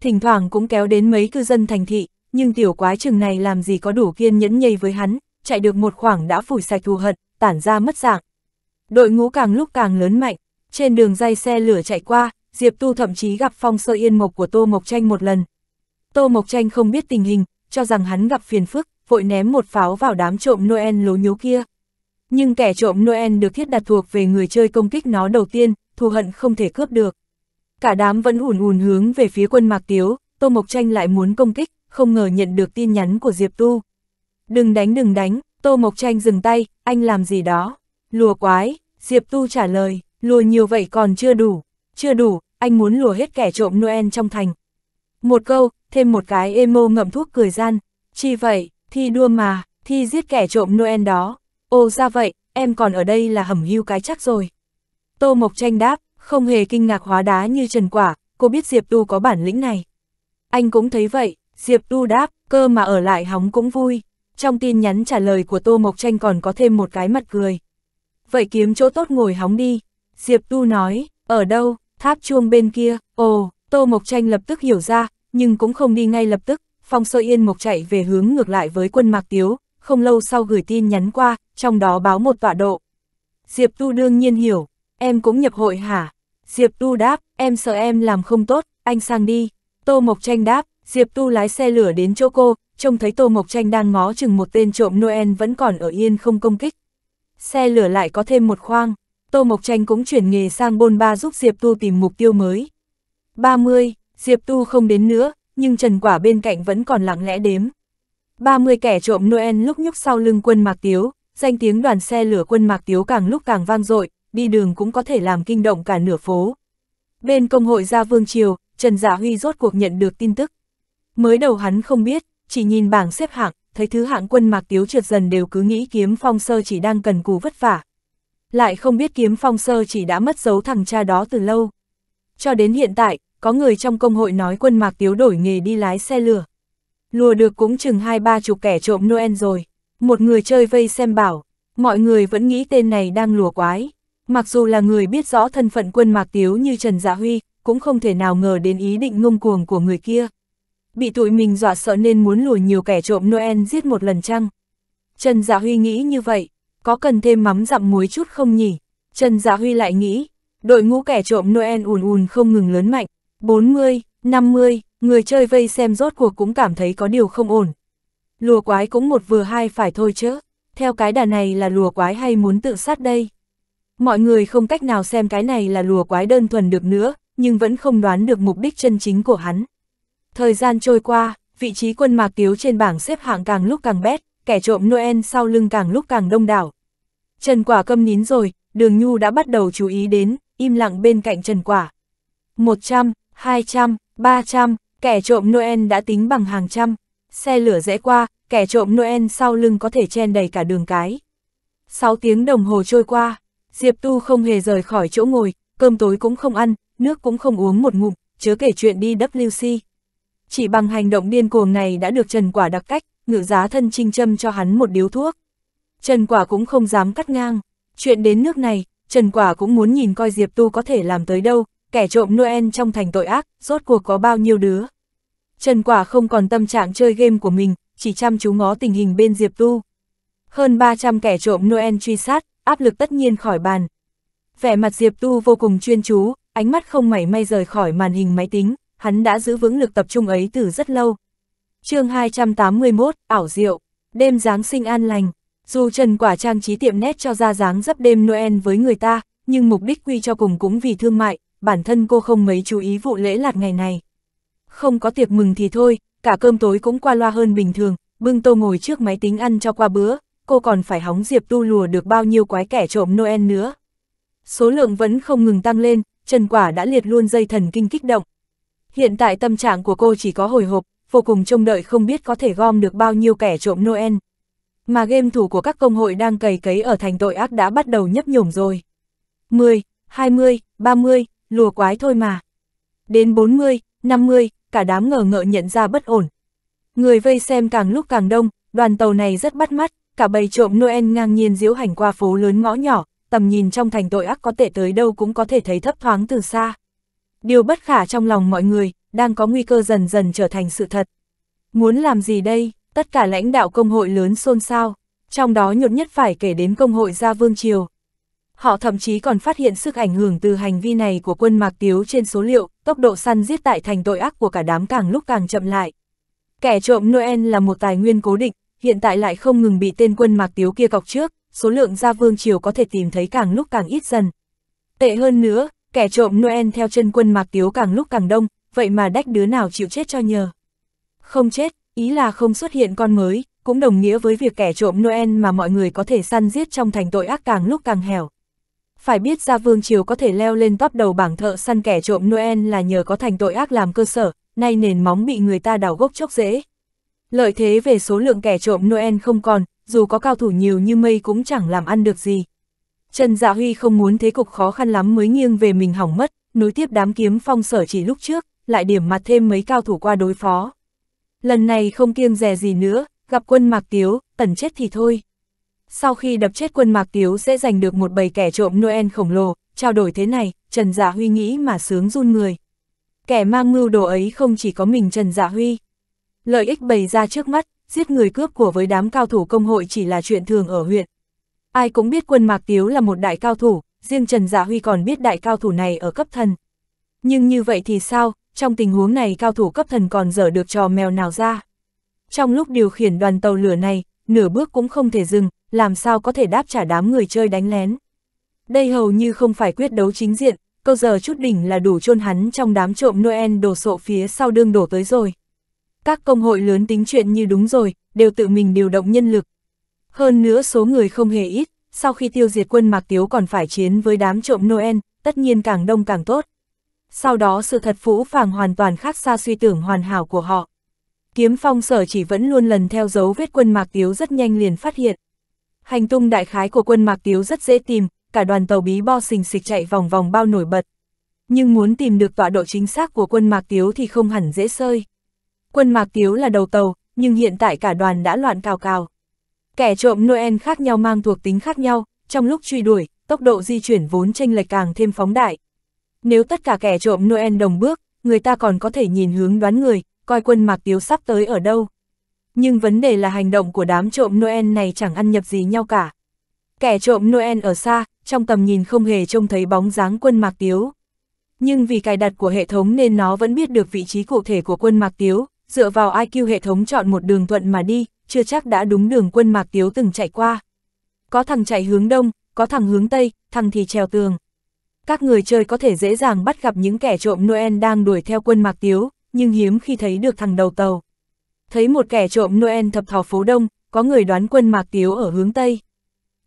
Thỉnh thoảng cũng kéo đến mấy cư dân thành thị, nhưng tiểu quái chừng này làm gì có đủ kiên nhẫn nhây với hắn, chạy được một khoảng đã phủi sạch thù hận, tản ra mất dạng. Đội ngũ càng lúc càng lớn mạnh, trên đường dây xe lửa chạy qua, Diệp Tu thậm chí gặp phong sơ yên mộc của Tô Mộc Tranh một lần. Tô Mộc Tranh không biết tình hình, cho rằng hắn gặp phiền phức, vội ném một pháo vào đám trộm Noel lố nhố kia. Nhưng kẻ trộm Noel được thiết đặt thuộc về người chơi công kích nó đầu tiên, thù hận không thể cướp được. Cả đám vẫn ùn ùn hướng về phía quân Mạc Tiếu, Tô Mộc Tranh lại muốn công kích, không ngờ nhận được tin nhắn của Diệp Tu. Đừng đánh đừng đánh, Tô Mộc Tranh dừng tay, anh làm gì đó. Lùa quái, Diệp Tu trả lời, lùa nhiều vậy còn chưa đủ, chưa đủ, anh muốn lùa hết kẻ trộm Noel trong thành. Một câu, thêm một cái emo ngậm thuốc cười gian, chi vậy, thi đua mà, thi giết kẻ trộm Noel đó, ô ra vậy, em còn ở đây là hầm hưu cái chắc rồi. Tô Mộc Tranh đáp, không hề kinh ngạc hóa đá như Trần Quả, cô biết Diệp Tu có bản lĩnh này. Anh cũng thấy vậy, Diệp Tu đáp, cơ mà ở lại hóng cũng vui. Trong tin nhắn trả lời của Tô Mộc Tranh còn có thêm một cái mặt cười vậy kiếm chỗ tốt ngồi hóng đi. Diệp Tu nói, ở đâu, tháp chuông bên kia, ồ, Tô Mộc Tranh lập tức hiểu ra, nhưng cũng không đi ngay lập tức, Phong Sơ Yên Mộc chạy về hướng ngược lại với quân Mạc Tiếu, không lâu sau gửi tin nhắn qua, trong đó báo một tọa độ. Diệp Tu đương nhiên hiểu, em cũng nhập hội hả? Diệp Tu đáp, em sợ em làm không tốt, anh sang đi. Tô Mộc Tranh đáp, Diệp Tu lái xe lửa đến chỗ cô, trông thấy Tô Mộc Tranh đang ngó chừng một tên trộm Noel vẫn còn ở yên không công kích, xe lửa lại có thêm một khoang, Tô Mộc Tranh cũng chuyển nghề sang bôn ba giúp Diệp Tu tìm mục tiêu mới. 30, Diệp Tu không đến nữa, nhưng Trần Quả bên cạnh vẫn còn lặng lẽ đếm. 30 kẻ trộm Noel lúc nhúc sau lưng quân Mạc Tiếu, danh tiếng đoàn xe lửa quân Mạc Tiếu càng lúc càng vang dội, đi đường cũng có thể làm kinh động cả nửa phố. Bên công hội Gia Vương Triều, Trần Dạ Huy rốt cuộc nhận được tin tức. Mới đầu hắn không biết, chỉ nhìn bảng xếp hạng, thấy thứ hạng quân mạc tiếu trượt dần đều cứ nghĩ kiếm phong sơ chỉ đang cần cù vất vả. Lại không biết kiếm phong sơ chỉ đã mất dấu thằng cha đó từ lâu. Cho đến hiện tại, có người trong công hội nói quân mạc tiếu đổi nghề đi lái xe lửa. Lùa được cũng chừng hai ba chục kẻ trộm Noel rồi. Một người chơi vây xem bảo, mọi người vẫn nghĩ tên này đang lùa quái. Mặc dù là người biết rõ thân phận quân mạc tiếu như Trần Dạ Huy, cũng không thể nào ngờ đến ý định ngông cuồng của người kia bị tụi mình dọa sợ nên muốn lùi nhiều kẻ trộm Noel giết một lần chăng? Trần Dạ Huy nghĩ như vậy, có cần thêm mắm dặm muối chút không nhỉ? Trần Dạ Huy lại nghĩ, đội ngũ kẻ trộm Noel ùn ùn không ngừng lớn mạnh, 40, 50, người chơi vây xem rốt cuộc cũng cảm thấy có điều không ổn. Lùa quái cũng một vừa hai phải thôi chứ, theo cái đà này là lùa quái hay muốn tự sát đây? Mọi người không cách nào xem cái này là lùa quái đơn thuần được nữa, nhưng vẫn không đoán được mục đích chân chính của hắn. Thời gian trôi qua, vị trí quân mạc tiếu trên bảng xếp hạng càng lúc càng bét, kẻ trộm Noel sau lưng càng lúc càng đông đảo. Trần Quả câm nín rồi, Đường Nhu đã bắt đầu chú ý đến, im lặng bên cạnh Trần Quả. 100, 200, 300, kẻ trộm Noel đã tính bằng hàng trăm. Xe lửa rẽ qua, kẻ trộm Noel sau lưng có thể chen đầy cả đường cái. 6 tiếng đồng hồ trôi qua, Diệp Tu không hề rời khỏi chỗ ngồi, cơm tối cũng không ăn, nước cũng không uống một ngụm, chớ kể chuyện đi WC. Chỉ bằng hành động điên cuồng này đã được Trần Quả đặc cách, ngự giá thân trinh châm cho hắn một điếu thuốc. Trần Quả cũng không dám cắt ngang. Chuyện đến nước này, Trần Quả cũng muốn nhìn coi Diệp Tu có thể làm tới đâu, kẻ trộm Noel trong thành tội ác, rốt cuộc có bao nhiêu đứa. Trần Quả không còn tâm trạng chơi game của mình, chỉ chăm chú ngó tình hình bên Diệp Tu. Hơn 300 kẻ trộm Noel truy sát, áp lực tất nhiên khỏi bàn. Vẻ mặt Diệp Tu vô cùng chuyên chú, ánh mắt không mảy may rời khỏi màn hình máy tính hắn đã giữ vững lực tập trung ấy từ rất lâu. chương 281, ảo diệu, đêm Giáng sinh an lành. Dù Trần Quả trang trí tiệm nét cho ra dáng dấp đêm Noel với người ta, nhưng mục đích quy cho cùng cũng vì thương mại, bản thân cô không mấy chú ý vụ lễ lạt ngày này. Không có tiệc mừng thì thôi, cả cơm tối cũng qua loa hơn bình thường, bưng tô ngồi trước máy tính ăn cho qua bữa, cô còn phải hóng diệp tu lùa được bao nhiêu quái kẻ trộm Noel nữa. Số lượng vẫn không ngừng tăng lên, Trần Quả đã liệt luôn dây thần kinh kích động, Hiện tại tâm trạng của cô chỉ có hồi hộp, vô cùng trông đợi không biết có thể gom được bao nhiêu kẻ trộm Noel. Mà game thủ của các công hội đang cày cấy ở thành tội ác đã bắt đầu nhấp nhổm rồi. 10, 20, 30, lùa quái thôi mà. Đến 40, 50, cả đám ngờ ngợ nhận ra bất ổn. Người vây xem càng lúc càng đông, đoàn tàu này rất bắt mắt, cả bầy trộm Noel ngang nhiên diễu hành qua phố lớn ngõ nhỏ, tầm nhìn trong thành tội ác có tệ tới đâu cũng có thể thấy thấp thoáng từ xa điều bất khả trong lòng mọi người, đang có nguy cơ dần dần trở thành sự thật. Muốn làm gì đây, tất cả lãnh đạo công hội lớn xôn xao, trong đó nhột nhất phải kể đến công hội Gia Vương Triều. Họ thậm chí còn phát hiện sức ảnh hưởng từ hành vi này của quân Mạc Tiếu trên số liệu, tốc độ săn giết tại thành tội ác của cả đám càng lúc càng chậm lại. Kẻ trộm Noel là một tài nguyên cố định, hiện tại lại không ngừng bị tên quân Mạc Tiếu kia cọc trước, số lượng Gia Vương Triều có thể tìm thấy càng lúc càng ít dần. Tệ hơn nữa, Kẻ trộm Noel theo chân quân Mạc Tiếu càng lúc càng đông, vậy mà đách đứa nào chịu chết cho nhờ. Không chết, ý là không xuất hiện con mới, cũng đồng nghĩa với việc kẻ trộm Noel mà mọi người có thể săn giết trong thành tội ác càng lúc càng hẻo. Phải biết ra vương triều có thể leo lên top đầu bảng thợ săn kẻ trộm Noel là nhờ có thành tội ác làm cơ sở, nay nền móng bị người ta đào gốc chốc dễ. Lợi thế về số lượng kẻ trộm Noel không còn, dù có cao thủ nhiều như mây cũng chẳng làm ăn được gì. Trần Dạ Huy không muốn thế cục khó khăn lắm mới nghiêng về mình hỏng mất, nối tiếp đám kiếm phong sở chỉ lúc trước, lại điểm mặt thêm mấy cao thủ qua đối phó. Lần này không kiêng dè gì nữa, gặp quân Mạc Tiếu, tẩn chết thì thôi. Sau khi đập chết quân Mạc Tiếu sẽ giành được một bầy kẻ trộm Noel khổng lồ, trao đổi thế này, Trần Dạ Huy nghĩ mà sướng run người. Kẻ mang mưu đồ ấy không chỉ có mình Trần Dạ Huy. Lợi ích bày ra trước mắt, giết người cướp của với đám cao thủ công hội chỉ là chuyện thường ở huyện, Ai cũng biết quân Mạc Tiếu là một đại cao thủ, riêng Trần Dạ Huy còn biết đại cao thủ này ở cấp thần. Nhưng như vậy thì sao, trong tình huống này cao thủ cấp thần còn dở được trò mèo nào ra? Trong lúc điều khiển đoàn tàu lửa này, nửa bước cũng không thể dừng, làm sao có thể đáp trả đám người chơi đánh lén. Đây hầu như không phải quyết đấu chính diện, câu giờ chút đỉnh là đủ chôn hắn trong đám trộm Noel đổ sộ phía sau đương đổ tới rồi. Các công hội lớn tính chuyện như đúng rồi, đều tự mình điều động nhân lực, hơn nữa số người không hề ít, sau khi tiêu diệt quân Mạc Tiếu còn phải chiến với đám trộm Noel, tất nhiên càng đông càng tốt. Sau đó sự thật phũ phàng hoàn toàn khác xa suy tưởng hoàn hảo của họ. Kiếm phong sở chỉ vẫn luôn lần theo dấu vết quân Mạc Tiếu rất nhanh liền phát hiện. Hành tung đại khái của quân Mạc Tiếu rất dễ tìm, cả đoàn tàu bí bo xình xịch chạy vòng vòng bao nổi bật. Nhưng muốn tìm được tọa độ chính xác của quân Mạc Tiếu thì không hẳn dễ sơi. Quân Mạc Tiếu là đầu tàu, nhưng hiện tại cả đoàn đã loạn cào cào. Kẻ trộm Noel khác nhau mang thuộc tính khác nhau, trong lúc truy đuổi, tốc độ di chuyển vốn chênh lệch càng thêm phóng đại. Nếu tất cả kẻ trộm Noel đồng bước, người ta còn có thể nhìn hướng đoán người, coi quân Mạc Tiếu sắp tới ở đâu. Nhưng vấn đề là hành động của đám trộm Noel này chẳng ăn nhập gì nhau cả. Kẻ trộm Noel ở xa, trong tầm nhìn không hề trông thấy bóng dáng quân Mạc Tiếu. Nhưng vì cài đặt của hệ thống nên nó vẫn biết được vị trí cụ thể của quân Mạc Tiếu, dựa vào IQ hệ thống chọn một đường thuận mà đi, chưa chắc đã đúng đường quân mạc tiếu từng chạy qua. Có thằng chạy hướng đông, có thằng hướng tây, thằng thì trèo tường. Các người chơi có thể dễ dàng bắt gặp những kẻ trộm Noel đang đuổi theo quân mạc tiếu, nhưng hiếm khi thấy được thằng đầu tàu. Thấy một kẻ trộm Noel thập thò phố đông, có người đoán quân mạc tiếu ở hướng tây.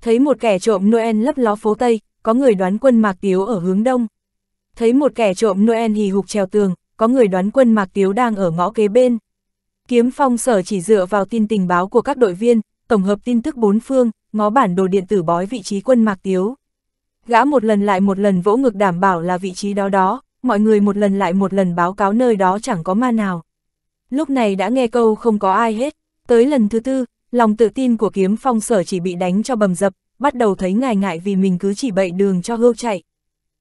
Thấy một kẻ trộm Noel lấp ló phố tây, có người đoán quân mạc tiếu ở hướng đông. Thấy một kẻ trộm Noel hì hục trèo tường, có người đoán quân mạc tiếu đang ở ngõ kế bên. Kiếm phong sở chỉ dựa vào tin tình báo của các đội viên, tổng hợp tin tức bốn phương, ngó bản đồ điện tử bói vị trí quân Mạc Tiếu. Gã một lần lại một lần vỗ ngực đảm bảo là vị trí đó đó, mọi người một lần lại một lần báo cáo nơi đó chẳng có ma nào. Lúc này đã nghe câu không có ai hết, tới lần thứ tư, lòng tự tin của kiếm phong sở chỉ bị đánh cho bầm dập, bắt đầu thấy ngài ngại vì mình cứ chỉ bậy đường cho hưu chạy.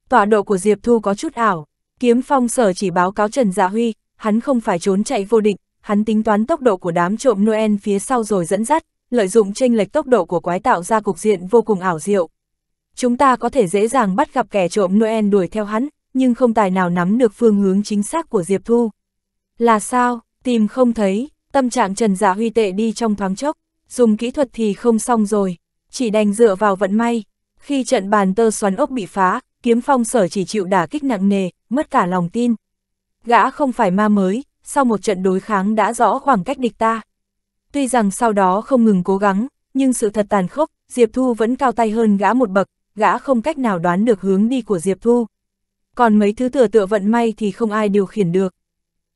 Tọa độ của Diệp Thu có chút ảo, kiếm phong sở chỉ báo cáo Trần Dạ Huy, hắn không phải trốn chạy vô định, hắn tính toán tốc độ của đám trộm Noel phía sau rồi dẫn dắt, lợi dụng chênh lệch tốc độ của quái tạo ra cục diện vô cùng ảo diệu. Chúng ta có thể dễ dàng bắt gặp kẻ trộm Noel đuổi theo hắn, nhưng không tài nào nắm được phương hướng chính xác của Diệp Thu. Là sao, tìm không thấy, tâm trạng Trần Dạ Huy tệ đi trong thoáng chốc, dùng kỹ thuật thì không xong rồi, chỉ đành dựa vào vận may. Khi trận bàn tơ xoắn ốc bị phá, kiếm phong sở chỉ chịu đả kích nặng nề, mất cả lòng tin. Gã không phải ma mới, sau một trận đối kháng đã rõ khoảng cách địch ta. Tuy rằng sau đó không ngừng cố gắng, nhưng sự thật tàn khốc, Diệp Thu vẫn cao tay hơn gã một bậc, gã không cách nào đoán được hướng đi của Diệp Thu. Còn mấy thứ tựa tựa vận may thì không ai điều khiển được.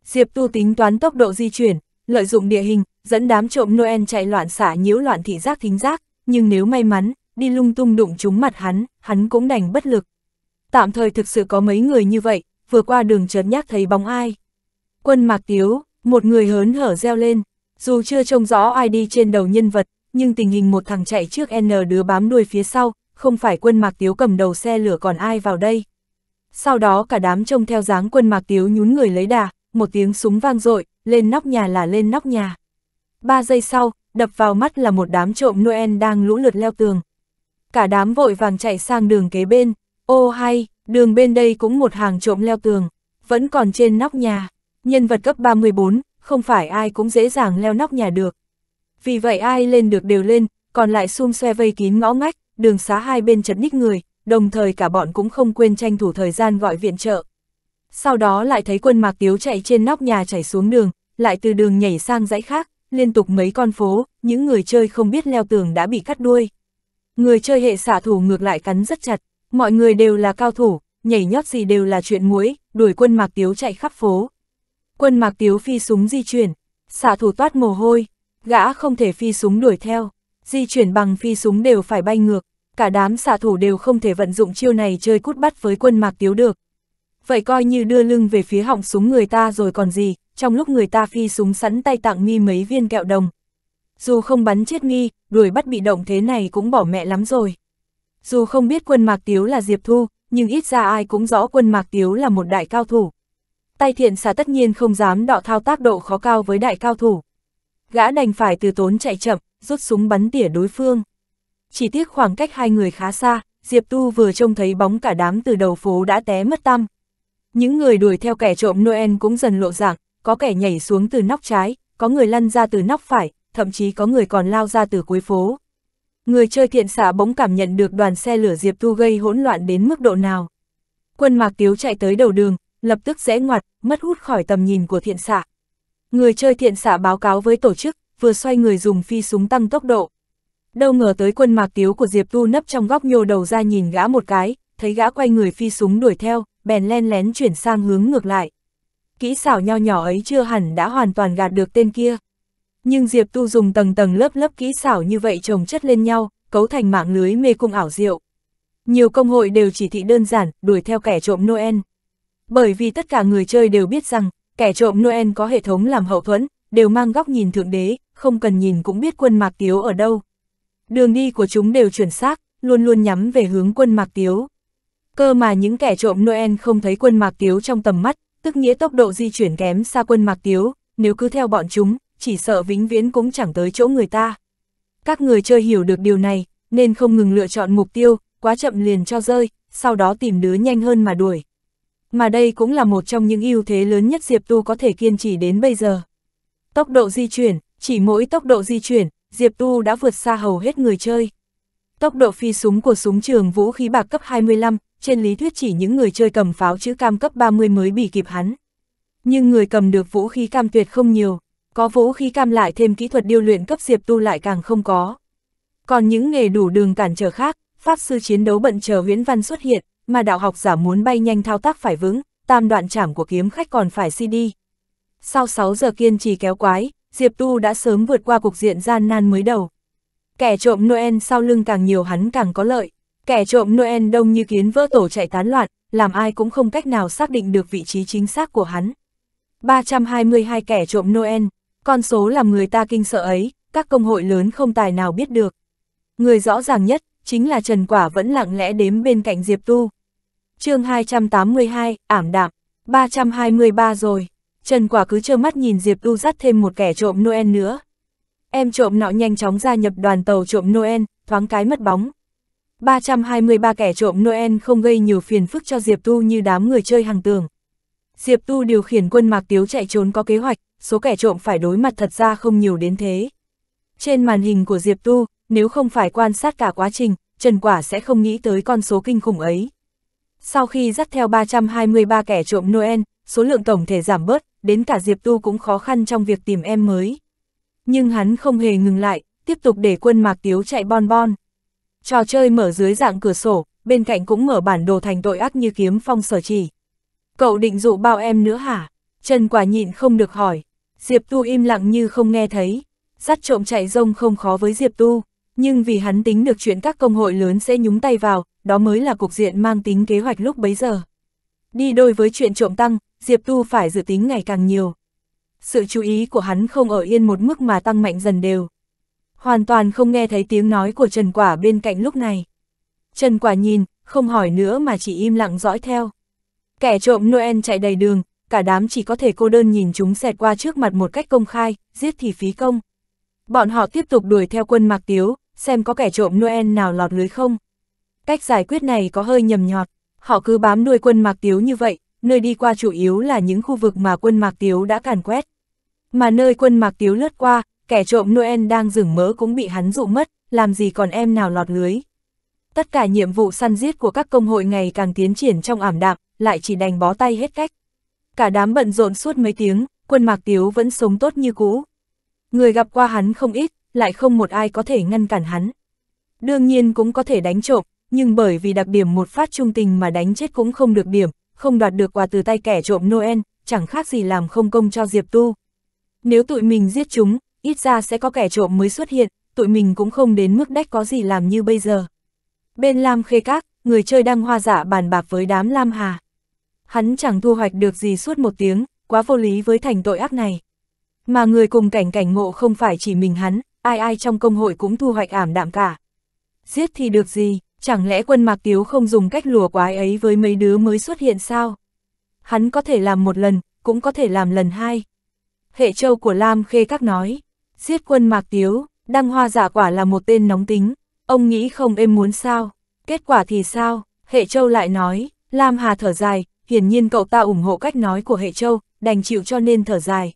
Diệp Thu tính toán tốc độ di chuyển, lợi dụng địa hình, dẫn đám trộm Noel chạy loạn xả nhiễu loạn thị giác thính giác, nhưng nếu may mắn, đi lung tung đụng trúng mặt hắn, hắn cũng đành bất lực. Tạm thời thực sự có mấy người như vậy, vừa qua đường chớp nhác thấy bóng ai, Quân Mạc Tiếu, một người hớn hở reo lên, dù chưa trông rõ ai đi trên đầu nhân vật, nhưng tình hình một thằng chạy trước N đứa bám đuôi phía sau, không phải quân Mạc Tiếu cầm đầu xe lửa còn ai vào đây. Sau đó cả đám trông theo dáng quân Mạc Tiếu nhún người lấy đà, một tiếng súng vang dội lên nóc nhà là lên nóc nhà. Ba giây sau, đập vào mắt là một đám trộm Noel đang lũ lượt leo tường. Cả đám vội vàng chạy sang đường kế bên, ô hay, đường bên đây cũng một hàng trộm leo tường, vẫn còn trên nóc nhà. Nhân vật cấp 34, không phải ai cũng dễ dàng leo nóc nhà được. Vì vậy ai lên được đều lên, còn lại xung xoe vây kín ngõ ngách, đường xá hai bên chật ních người, đồng thời cả bọn cũng không quên tranh thủ thời gian gọi viện trợ. Sau đó lại thấy quân mạc tiếu chạy trên nóc nhà chảy xuống đường, lại từ đường nhảy sang dãy khác, liên tục mấy con phố, những người chơi không biết leo tường đã bị cắt đuôi. Người chơi hệ xạ thủ ngược lại cắn rất chặt, mọi người đều là cao thủ, nhảy nhót gì đều là chuyện muối, đuổi quân mạc tiếu chạy khắp phố. Quân mạc tiếu phi súng di chuyển, xạ thủ toát mồ hôi, gã không thể phi súng đuổi theo, di chuyển bằng phi súng đều phải bay ngược, cả đám xạ thủ đều không thể vận dụng chiêu này chơi cút bắt với quân mạc tiếu được. Vậy coi như đưa lưng về phía họng súng người ta rồi còn gì, trong lúc người ta phi súng sẵn tay tặng mi mấy viên kẹo đồng. Dù không bắn chết mi, đuổi bắt bị động thế này cũng bỏ mẹ lắm rồi. Dù không biết quân mạc tiếu là Diệp Thu, nhưng ít ra ai cũng rõ quân mạc tiếu là một đại cao thủ tay thiện xà tất nhiên không dám đọ thao tác độ khó cao với đại cao thủ. Gã đành phải từ tốn chạy chậm, rút súng bắn tỉa đối phương. Chỉ tiếc khoảng cách hai người khá xa, Diệp Tu vừa trông thấy bóng cả đám từ đầu phố đã té mất tăm. Những người đuổi theo kẻ trộm Noel cũng dần lộ dạng, có kẻ nhảy xuống từ nóc trái, có người lăn ra từ nóc phải, thậm chí có người còn lao ra từ cuối phố. Người chơi thiện xạ bỗng cảm nhận được đoàn xe lửa Diệp Tu gây hỗn loạn đến mức độ nào. Quân Mạc Tiếu chạy tới đầu đường, lập tức rẽ ngoặt, mất hút khỏi tầm nhìn của thiện xạ. Người chơi thiện xạ báo cáo với tổ chức, vừa xoay người dùng phi súng tăng tốc độ. Đâu ngờ tới quân mạc tiếu của Diệp Tu nấp trong góc nhô đầu ra nhìn gã một cái, thấy gã quay người phi súng đuổi theo, bèn len lén chuyển sang hướng ngược lại. Kỹ xảo nho nhỏ ấy chưa hẳn đã hoàn toàn gạt được tên kia. Nhưng Diệp Tu dùng tầng tầng lớp lớp kỹ xảo như vậy trồng chất lên nhau, cấu thành mạng lưới mê cung ảo diệu. Nhiều công hội đều chỉ thị đơn giản, đuổi theo kẻ trộm Noel. Bởi vì tất cả người chơi đều biết rằng, kẻ trộm Noel có hệ thống làm hậu thuẫn, đều mang góc nhìn thượng đế, không cần nhìn cũng biết quân mạc tiếu ở đâu. Đường đi của chúng đều chuyển xác, luôn luôn nhắm về hướng quân mạc tiếu. Cơ mà những kẻ trộm Noel không thấy quân mạc tiếu trong tầm mắt, tức nghĩa tốc độ di chuyển kém xa quân mạc tiếu, nếu cứ theo bọn chúng, chỉ sợ vĩnh viễn cũng chẳng tới chỗ người ta. Các người chơi hiểu được điều này, nên không ngừng lựa chọn mục tiêu, quá chậm liền cho rơi, sau đó tìm đứa nhanh hơn mà đuổi mà đây cũng là một trong những ưu thế lớn nhất Diệp Tu có thể kiên trì đến bây giờ. Tốc độ di chuyển, chỉ mỗi tốc độ di chuyển, Diệp Tu đã vượt xa hầu hết người chơi. Tốc độ phi súng của súng trường vũ khí bạc cấp 25, trên lý thuyết chỉ những người chơi cầm pháo chữ cam cấp 30 mới bị kịp hắn. Nhưng người cầm được vũ khí cam tuyệt không nhiều, có vũ khí cam lại thêm kỹ thuật điêu luyện cấp Diệp Tu lại càng không có. Còn những nghề đủ đường cản trở khác, Pháp sư chiến đấu bận chờ Huyễn Văn xuất hiện, mà đạo học giả muốn bay nhanh thao tác phải vững, tam đoạn chảm của kiếm khách còn phải si đi. Sau 6 giờ kiên trì kéo quái, Diệp Tu đã sớm vượt qua cục diện gian nan mới đầu. Kẻ trộm Noel sau lưng càng nhiều hắn càng có lợi, kẻ trộm Noel đông như kiến vỡ tổ chạy tán loạn, làm ai cũng không cách nào xác định được vị trí chính xác của hắn. 322 kẻ trộm Noel, con số làm người ta kinh sợ ấy, các công hội lớn không tài nào biết được. Người rõ ràng nhất, chính là Trần Quả vẫn lặng lẽ đếm bên cạnh Diệp Tu chương 282, ảm đạm, 323 rồi. Trần Quả cứ trơ mắt nhìn Diệp Tu dắt thêm một kẻ trộm Noel nữa. Em trộm nọ nhanh chóng gia nhập đoàn tàu trộm Noel, thoáng cái mất bóng. 323 kẻ trộm Noel không gây nhiều phiền phức cho Diệp Tu như đám người chơi hàng tường. Diệp Tu điều khiển quân Mạc Tiếu chạy trốn có kế hoạch, số kẻ trộm phải đối mặt thật ra không nhiều đến thế. Trên màn hình của Diệp Tu, nếu không phải quan sát cả quá trình, Trần Quả sẽ không nghĩ tới con số kinh khủng ấy. Sau khi dắt theo 323 kẻ trộm Noel, số lượng tổng thể giảm bớt, đến cả Diệp Tu cũng khó khăn trong việc tìm em mới. Nhưng hắn không hề ngừng lại, tiếp tục để quân Mạc Tiếu chạy bon bon. Trò chơi mở dưới dạng cửa sổ, bên cạnh cũng mở bản đồ thành tội ác như kiếm phong sở chỉ. Cậu định dụ bao em nữa hả? Trần quả nhịn không được hỏi. Diệp Tu im lặng như không nghe thấy. Dắt trộm chạy rông không khó với Diệp Tu, nhưng vì hắn tính được chuyện các công hội lớn sẽ nhúng tay vào, đó mới là cục diện mang tính kế hoạch lúc bấy giờ. Đi đôi với chuyện trộm tăng, Diệp Tu phải dự tính ngày càng nhiều. Sự chú ý của hắn không ở yên một mức mà tăng mạnh dần đều. Hoàn toàn không nghe thấy tiếng nói của Trần Quả bên cạnh lúc này. Trần Quả nhìn, không hỏi nữa mà chỉ im lặng dõi theo. Kẻ trộm Noel chạy đầy đường, cả đám chỉ có thể cô đơn nhìn chúng xẹt qua trước mặt một cách công khai, giết thì phí công. Bọn họ tiếp tục đuổi theo quân Mạc Tiếu, xem có kẻ trộm Noel nào lọt lưới không cách giải quyết này có hơi nhầm nhọt, họ cứ bám đuôi quân Mạc Tiếu như vậy, nơi đi qua chủ yếu là những khu vực mà quân Mạc Tiếu đã càn quét. Mà nơi quân Mạc Tiếu lướt qua, kẻ trộm Noel đang rừng mỡ cũng bị hắn dụ mất, làm gì còn em nào lọt lưới. Tất cả nhiệm vụ săn giết của các công hội ngày càng tiến triển trong ảm đạm, lại chỉ đành bó tay hết cách. Cả đám bận rộn suốt mấy tiếng, quân Mạc Tiếu vẫn sống tốt như cũ. Người gặp qua hắn không ít, lại không một ai có thể ngăn cản hắn. Đương nhiên cũng có thể đánh trộm, nhưng bởi vì đặc điểm một phát trung tình mà đánh chết cũng không được điểm, không đoạt được quà từ tay kẻ trộm Noel, chẳng khác gì làm không công cho Diệp Tu. Nếu tụi mình giết chúng, ít ra sẽ có kẻ trộm mới xuất hiện, tụi mình cũng không đến mức đách có gì làm như bây giờ. Bên Lam Khê Các, người chơi đang hoa dạ bàn bạc với đám Lam Hà. Hắn chẳng thu hoạch được gì suốt một tiếng, quá vô lý với thành tội ác này. Mà người cùng cảnh cảnh ngộ không phải chỉ mình hắn, ai ai trong công hội cũng thu hoạch ảm đạm cả. Giết thì được gì, Chẳng lẽ quân Mạc Tiếu không dùng cách lùa quái ấy với mấy đứa mới xuất hiện sao? Hắn có thể làm một lần, cũng có thể làm lần hai. Hệ châu của Lam Khê Các nói, giết quân Mạc Tiếu, đăng hoa giả dạ quả là một tên nóng tính, ông nghĩ không êm muốn sao, kết quả thì sao, Hệ Châu lại nói, Lam Hà thở dài, hiển nhiên cậu ta ủng hộ cách nói của Hệ Châu, đành chịu cho nên thở dài.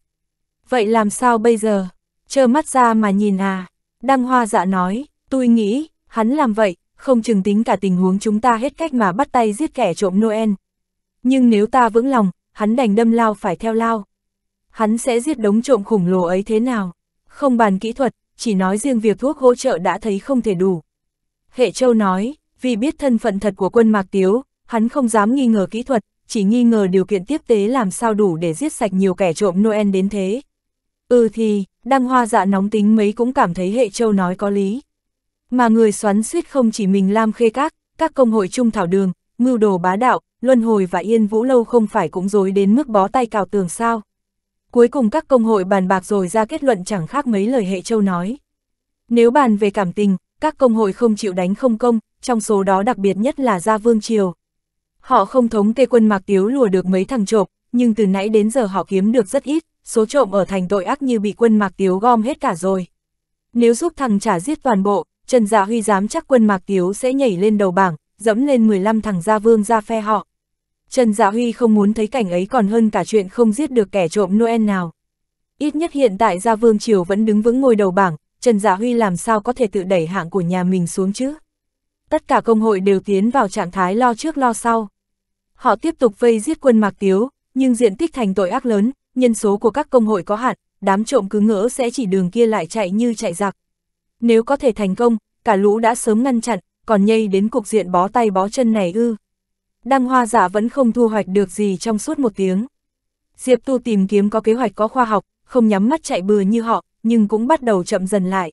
Vậy làm sao bây giờ, trơ mắt ra mà nhìn à, đăng hoa dạ nói, tôi nghĩ, hắn làm vậy, không chừng tính cả tình huống chúng ta hết cách mà bắt tay giết kẻ trộm Noel. Nhưng nếu ta vững lòng, hắn đành đâm lao phải theo lao. Hắn sẽ giết đống trộm khủng lồ ấy thế nào? Không bàn kỹ thuật, chỉ nói riêng việc thuốc hỗ trợ đã thấy không thể đủ. Hệ Châu nói, vì biết thân phận thật của quân Mạc Tiếu, hắn không dám nghi ngờ kỹ thuật, chỉ nghi ngờ điều kiện tiếp tế làm sao đủ để giết sạch nhiều kẻ trộm Noel đến thế. Ừ thì, Đăng Hoa dạ nóng tính mấy cũng cảm thấy Hệ Châu nói có lý. Mà người xoắn suýt không chỉ mình Lam Khê Các, các công hội trung thảo đường, mưu đồ bá đạo, luân hồi và yên vũ lâu không phải cũng dối đến mức bó tay cào tường sao. Cuối cùng các công hội bàn bạc rồi ra kết luận chẳng khác mấy lời hệ châu nói. Nếu bàn về cảm tình, các công hội không chịu đánh không công, trong số đó đặc biệt nhất là Gia Vương Triều. Họ không thống kê quân Mạc Tiếu lùa được mấy thằng trộm, nhưng từ nãy đến giờ họ kiếm được rất ít, số trộm ở thành tội ác như bị quân Mạc Tiếu gom hết cả rồi. Nếu giúp thằng trả giết toàn bộ, Trần Dạ Huy dám chắc quân Mạc Tiếu sẽ nhảy lên đầu bảng, dẫm lên 15 thằng gia vương ra phe họ. Trần Dạ Huy không muốn thấy cảnh ấy còn hơn cả chuyện không giết được kẻ trộm Noel nào. Ít nhất hiện tại Gia Vương Triều vẫn đứng vững ngôi đầu bảng, Trần Dạ Huy làm sao có thể tự đẩy hạng của nhà mình xuống chứ? Tất cả công hội đều tiến vào trạng thái lo trước lo sau. Họ tiếp tục vây giết quân Mạc Tiếu, nhưng diện tích thành tội ác lớn, nhân số của các công hội có hạn, đám trộm cứ ngỡ sẽ chỉ đường kia lại chạy như chạy giặc. Nếu có thể thành công, cả lũ đã sớm ngăn chặn, còn nhây đến cục diện bó tay bó chân này ư. Đăng hoa giả dạ vẫn không thu hoạch được gì trong suốt một tiếng. Diệp Tu tìm kiếm có kế hoạch có khoa học, không nhắm mắt chạy bừa như họ, nhưng cũng bắt đầu chậm dần lại.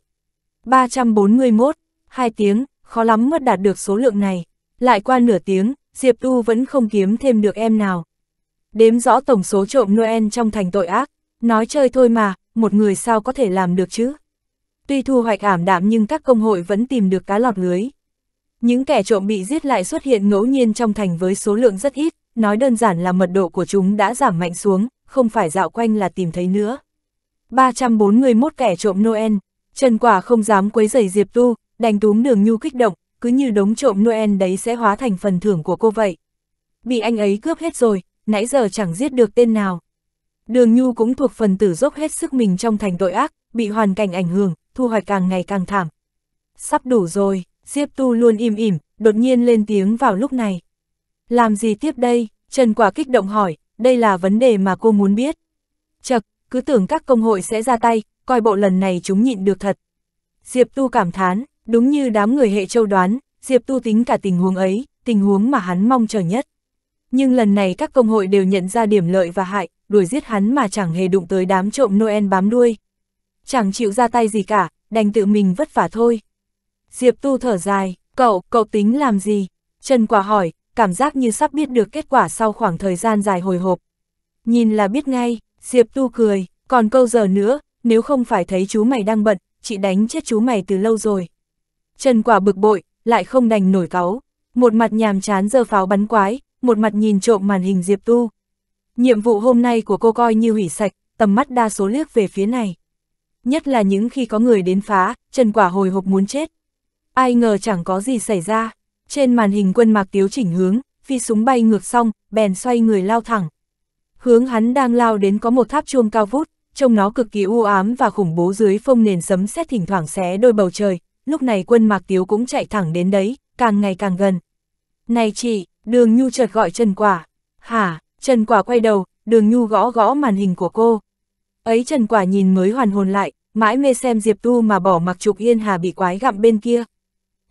341, 2 tiếng, khó lắm mất đạt được số lượng này. Lại qua nửa tiếng, Diệp Tu vẫn không kiếm thêm được em nào. Đếm rõ tổng số trộm Noel trong thành tội ác, nói chơi thôi mà, một người sao có thể làm được chứ? Tuy thu hoạch ảm đạm nhưng các công hội vẫn tìm được cá lọt lưới. Những kẻ trộm bị giết lại xuất hiện ngẫu nhiên trong thành với số lượng rất ít, nói đơn giản là mật độ của chúng đã giảm mạnh xuống, không phải dạo quanh là tìm thấy nữa. 341 kẻ trộm Noel, Trần Quả không dám quấy rầy Diệp Tu, đành túm đường nhu kích động, cứ như đống trộm Noel đấy sẽ hóa thành phần thưởng của cô vậy. Bị anh ấy cướp hết rồi, nãy giờ chẳng giết được tên nào. Đường Nhu cũng thuộc phần tử dốc hết sức mình trong thành tội ác, bị hoàn cảnh ảnh hưởng, thu hoạch càng ngày càng thảm. Sắp đủ rồi, Diệp Tu luôn im ỉm, đột nhiên lên tiếng vào lúc này. Làm gì tiếp đây? Trần Quả kích động hỏi, đây là vấn đề mà cô muốn biết. Chật, cứ tưởng các công hội sẽ ra tay, coi bộ lần này chúng nhịn được thật. Diệp Tu cảm thán, đúng như đám người hệ châu đoán, Diệp Tu tính cả tình huống ấy, tình huống mà hắn mong chờ nhất. Nhưng lần này các công hội đều nhận ra điểm lợi và hại, đuổi giết hắn mà chẳng hề đụng tới đám trộm Noel bám đuôi, chẳng chịu ra tay gì cả, đành tự mình vất vả thôi. Diệp Tu thở dài, cậu, cậu tính làm gì? Trần Quả hỏi, cảm giác như sắp biết được kết quả sau khoảng thời gian dài hồi hộp. Nhìn là biết ngay, Diệp Tu cười, còn câu giờ nữa, nếu không phải thấy chú mày đang bận, chị đánh chết chú mày từ lâu rồi. Trần Quả bực bội, lại không đành nổi cáu, một mặt nhàm chán giơ pháo bắn quái, một mặt nhìn trộm màn hình Diệp Tu. Nhiệm vụ hôm nay của cô coi như hủy sạch, tầm mắt đa số liếc về phía này nhất là những khi có người đến phá, Trần Quả hồi hộp muốn chết. Ai ngờ chẳng có gì xảy ra, trên màn hình quân mạc tiếu chỉnh hướng, phi súng bay ngược xong, bèn xoay người lao thẳng. Hướng hắn đang lao đến có một tháp chuông cao vút, trông nó cực kỳ u ám và khủng bố dưới phông nền sấm sét thỉnh thoảng xé đôi bầu trời, lúc này quân mạc tiếu cũng chạy thẳng đến đấy, càng ngày càng gần. Này chị, đường nhu chợt gọi Trần Quả. Hả, Trần Quả quay đầu, đường nhu gõ gõ màn hình của cô ấy Trần Quả nhìn mới hoàn hồn lại, mãi mê xem Diệp Tu mà bỏ mặc Trục Yên Hà bị quái gặm bên kia.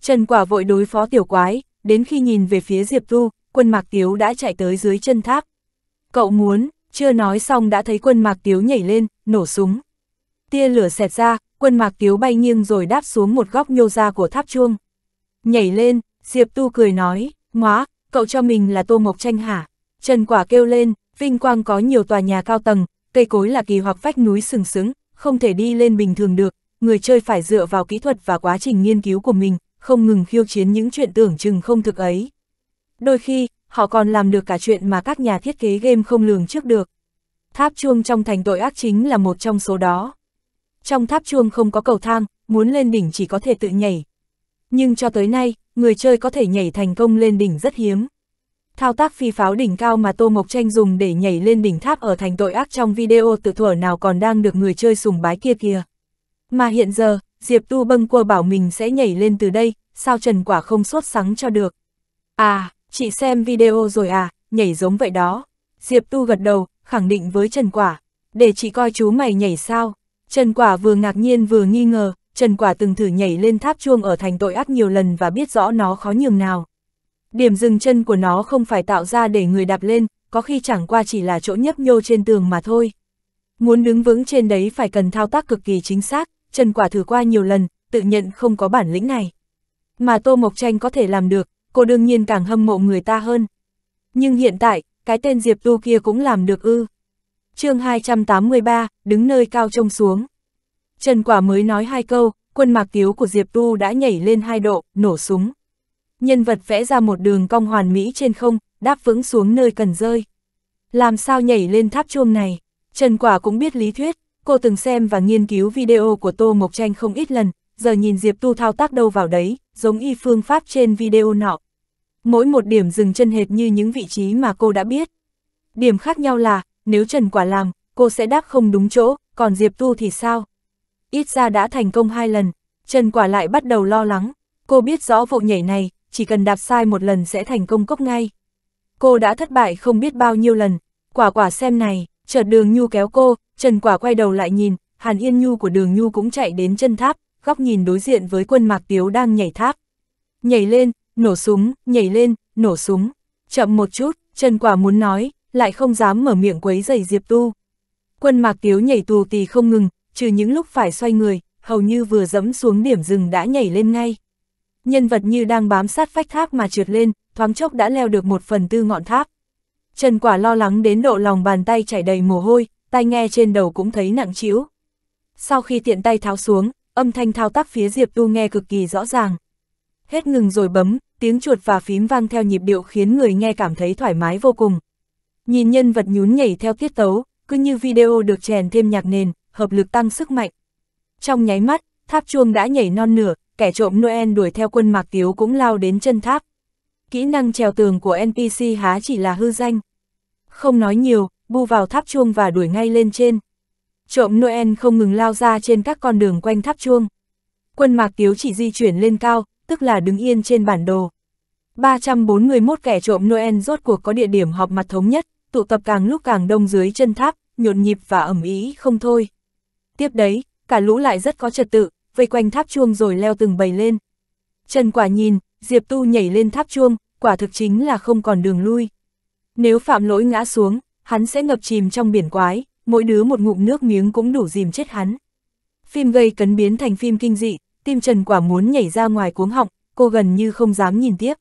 Trần Quả vội đối phó tiểu quái, đến khi nhìn về phía Diệp Tu, quân Mạc Tiếu đã chạy tới dưới chân tháp. Cậu muốn, chưa nói xong đã thấy quân Mạc Tiếu nhảy lên, nổ súng. Tia lửa xẹt ra, quân Mạc Tiếu bay nghiêng rồi đáp xuống một góc nhô ra của tháp chuông. Nhảy lên, Diệp Tu cười nói, ngoá, cậu cho mình là Tô Mộc Tranh hả? Trần Quả kêu lên, Vinh Quang có nhiều tòa nhà cao tầng, cây cối là kỳ hoặc vách núi sừng sững, không thể đi lên bình thường được, người chơi phải dựa vào kỹ thuật và quá trình nghiên cứu của mình, không ngừng khiêu chiến những chuyện tưởng chừng không thực ấy. Đôi khi, họ còn làm được cả chuyện mà các nhà thiết kế game không lường trước được. Tháp chuông trong thành tội ác chính là một trong số đó. Trong tháp chuông không có cầu thang, muốn lên đỉnh chỉ có thể tự nhảy. Nhưng cho tới nay, người chơi có thể nhảy thành công lên đỉnh rất hiếm. Thao tác phi pháo đỉnh cao mà Tô Mộc Tranh dùng để nhảy lên đỉnh tháp ở thành tội ác trong video tự thuở nào còn đang được người chơi sùng bái kia kia. Mà hiện giờ, Diệp Tu bâng cua bảo mình sẽ nhảy lên từ đây, sao Trần Quả không sốt sắng cho được. À, chị xem video rồi à, nhảy giống vậy đó. Diệp Tu gật đầu, khẳng định với Trần Quả, để chị coi chú mày nhảy sao. Trần Quả vừa ngạc nhiên vừa nghi ngờ, Trần Quả từng thử nhảy lên tháp chuông ở thành tội ác nhiều lần và biết rõ nó khó nhường nào. Điểm dừng chân của nó không phải tạo ra để người đạp lên, có khi chẳng qua chỉ là chỗ nhấp nhô trên tường mà thôi. Muốn đứng vững trên đấy phải cần thao tác cực kỳ chính xác, Trần Quả thử qua nhiều lần, tự nhận không có bản lĩnh này. Mà Tô Mộc Tranh có thể làm được, cô đương nhiên càng hâm mộ người ta hơn. Nhưng hiện tại, cái tên Diệp Tu kia cũng làm được ư. chương 283, đứng nơi cao trông xuống. Trần Quả mới nói hai câu, quân mạc tiếu của Diệp Tu đã nhảy lên hai độ, nổ súng nhân vật vẽ ra một đường cong hoàn mỹ trên không, đáp vững xuống nơi cần rơi. Làm sao nhảy lên tháp chuông này? Trần Quả cũng biết lý thuyết, cô từng xem và nghiên cứu video của Tô Mộc Tranh không ít lần, giờ nhìn Diệp Tu thao tác đâu vào đấy, giống y phương pháp trên video nọ. Mỗi một điểm dừng chân hệt như những vị trí mà cô đã biết. Điểm khác nhau là, nếu Trần Quả làm, cô sẽ đáp không đúng chỗ, còn Diệp Tu thì sao? Ít ra đã thành công hai lần, Trần Quả lại bắt đầu lo lắng. Cô biết rõ vụ nhảy này, chỉ cần đạp sai một lần sẽ thành công cốc ngay. Cô đã thất bại không biết bao nhiêu lần, quả quả xem này, chợt đường nhu kéo cô, Trần quả quay đầu lại nhìn, Hàn Yên Nhu của đường nhu cũng chạy đến chân tháp, góc nhìn đối diện với quân mạc tiếu đang nhảy tháp. Nhảy lên, nổ súng, nhảy lên, nổ súng. Chậm một chút, Trần quả muốn nói, lại không dám mở miệng quấy giày Diệp Tu. Quân mạc tiếu nhảy tù tì không ngừng, trừ những lúc phải xoay người, hầu như vừa dẫm xuống điểm rừng đã nhảy lên ngay nhân vật như đang bám sát vách tháp mà trượt lên, thoáng chốc đã leo được một phần tư ngọn tháp. Trần Quả lo lắng đến độ lòng bàn tay chảy đầy mồ hôi, tai nghe trên đầu cũng thấy nặng trĩu. Sau khi tiện tay tháo xuống, âm thanh thao tác phía Diệp Tu nghe cực kỳ rõ ràng. Hết ngừng rồi bấm, tiếng chuột và phím vang theo nhịp điệu khiến người nghe cảm thấy thoải mái vô cùng. Nhìn nhân vật nhún nhảy theo tiết tấu, cứ như video được chèn thêm nhạc nền, hợp lực tăng sức mạnh. Trong nháy mắt, tháp chuông đã nhảy non nửa, kẻ trộm Noel đuổi theo quân Mạc Tiếu cũng lao đến chân tháp. Kỹ năng trèo tường của NPC há chỉ là hư danh. Không nói nhiều, bu vào tháp chuông và đuổi ngay lên trên. Trộm Noel không ngừng lao ra trên các con đường quanh tháp chuông. Quân Mạc Tiếu chỉ di chuyển lên cao, tức là đứng yên trên bản đồ. 341 kẻ trộm Noel rốt cuộc có địa điểm họp mặt thống nhất, tụ tập càng lúc càng đông dưới chân tháp, nhộn nhịp và ẩm ý không thôi. Tiếp đấy, cả lũ lại rất có trật tự, vây quanh tháp chuông rồi leo từng bầy lên. Trần quả nhìn, Diệp Tu nhảy lên tháp chuông, quả thực chính là không còn đường lui. Nếu phạm lỗi ngã xuống, hắn sẽ ngập chìm trong biển quái, mỗi đứa một ngụm nước miếng cũng đủ dìm chết hắn. Phim gây cấn biến thành phim kinh dị, tim Trần Quả muốn nhảy ra ngoài cuống họng, cô gần như không dám nhìn tiếp.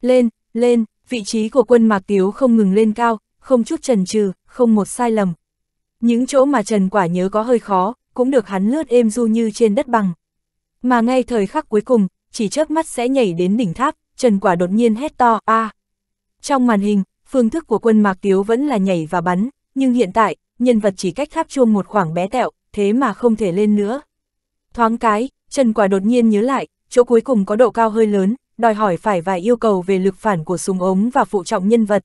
Lên, lên, vị trí của quân Mạc Tiếu không ngừng lên cao, không chút trần trừ, không một sai lầm. Những chỗ mà Trần Quả nhớ có hơi khó, cũng được hắn lướt êm du như trên đất bằng. Mà ngay thời khắc cuối cùng, chỉ chớp mắt sẽ nhảy đến đỉnh tháp, Trần Quả đột nhiên hét to, a à. Trong màn hình, phương thức của quân Mạc Tiếu vẫn là nhảy và bắn, nhưng hiện tại, nhân vật chỉ cách tháp chuông một khoảng bé tẹo, thế mà không thể lên nữa. Thoáng cái, Trần Quả đột nhiên nhớ lại, chỗ cuối cùng có độ cao hơi lớn, đòi hỏi phải vài yêu cầu về lực phản của súng ống và phụ trọng nhân vật.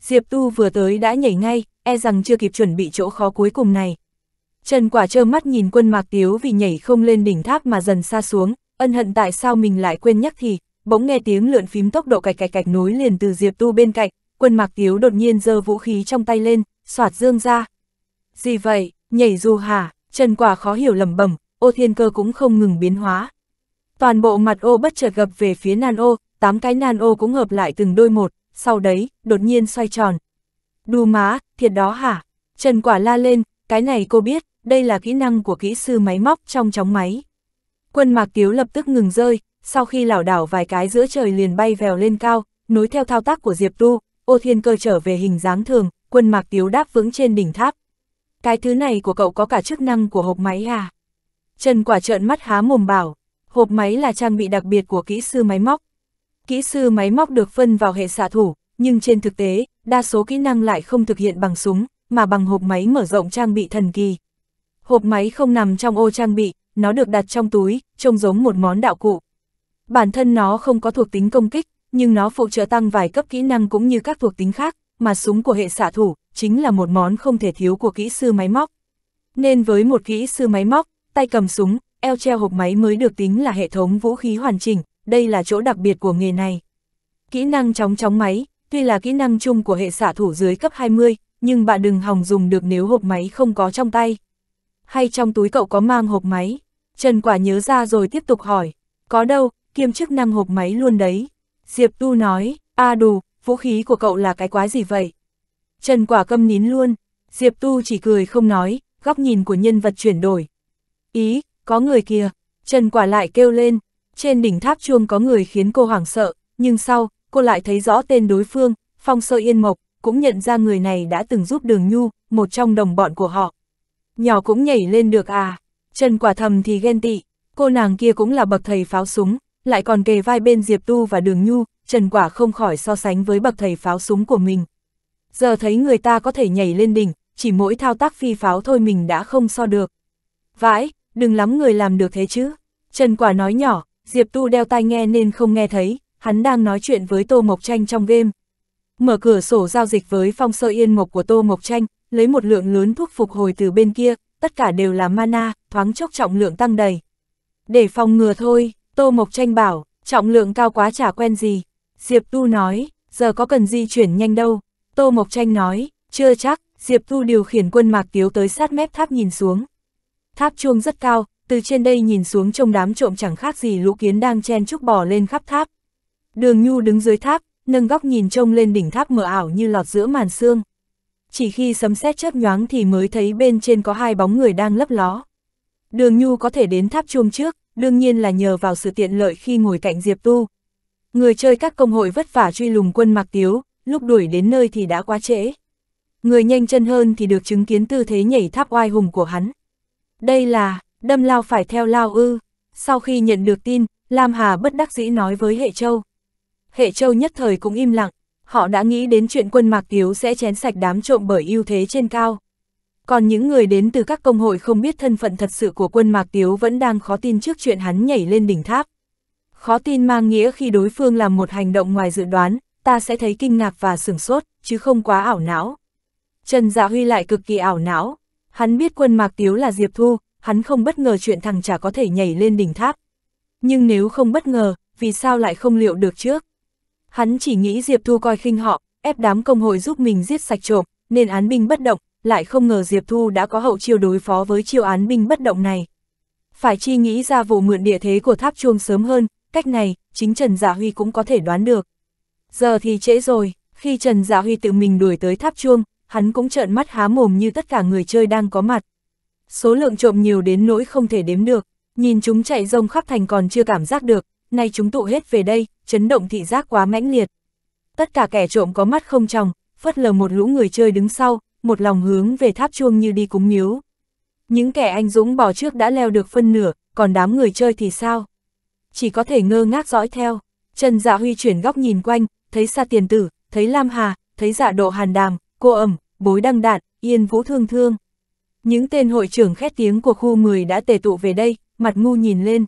Diệp Tu vừa tới đã nhảy ngay, e rằng chưa kịp chuẩn bị chỗ khó cuối cùng này. Trần Quả trơ mắt nhìn quân mạc tiếu vì nhảy không lên đỉnh tháp mà dần xa xuống, ân hận tại sao mình lại quên nhắc thì, bỗng nghe tiếng lượn phím tốc độ cạch cạch cạch nối liền từ Diệp Tu bên cạnh, quân mạc tiếu đột nhiên giơ vũ khí trong tay lên, xoạt dương ra. Gì vậy, nhảy dù hả, Trần Quả khó hiểu lầm bẩm ô thiên cơ cũng không ngừng biến hóa. Toàn bộ mặt ô bất chợt gập về phía nan ô, tám cái nan ô cũng hợp lại từng đôi một, sau đấy, đột nhiên xoay tròn. Đù má, thiệt đó hả? Trần Quả la lên, cái này cô biết, đây là kỹ năng của kỹ sư máy móc trong chóng máy. Quân mạc tiếu lập tức ngừng rơi, sau khi lảo đảo vài cái giữa trời liền bay vèo lên cao, nối theo thao tác của Diệp Tu, ô thiên cơ trở về hình dáng thường, quân mạc tiếu đáp vững trên đỉnh tháp. Cái thứ này của cậu có cả chức năng của hộp máy à? Trần quả trợn mắt há mồm bảo, hộp máy là trang bị đặc biệt của kỹ sư máy móc. Kỹ sư máy móc được phân vào hệ xạ thủ, nhưng trên thực tế, đa số kỹ năng lại không thực hiện bằng súng, mà bằng hộp máy mở rộng trang bị thần kỳ hộp máy không nằm trong ô trang bị, nó được đặt trong túi, trông giống một món đạo cụ. Bản thân nó không có thuộc tính công kích, nhưng nó phụ trợ tăng vài cấp kỹ năng cũng như các thuộc tính khác, mà súng của hệ xạ thủ chính là một món không thể thiếu của kỹ sư máy móc. Nên với một kỹ sư máy móc, tay cầm súng, eo treo hộp máy mới được tính là hệ thống vũ khí hoàn chỉnh, đây là chỗ đặc biệt của nghề này. Kỹ năng chóng chóng máy, tuy là kỹ năng chung của hệ xạ thủ dưới cấp 20, nhưng bạn đừng hòng dùng được nếu hộp máy không có trong tay hay trong túi cậu có mang hộp máy? Trần Quả nhớ ra rồi tiếp tục hỏi, có đâu, kiêm chức năng hộp máy luôn đấy. Diệp Tu nói, a đù, vũ khí của cậu là cái quái gì vậy? Trần Quả câm nín luôn, Diệp Tu chỉ cười không nói, góc nhìn của nhân vật chuyển đổi. Ý, có người kìa, Trần Quả lại kêu lên, trên đỉnh tháp chuông có người khiến cô hoảng sợ, nhưng sau, cô lại thấy rõ tên đối phương, Phong Sơ Yên Mộc, cũng nhận ra người này đã từng giúp Đường Nhu, một trong đồng bọn của họ nhỏ cũng nhảy lên được à. Trần quả thầm thì ghen tị, cô nàng kia cũng là bậc thầy pháo súng, lại còn kề vai bên Diệp Tu và Đường Nhu, Trần quả không khỏi so sánh với bậc thầy pháo súng của mình. Giờ thấy người ta có thể nhảy lên đỉnh, chỉ mỗi thao tác phi pháo thôi mình đã không so được. Vãi, đừng lắm người làm được thế chứ. Trần quả nói nhỏ, Diệp Tu đeo tai nghe nên không nghe thấy, hắn đang nói chuyện với Tô Mộc Tranh trong game. Mở cửa sổ giao dịch với Phong Sơ Yên Mộc của Tô Mộc Tranh, lấy một lượng lớn thuốc phục hồi từ bên kia, tất cả đều là mana, thoáng chốc trọng lượng tăng đầy. Để phòng ngừa thôi, Tô Mộc Tranh bảo, trọng lượng cao quá chả quen gì. Diệp Tu nói, giờ có cần di chuyển nhanh đâu. Tô Mộc Tranh nói, chưa chắc, Diệp Tu điều khiển quân mạc tiếu tới sát mép tháp nhìn xuống. Tháp chuông rất cao, từ trên đây nhìn xuống trông đám trộm chẳng khác gì lũ kiến đang chen trúc bò lên khắp tháp. Đường Nhu đứng dưới tháp, nâng góc nhìn trông lên đỉnh tháp mờ ảo như lọt giữa màn sương chỉ khi sấm sét chớp nhoáng thì mới thấy bên trên có hai bóng người đang lấp ló. Đường Nhu có thể đến tháp chuông trước, đương nhiên là nhờ vào sự tiện lợi khi ngồi cạnh Diệp Tu. Người chơi các công hội vất vả truy lùng quân Mạc Tiếu, lúc đuổi đến nơi thì đã quá trễ. Người nhanh chân hơn thì được chứng kiến tư thế nhảy tháp oai hùng của hắn. Đây là, đâm lao phải theo lao ư. Sau khi nhận được tin, Lam Hà bất đắc dĩ nói với Hệ Châu. Hệ Châu nhất thời cũng im lặng, họ đã nghĩ đến chuyện quân mạc yếu sẽ chén sạch đám trộm bởi ưu thế trên cao. Còn những người đến từ các công hội không biết thân phận thật sự của quân Mạc Tiếu vẫn đang khó tin trước chuyện hắn nhảy lên đỉnh tháp. Khó tin mang nghĩa khi đối phương làm một hành động ngoài dự đoán, ta sẽ thấy kinh ngạc và sửng sốt, chứ không quá ảo não. Trần Dạ Huy lại cực kỳ ảo não. Hắn biết quân Mạc Tiếu là Diệp Thu, hắn không bất ngờ chuyện thằng chả có thể nhảy lên đỉnh tháp. Nhưng nếu không bất ngờ, vì sao lại không liệu được trước? Hắn chỉ nghĩ Diệp Thu coi khinh họ, ép đám công hội giúp mình giết sạch trộm, nên án binh bất động, lại không ngờ Diệp Thu đã có hậu chiêu đối phó với chiêu án binh bất động này. Phải chi nghĩ ra vụ mượn địa thế của tháp chuông sớm hơn, cách này, chính Trần Giả dạ Huy cũng có thể đoán được. Giờ thì trễ rồi, khi Trần Giả dạ Huy tự mình đuổi tới tháp chuông, hắn cũng trợn mắt há mồm như tất cả người chơi đang có mặt. Số lượng trộm nhiều đến nỗi không thể đếm được, nhìn chúng chạy rông khắp thành còn chưa cảm giác được, nay chúng tụ hết về đây, chấn động thị giác quá mãnh liệt. Tất cả kẻ trộm có mắt không tròng, phất lờ một lũ người chơi đứng sau, một lòng hướng về tháp chuông như đi cúng miếu. Những kẻ anh dũng bỏ trước đã leo được phân nửa, còn đám người chơi thì sao? Chỉ có thể ngơ ngác dõi theo. Trần Dạ Huy chuyển góc nhìn quanh, thấy Sa Tiền Tử, thấy Lam Hà, thấy Dạ Độ Hàn Đàm, Cô Ẩm, Bối Đăng Đạn, Yên Vũ Thương Thương. Những tên hội trưởng khét tiếng của khu 10 đã tề tụ về đây, mặt ngu nhìn lên.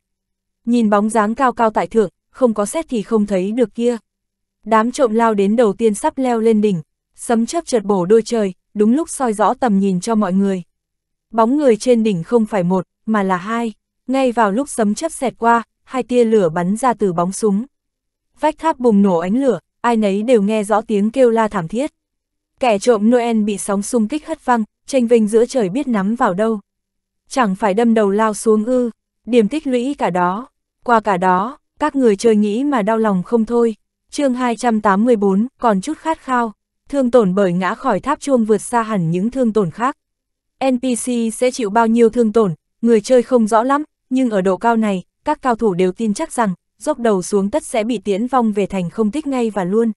Nhìn bóng dáng cao cao tại thượng, không có xét thì không thấy được kia. Đám trộm lao đến đầu tiên sắp leo lên đỉnh, sấm chớp chợt bổ đôi trời, đúng lúc soi rõ tầm nhìn cho mọi người. Bóng người trên đỉnh không phải một, mà là hai, ngay vào lúc sấm chớp xẹt qua, hai tia lửa bắn ra từ bóng súng. Vách tháp bùng nổ ánh lửa, ai nấy đều nghe rõ tiếng kêu la thảm thiết. Kẻ trộm Noel bị sóng xung kích hất văng, tranh vinh giữa trời biết nắm vào đâu. Chẳng phải đâm đầu lao xuống ư, điểm tích lũy cả đó, qua cả đó, các người chơi nghĩ mà đau lòng không thôi. chương 284, còn chút khát khao. Thương tổn bởi ngã khỏi tháp chuông vượt xa hẳn những thương tổn khác. NPC sẽ chịu bao nhiêu thương tổn, người chơi không rõ lắm, nhưng ở độ cao này, các cao thủ đều tin chắc rằng, dốc đầu xuống tất sẽ bị tiễn vong về thành không tích ngay và luôn.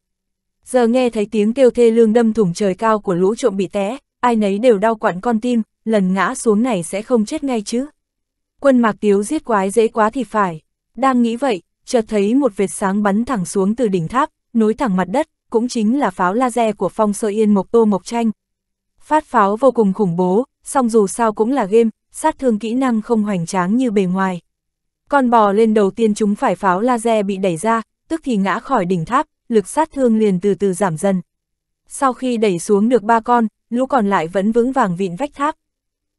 Giờ nghe thấy tiếng kêu thê lương đâm thủng trời cao của lũ trộm bị té, ai nấy đều đau quặn con tim, lần ngã xuống này sẽ không chết ngay chứ. Quân mạc tiếu giết quái dễ quá thì phải. Đang nghĩ vậy, chợt thấy một vệt sáng bắn thẳng xuống từ đỉnh tháp, nối thẳng mặt đất, cũng chính là pháo laser của phong sơ yên mộc tô mộc tranh. Phát pháo vô cùng khủng bố, song dù sao cũng là game, sát thương kỹ năng không hoành tráng như bề ngoài. Con bò lên đầu tiên chúng phải pháo laser bị đẩy ra, tức thì ngã khỏi đỉnh tháp, lực sát thương liền từ từ giảm dần. Sau khi đẩy xuống được ba con, lũ còn lại vẫn vững vàng vịn vách tháp.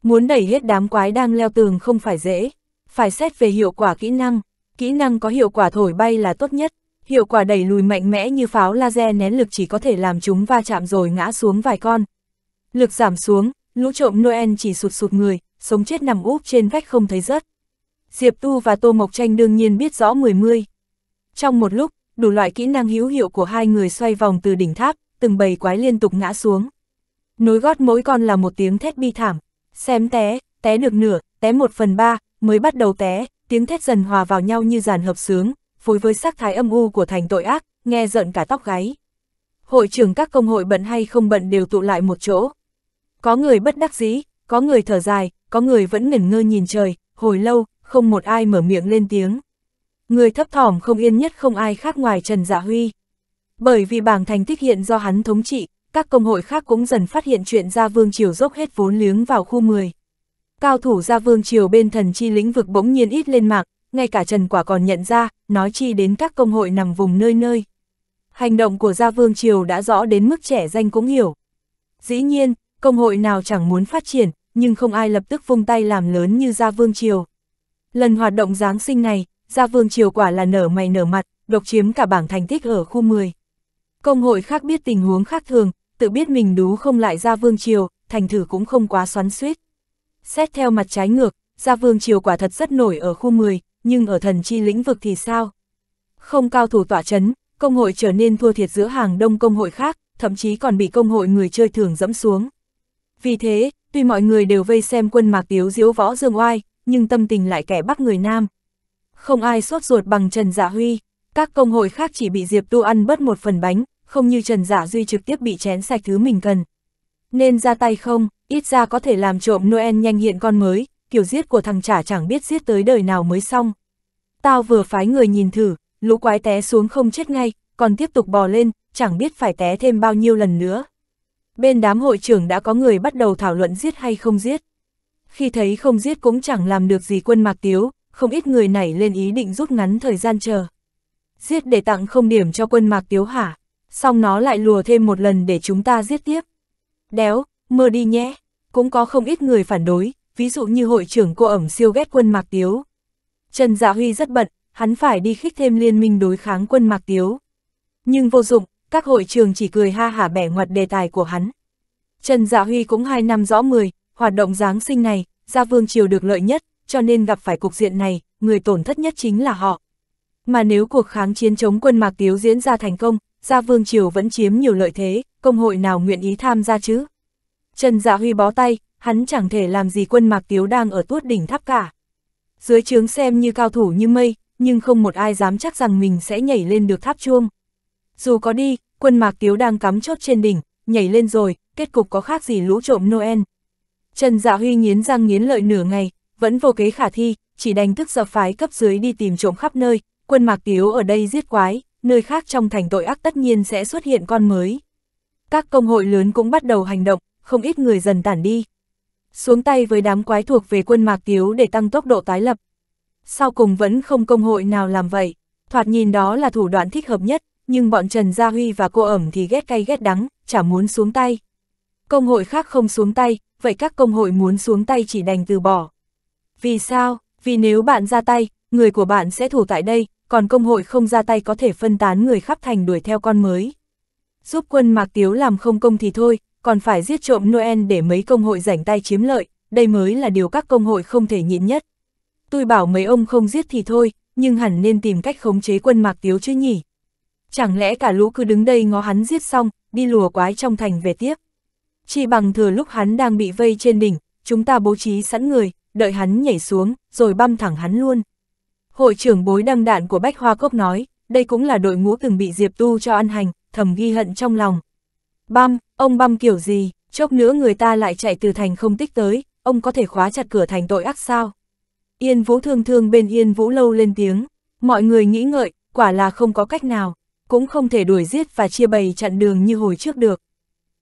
Muốn đẩy hết đám quái đang leo tường không phải dễ, phải xét về hiệu quả kỹ năng kỹ năng có hiệu quả thổi bay là tốt nhất, hiệu quả đẩy lùi mạnh mẽ như pháo laser nén lực chỉ có thể làm chúng va chạm rồi ngã xuống vài con. Lực giảm xuống, lũ trộm Noel chỉ sụt sụt người, sống chết nằm úp trên vách không thấy rớt. Diệp Tu và Tô Mộc Tranh đương nhiên biết rõ mười mươi. Trong một lúc, đủ loại kỹ năng hữu hiệu của hai người xoay vòng từ đỉnh tháp, từng bầy quái liên tục ngã xuống. Nối gót mỗi con là một tiếng thét bi thảm, xem té, té được nửa, té một phần ba, mới bắt đầu té, tiếng thét dần hòa vào nhau như dàn hợp sướng, phối với sắc thái âm u của thành tội ác, nghe giận cả tóc gáy. Hội trưởng các công hội bận hay không bận đều tụ lại một chỗ. Có người bất đắc dĩ, có người thở dài, có người vẫn ngẩn ngơ nhìn trời, hồi lâu, không một ai mở miệng lên tiếng. Người thấp thỏm không yên nhất không ai khác ngoài Trần Dạ Huy. Bởi vì bảng thành tích hiện do hắn thống trị, các công hội khác cũng dần phát hiện chuyện ra vương triều dốc hết vốn liếng vào khu 10. Cao thủ gia vương triều bên thần chi lĩnh vực bỗng nhiên ít lên mạc ngay cả Trần Quả còn nhận ra, nói chi đến các công hội nằm vùng nơi nơi. Hành động của gia vương triều đã rõ đến mức trẻ danh cũng hiểu. Dĩ nhiên, công hội nào chẳng muốn phát triển, nhưng không ai lập tức vung tay làm lớn như gia vương triều. Lần hoạt động Giáng sinh này, gia vương triều quả là nở mày nở mặt, độc chiếm cả bảng thành tích ở khu 10. Công hội khác biết tình huống khác thường, tự biết mình đú không lại gia vương triều, thành thử cũng không quá xoắn suýt. Xét theo mặt trái ngược, Gia Vương Triều quả thật rất nổi ở khu 10, nhưng ở thần chi lĩnh vực thì sao? Không cao thủ tỏa chấn, công hội trở nên thua thiệt giữa hàng đông công hội khác, thậm chí còn bị công hội người chơi thường dẫm xuống. Vì thế, tuy mọi người đều vây xem quân mạc tiếu diếu võ dương oai, nhưng tâm tình lại kẻ bắt người nam. Không ai sốt ruột bằng Trần Giả dạ Huy, các công hội khác chỉ bị Diệp Tu ăn bớt một phần bánh, không như Trần Giả dạ Duy trực tiếp bị chén sạch thứ mình cần. Nên ra tay không? ít ra có thể làm trộm Noel nhanh hiện con mới, kiểu giết của thằng chả chẳng biết giết tới đời nào mới xong. Tao vừa phái người nhìn thử, lũ quái té xuống không chết ngay, còn tiếp tục bò lên, chẳng biết phải té thêm bao nhiêu lần nữa. Bên đám hội trưởng đã có người bắt đầu thảo luận giết hay không giết. Khi thấy không giết cũng chẳng làm được gì quân mạc tiếu, không ít người nảy lên ý định rút ngắn thời gian chờ. Giết để tặng không điểm cho quân mạc tiếu hả? Xong nó lại lùa thêm một lần để chúng ta giết tiếp. Đéo, mơ đi nhé. Cũng có không ít người phản đối, ví dụ như hội trưởng cô ẩm siêu ghét quân Mạc Tiếu. Trần Dạ Huy rất bận, hắn phải đi khích thêm liên minh đối kháng quân Mạc Tiếu. Nhưng vô dụng, các hội trường chỉ cười ha hả bẻ ngoặt đề tài của hắn. Trần Dạ Huy cũng hai năm rõ mười, hoạt động Giáng sinh này, Gia Vương Triều được lợi nhất, cho nên gặp phải cục diện này, người tổn thất nhất chính là họ. Mà nếu cuộc kháng chiến chống quân Mạc Tiếu diễn ra thành công, Gia Vương Triều vẫn chiếm nhiều lợi thế, công hội nào nguyện ý tham gia chứ? Trần Dạ Huy bó tay, hắn chẳng thể làm gì quân Mạc Tiếu đang ở tuốt đỉnh tháp cả. Dưới trướng xem như cao thủ như mây, nhưng không một ai dám chắc rằng mình sẽ nhảy lên được tháp chuông. Dù có đi, quân Mạc Tiếu đang cắm chốt trên đỉnh, nhảy lên rồi, kết cục có khác gì lũ trộm Noel. Trần Dạ Huy nghiến răng nghiến lợi nửa ngày, vẫn vô kế khả thi, chỉ đành tức giờ phái cấp dưới đi tìm trộm khắp nơi, quân Mạc Tiếu ở đây giết quái, nơi khác trong thành tội ác tất nhiên sẽ xuất hiện con mới. Các công hội lớn cũng bắt đầu hành động, không ít người dần tản đi. Xuống tay với đám quái thuộc về quân Mạc Tiếu để tăng tốc độ tái lập. Sau cùng vẫn không công hội nào làm vậy, thoạt nhìn đó là thủ đoạn thích hợp nhất, nhưng bọn Trần Gia Huy và cô ẩm thì ghét cay ghét đắng, chả muốn xuống tay. Công hội khác không xuống tay, vậy các công hội muốn xuống tay chỉ đành từ bỏ. Vì sao? Vì nếu bạn ra tay, người của bạn sẽ thủ tại đây, còn công hội không ra tay có thể phân tán người khắp thành đuổi theo con mới. Giúp quân Mạc Tiếu làm không công thì thôi, còn phải giết trộm Noel để mấy công hội rảnh tay chiếm lợi, đây mới là điều các công hội không thể nhịn nhất. Tôi bảo mấy ông không giết thì thôi, nhưng hẳn nên tìm cách khống chế quân Mạc Tiếu chứ nhỉ. Chẳng lẽ cả lũ cứ đứng đây ngó hắn giết xong, đi lùa quái trong thành về tiếp. Chỉ bằng thừa lúc hắn đang bị vây trên đỉnh, chúng ta bố trí sẵn người, đợi hắn nhảy xuống, rồi băm thẳng hắn luôn. Hội trưởng bối đăng đạn của Bách Hoa Cốc nói, đây cũng là đội ngũ từng bị Diệp Tu cho ăn hành, thầm ghi hận trong lòng. Băm, ông băm kiểu gì, chốc nữa người ta lại chạy từ thành không tích tới, ông có thể khóa chặt cửa thành tội ác sao? Yên Vũ thương thương bên Yên Vũ lâu lên tiếng, mọi người nghĩ ngợi, quả là không có cách nào, cũng không thể đuổi giết và chia bày chặn đường như hồi trước được.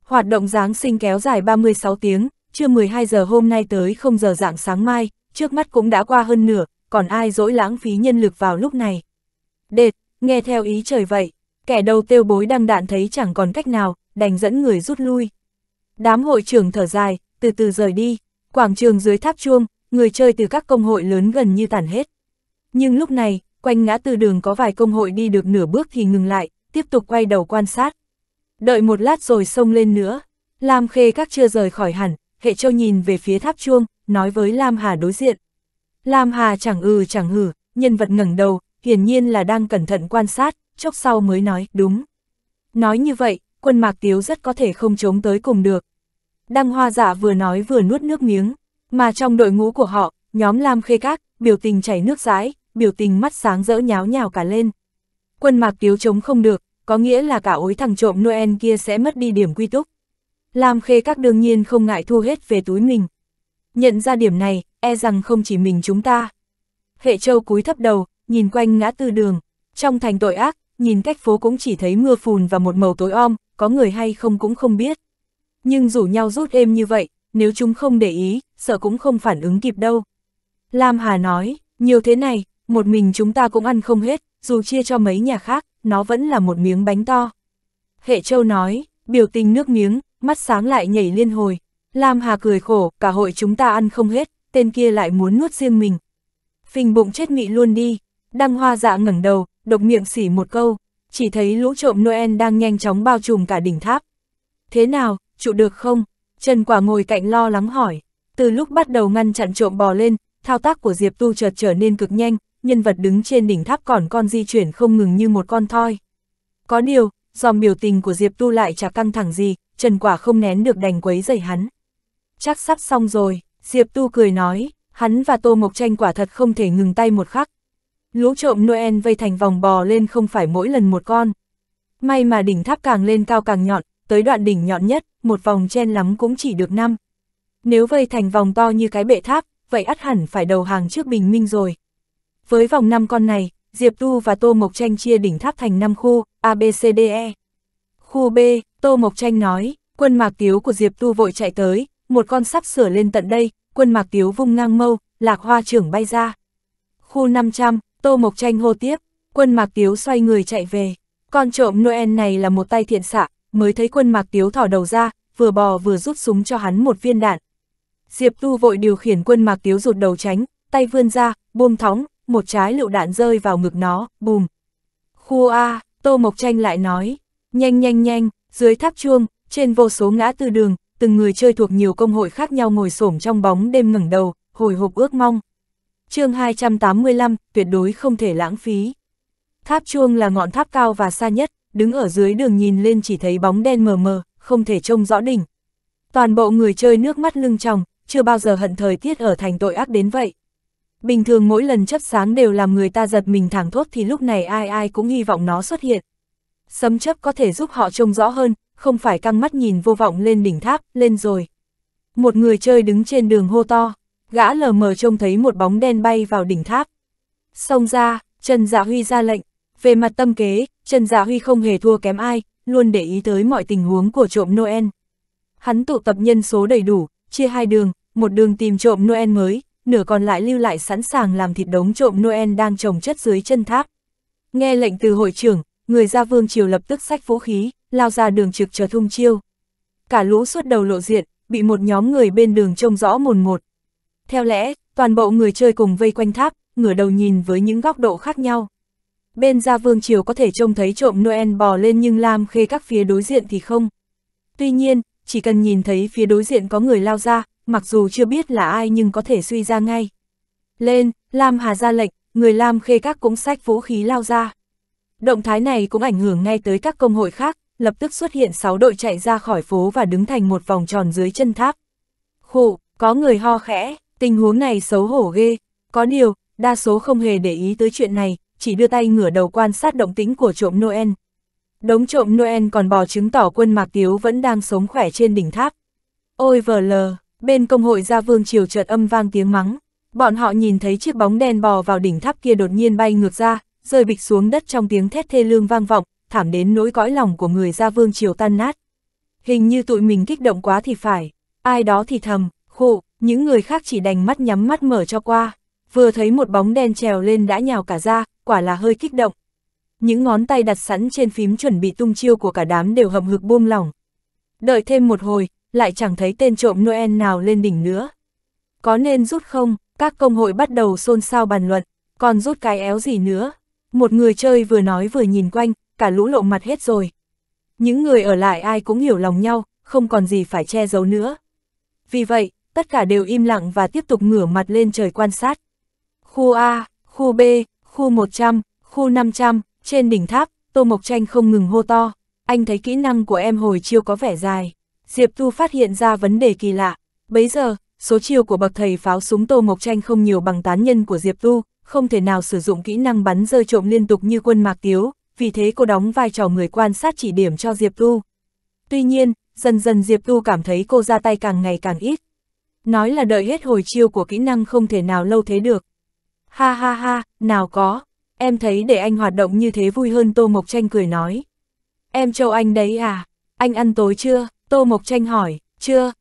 Hoạt động Giáng sinh kéo dài 36 tiếng, trưa 12 giờ hôm nay tới không giờ dạng sáng mai, trước mắt cũng đã qua hơn nửa, còn ai dỗi lãng phí nhân lực vào lúc này. Đệt, nghe theo ý trời vậy, kẻ đầu tiêu bối đăng đạn thấy chẳng còn cách nào, đành dẫn người rút lui. Đám hội trưởng thở dài, từ từ rời đi, quảng trường dưới tháp chuông, người chơi từ các công hội lớn gần như tản hết. Nhưng lúc này, quanh ngã tư đường có vài công hội đi được nửa bước thì ngừng lại, tiếp tục quay đầu quan sát. Đợi một lát rồi xông lên nữa, Lam Khê các chưa rời khỏi hẳn, hệ châu nhìn về phía tháp chuông, nói với Lam Hà đối diện. Lam Hà chẳng ừ chẳng hử, nhân vật ngẩng đầu, hiển nhiên là đang cẩn thận quan sát, chốc sau mới nói, đúng. Nói như vậy, quân mạc tiếu rất có thể không chống tới cùng được. Đăng hoa giả dạ vừa nói vừa nuốt nước miếng, mà trong đội ngũ của họ, nhóm Lam Khê Các, biểu tình chảy nước rãi, biểu tình mắt sáng rỡ nháo nhào cả lên. Quân mạc tiếu chống không được, có nghĩa là cả ối thằng trộm Noel kia sẽ mất đi điểm quy túc. Lam Khê Các đương nhiên không ngại thu hết về túi mình. Nhận ra điểm này, e rằng không chỉ mình chúng ta. Hệ châu cúi thấp đầu, nhìn quanh ngã tư đường, trong thành tội ác, nhìn cách phố cũng chỉ thấy mưa phùn và một màu tối om, có người hay không cũng không biết. Nhưng rủ nhau rút êm như vậy, nếu chúng không để ý, sợ cũng không phản ứng kịp đâu. Lam Hà nói, nhiều thế này, một mình chúng ta cũng ăn không hết, dù chia cho mấy nhà khác, nó vẫn là một miếng bánh to. Hệ Châu nói, biểu tình nước miếng, mắt sáng lại nhảy liên hồi. Lam Hà cười khổ, cả hội chúng ta ăn không hết, tên kia lại muốn nuốt riêng mình. Phình bụng chết mị luôn đi, đăng hoa dạ ngẩng đầu, độc miệng xỉ một câu, chỉ thấy lũ trộm Noel đang nhanh chóng bao trùm cả đỉnh tháp. Thế nào, trụ được không? Trần Quả ngồi cạnh lo lắng hỏi. Từ lúc bắt đầu ngăn chặn trộm bò lên, thao tác của Diệp Tu chợt trở nên cực nhanh, nhân vật đứng trên đỉnh tháp còn con di chuyển không ngừng như một con thoi. Có điều, dòng biểu tình của Diệp Tu lại chả căng thẳng gì, Trần Quả không nén được đành quấy dày hắn. Chắc sắp xong rồi, Diệp Tu cười nói, hắn và Tô Mộc Tranh quả thật không thể ngừng tay một khắc, Lũ trộm Noel vây thành vòng bò lên không phải mỗi lần một con. May mà đỉnh tháp càng lên cao càng nhọn, tới đoạn đỉnh nhọn nhất, một vòng chen lắm cũng chỉ được năm. Nếu vây thành vòng to như cái bệ tháp, vậy ắt hẳn phải đầu hàng trước bình minh rồi. Với vòng năm con này, Diệp Tu và Tô Mộc Tranh chia đỉnh tháp thành năm khu, A, B, C, D, E. Khu B, Tô Mộc Tranh nói, quân mạc tiếu của Diệp Tu vội chạy tới, một con sắp sửa lên tận đây, quân mạc tiếu vung ngang mâu, lạc hoa trưởng bay ra. Khu 500, Tô Mộc Tranh hô tiếp, quân mạc tiếu xoay người chạy về. Con trộm Noel này là một tay thiện xạ, mới thấy quân mạc tiếu thỏ đầu ra, vừa bò vừa rút súng cho hắn một viên đạn. Diệp Tu vội điều khiển quân mạc tiếu rụt đầu tránh, tay vươn ra, buông thóng, một trái lựu đạn rơi vào ngực nó, bùm. Khu A, Tô Mộc Tranh lại nói, nhanh nhanh nhanh, dưới tháp chuông, trên vô số ngã tư đường, từng người chơi thuộc nhiều công hội khác nhau ngồi xổm trong bóng đêm ngẩng đầu, hồi hộp ước mong chương 285, tuyệt đối không thể lãng phí. Tháp chuông là ngọn tháp cao và xa nhất, đứng ở dưới đường nhìn lên chỉ thấy bóng đen mờ mờ, không thể trông rõ đỉnh. Toàn bộ người chơi nước mắt lưng tròng, chưa bao giờ hận thời tiết ở thành tội ác đến vậy. Bình thường mỗi lần chấp sáng đều làm người ta giật mình thẳng thốt thì lúc này ai ai cũng hy vọng nó xuất hiện. Sấm chấp có thể giúp họ trông rõ hơn, không phải căng mắt nhìn vô vọng lên đỉnh tháp, lên rồi. Một người chơi đứng trên đường hô to, gã lờ mờ trông thấy một bóng đen bay vào đỉnh tháp. Xông ra, Trần Dạ Huy ra lệnh. Về mặt tâm kế, Trần Dạ Huy không hề thua kém ai, luôn để ý tới mọi tình huống của trộm Noel. Hắn tụ tập nhân số đầy đủ, chia hai đường, một đường tìm trộm Noel mới, nửa còn lại lưu lại sẵn sàng làm thịt đống trộm Noel đang trồng chất dưới chân tháp. Nghe lệnh từ hội trưởng, người ra vương triều lập tức sách vũ khí, lao ra đường trực chờ thung chiêu. Cả lũ suốt đầu lộ diện, bị một nhóm người bên đường trông rõ mồn một, theo lẽ, toàn bộ người chơi cùng vây quanh tháp, ngửa đầu nhìn với những góc độ khác nhau. Bên ra vương triều có thể trông thấy trộm Noel bò lên nhưng Lam Khê các phía đối diện thì không. Tuy nhiên, chỉ cần nhìn thấy phía đối diện có người lao ra, mặc dù chưa biết là ai nhưng có thể suy ra ngay. Lên, Lam Hà ra lệnh, người Lam Khê các cũng sách vũ khí lao ra. Động thái này cũng ảnh hưởng ngay tới các công hội khác, lập tức xuất hiện 6 đội chạy ra khỏi phố và đứng thành một vòng tròn dưới chân tháp. Khụ, có người ho khẽ. Tình huống này xấu hổ ghê, có điều, đa số không hề để ý tới chuyện này, chỉ đưa tay ngửa đầu quan sát động tĩnh của trộm Noel. Đống trộm Noel còn bò chứng tỏ quân Mạc Tiếu vẫn đang sống khỏe trên đỉnh tháp. Ôi vờ lờ, bên công hội gia vương triều chợt âm vang tiếng mắng. Bọn họ nhìn thấy chiếc bóng đen bò vào đỉnh tháp kia đột nhiên bay ngược ra, rơi bịch xuống đất trong tiếng thét thê lương vang vọng, thảm đến nỗi cõi lòng của người gia vương triều tan nát. Hình như tụi mình kích động quá thì phải, ai đó thì thầm, khụ, những người khác chỉ đành mắt nhắm mắt mở cho qua, vừa thấy một bóng đen trèo lên đã nhào cả ra, quả là hơi kích động. Những ngón tay đặt sẵn trên phím chuẩn bị tung chiêu của cả đám đều hầm hực buông lỏng. Đợi thêm một hồi, lại chẳng thấy tên trộm Noel nào lên đỉnh nữa. Có nên rút không? Các công hội bắt đầu xôn xao bàn luận, còn rút cái éo gì nữa? Một người chơi vừa nói vừa nhìn quanh, cả lũ lộ mặt hết rồi. Những người ở lại ai cũng hiểu lòng nhau, không còn gì phải che giấu nữa. Vì vậy, tất cả đều im lặng và tiếp tục ngửa mặt lên trời quan sát. Khu A, khu B, khu 100, khu 500, trên đỉnh tháp, Tô Mộc Tranh không ngừng hô to, anh thấy kỹ năng của em hồi chiêu có vẻ dài. Diệp Thu phát hiện ra vấn đề kỳ lạ, bấy giờ, số chiêu của bậc thầy pháo súng Tô Mộc Tranh không nhiều bằng tán nhân của Diệp Thu, không thể nào sử dụng kỹ năng bắn rơi trộm liên tục như quân Mạc Tiếu, vì thế cô đóng vai trò người quan sát chỉ điểm cho Diệp Thu. Tuy nhiên, dần dần Diệp Thu cảm thấy cô ra tay càng ngày càng ít, nói là đợi hết hồi chiêu của kỹ năng không thể nào lâu thế được. Ha ha ha, nào có, em thấy để anh hoạt động như thế vui hơn Tô Mộc Tranh cười nói. Em châu anh đấy à, anh ăn tối chưa? Tô Mộc Tranh hỏi, chưa,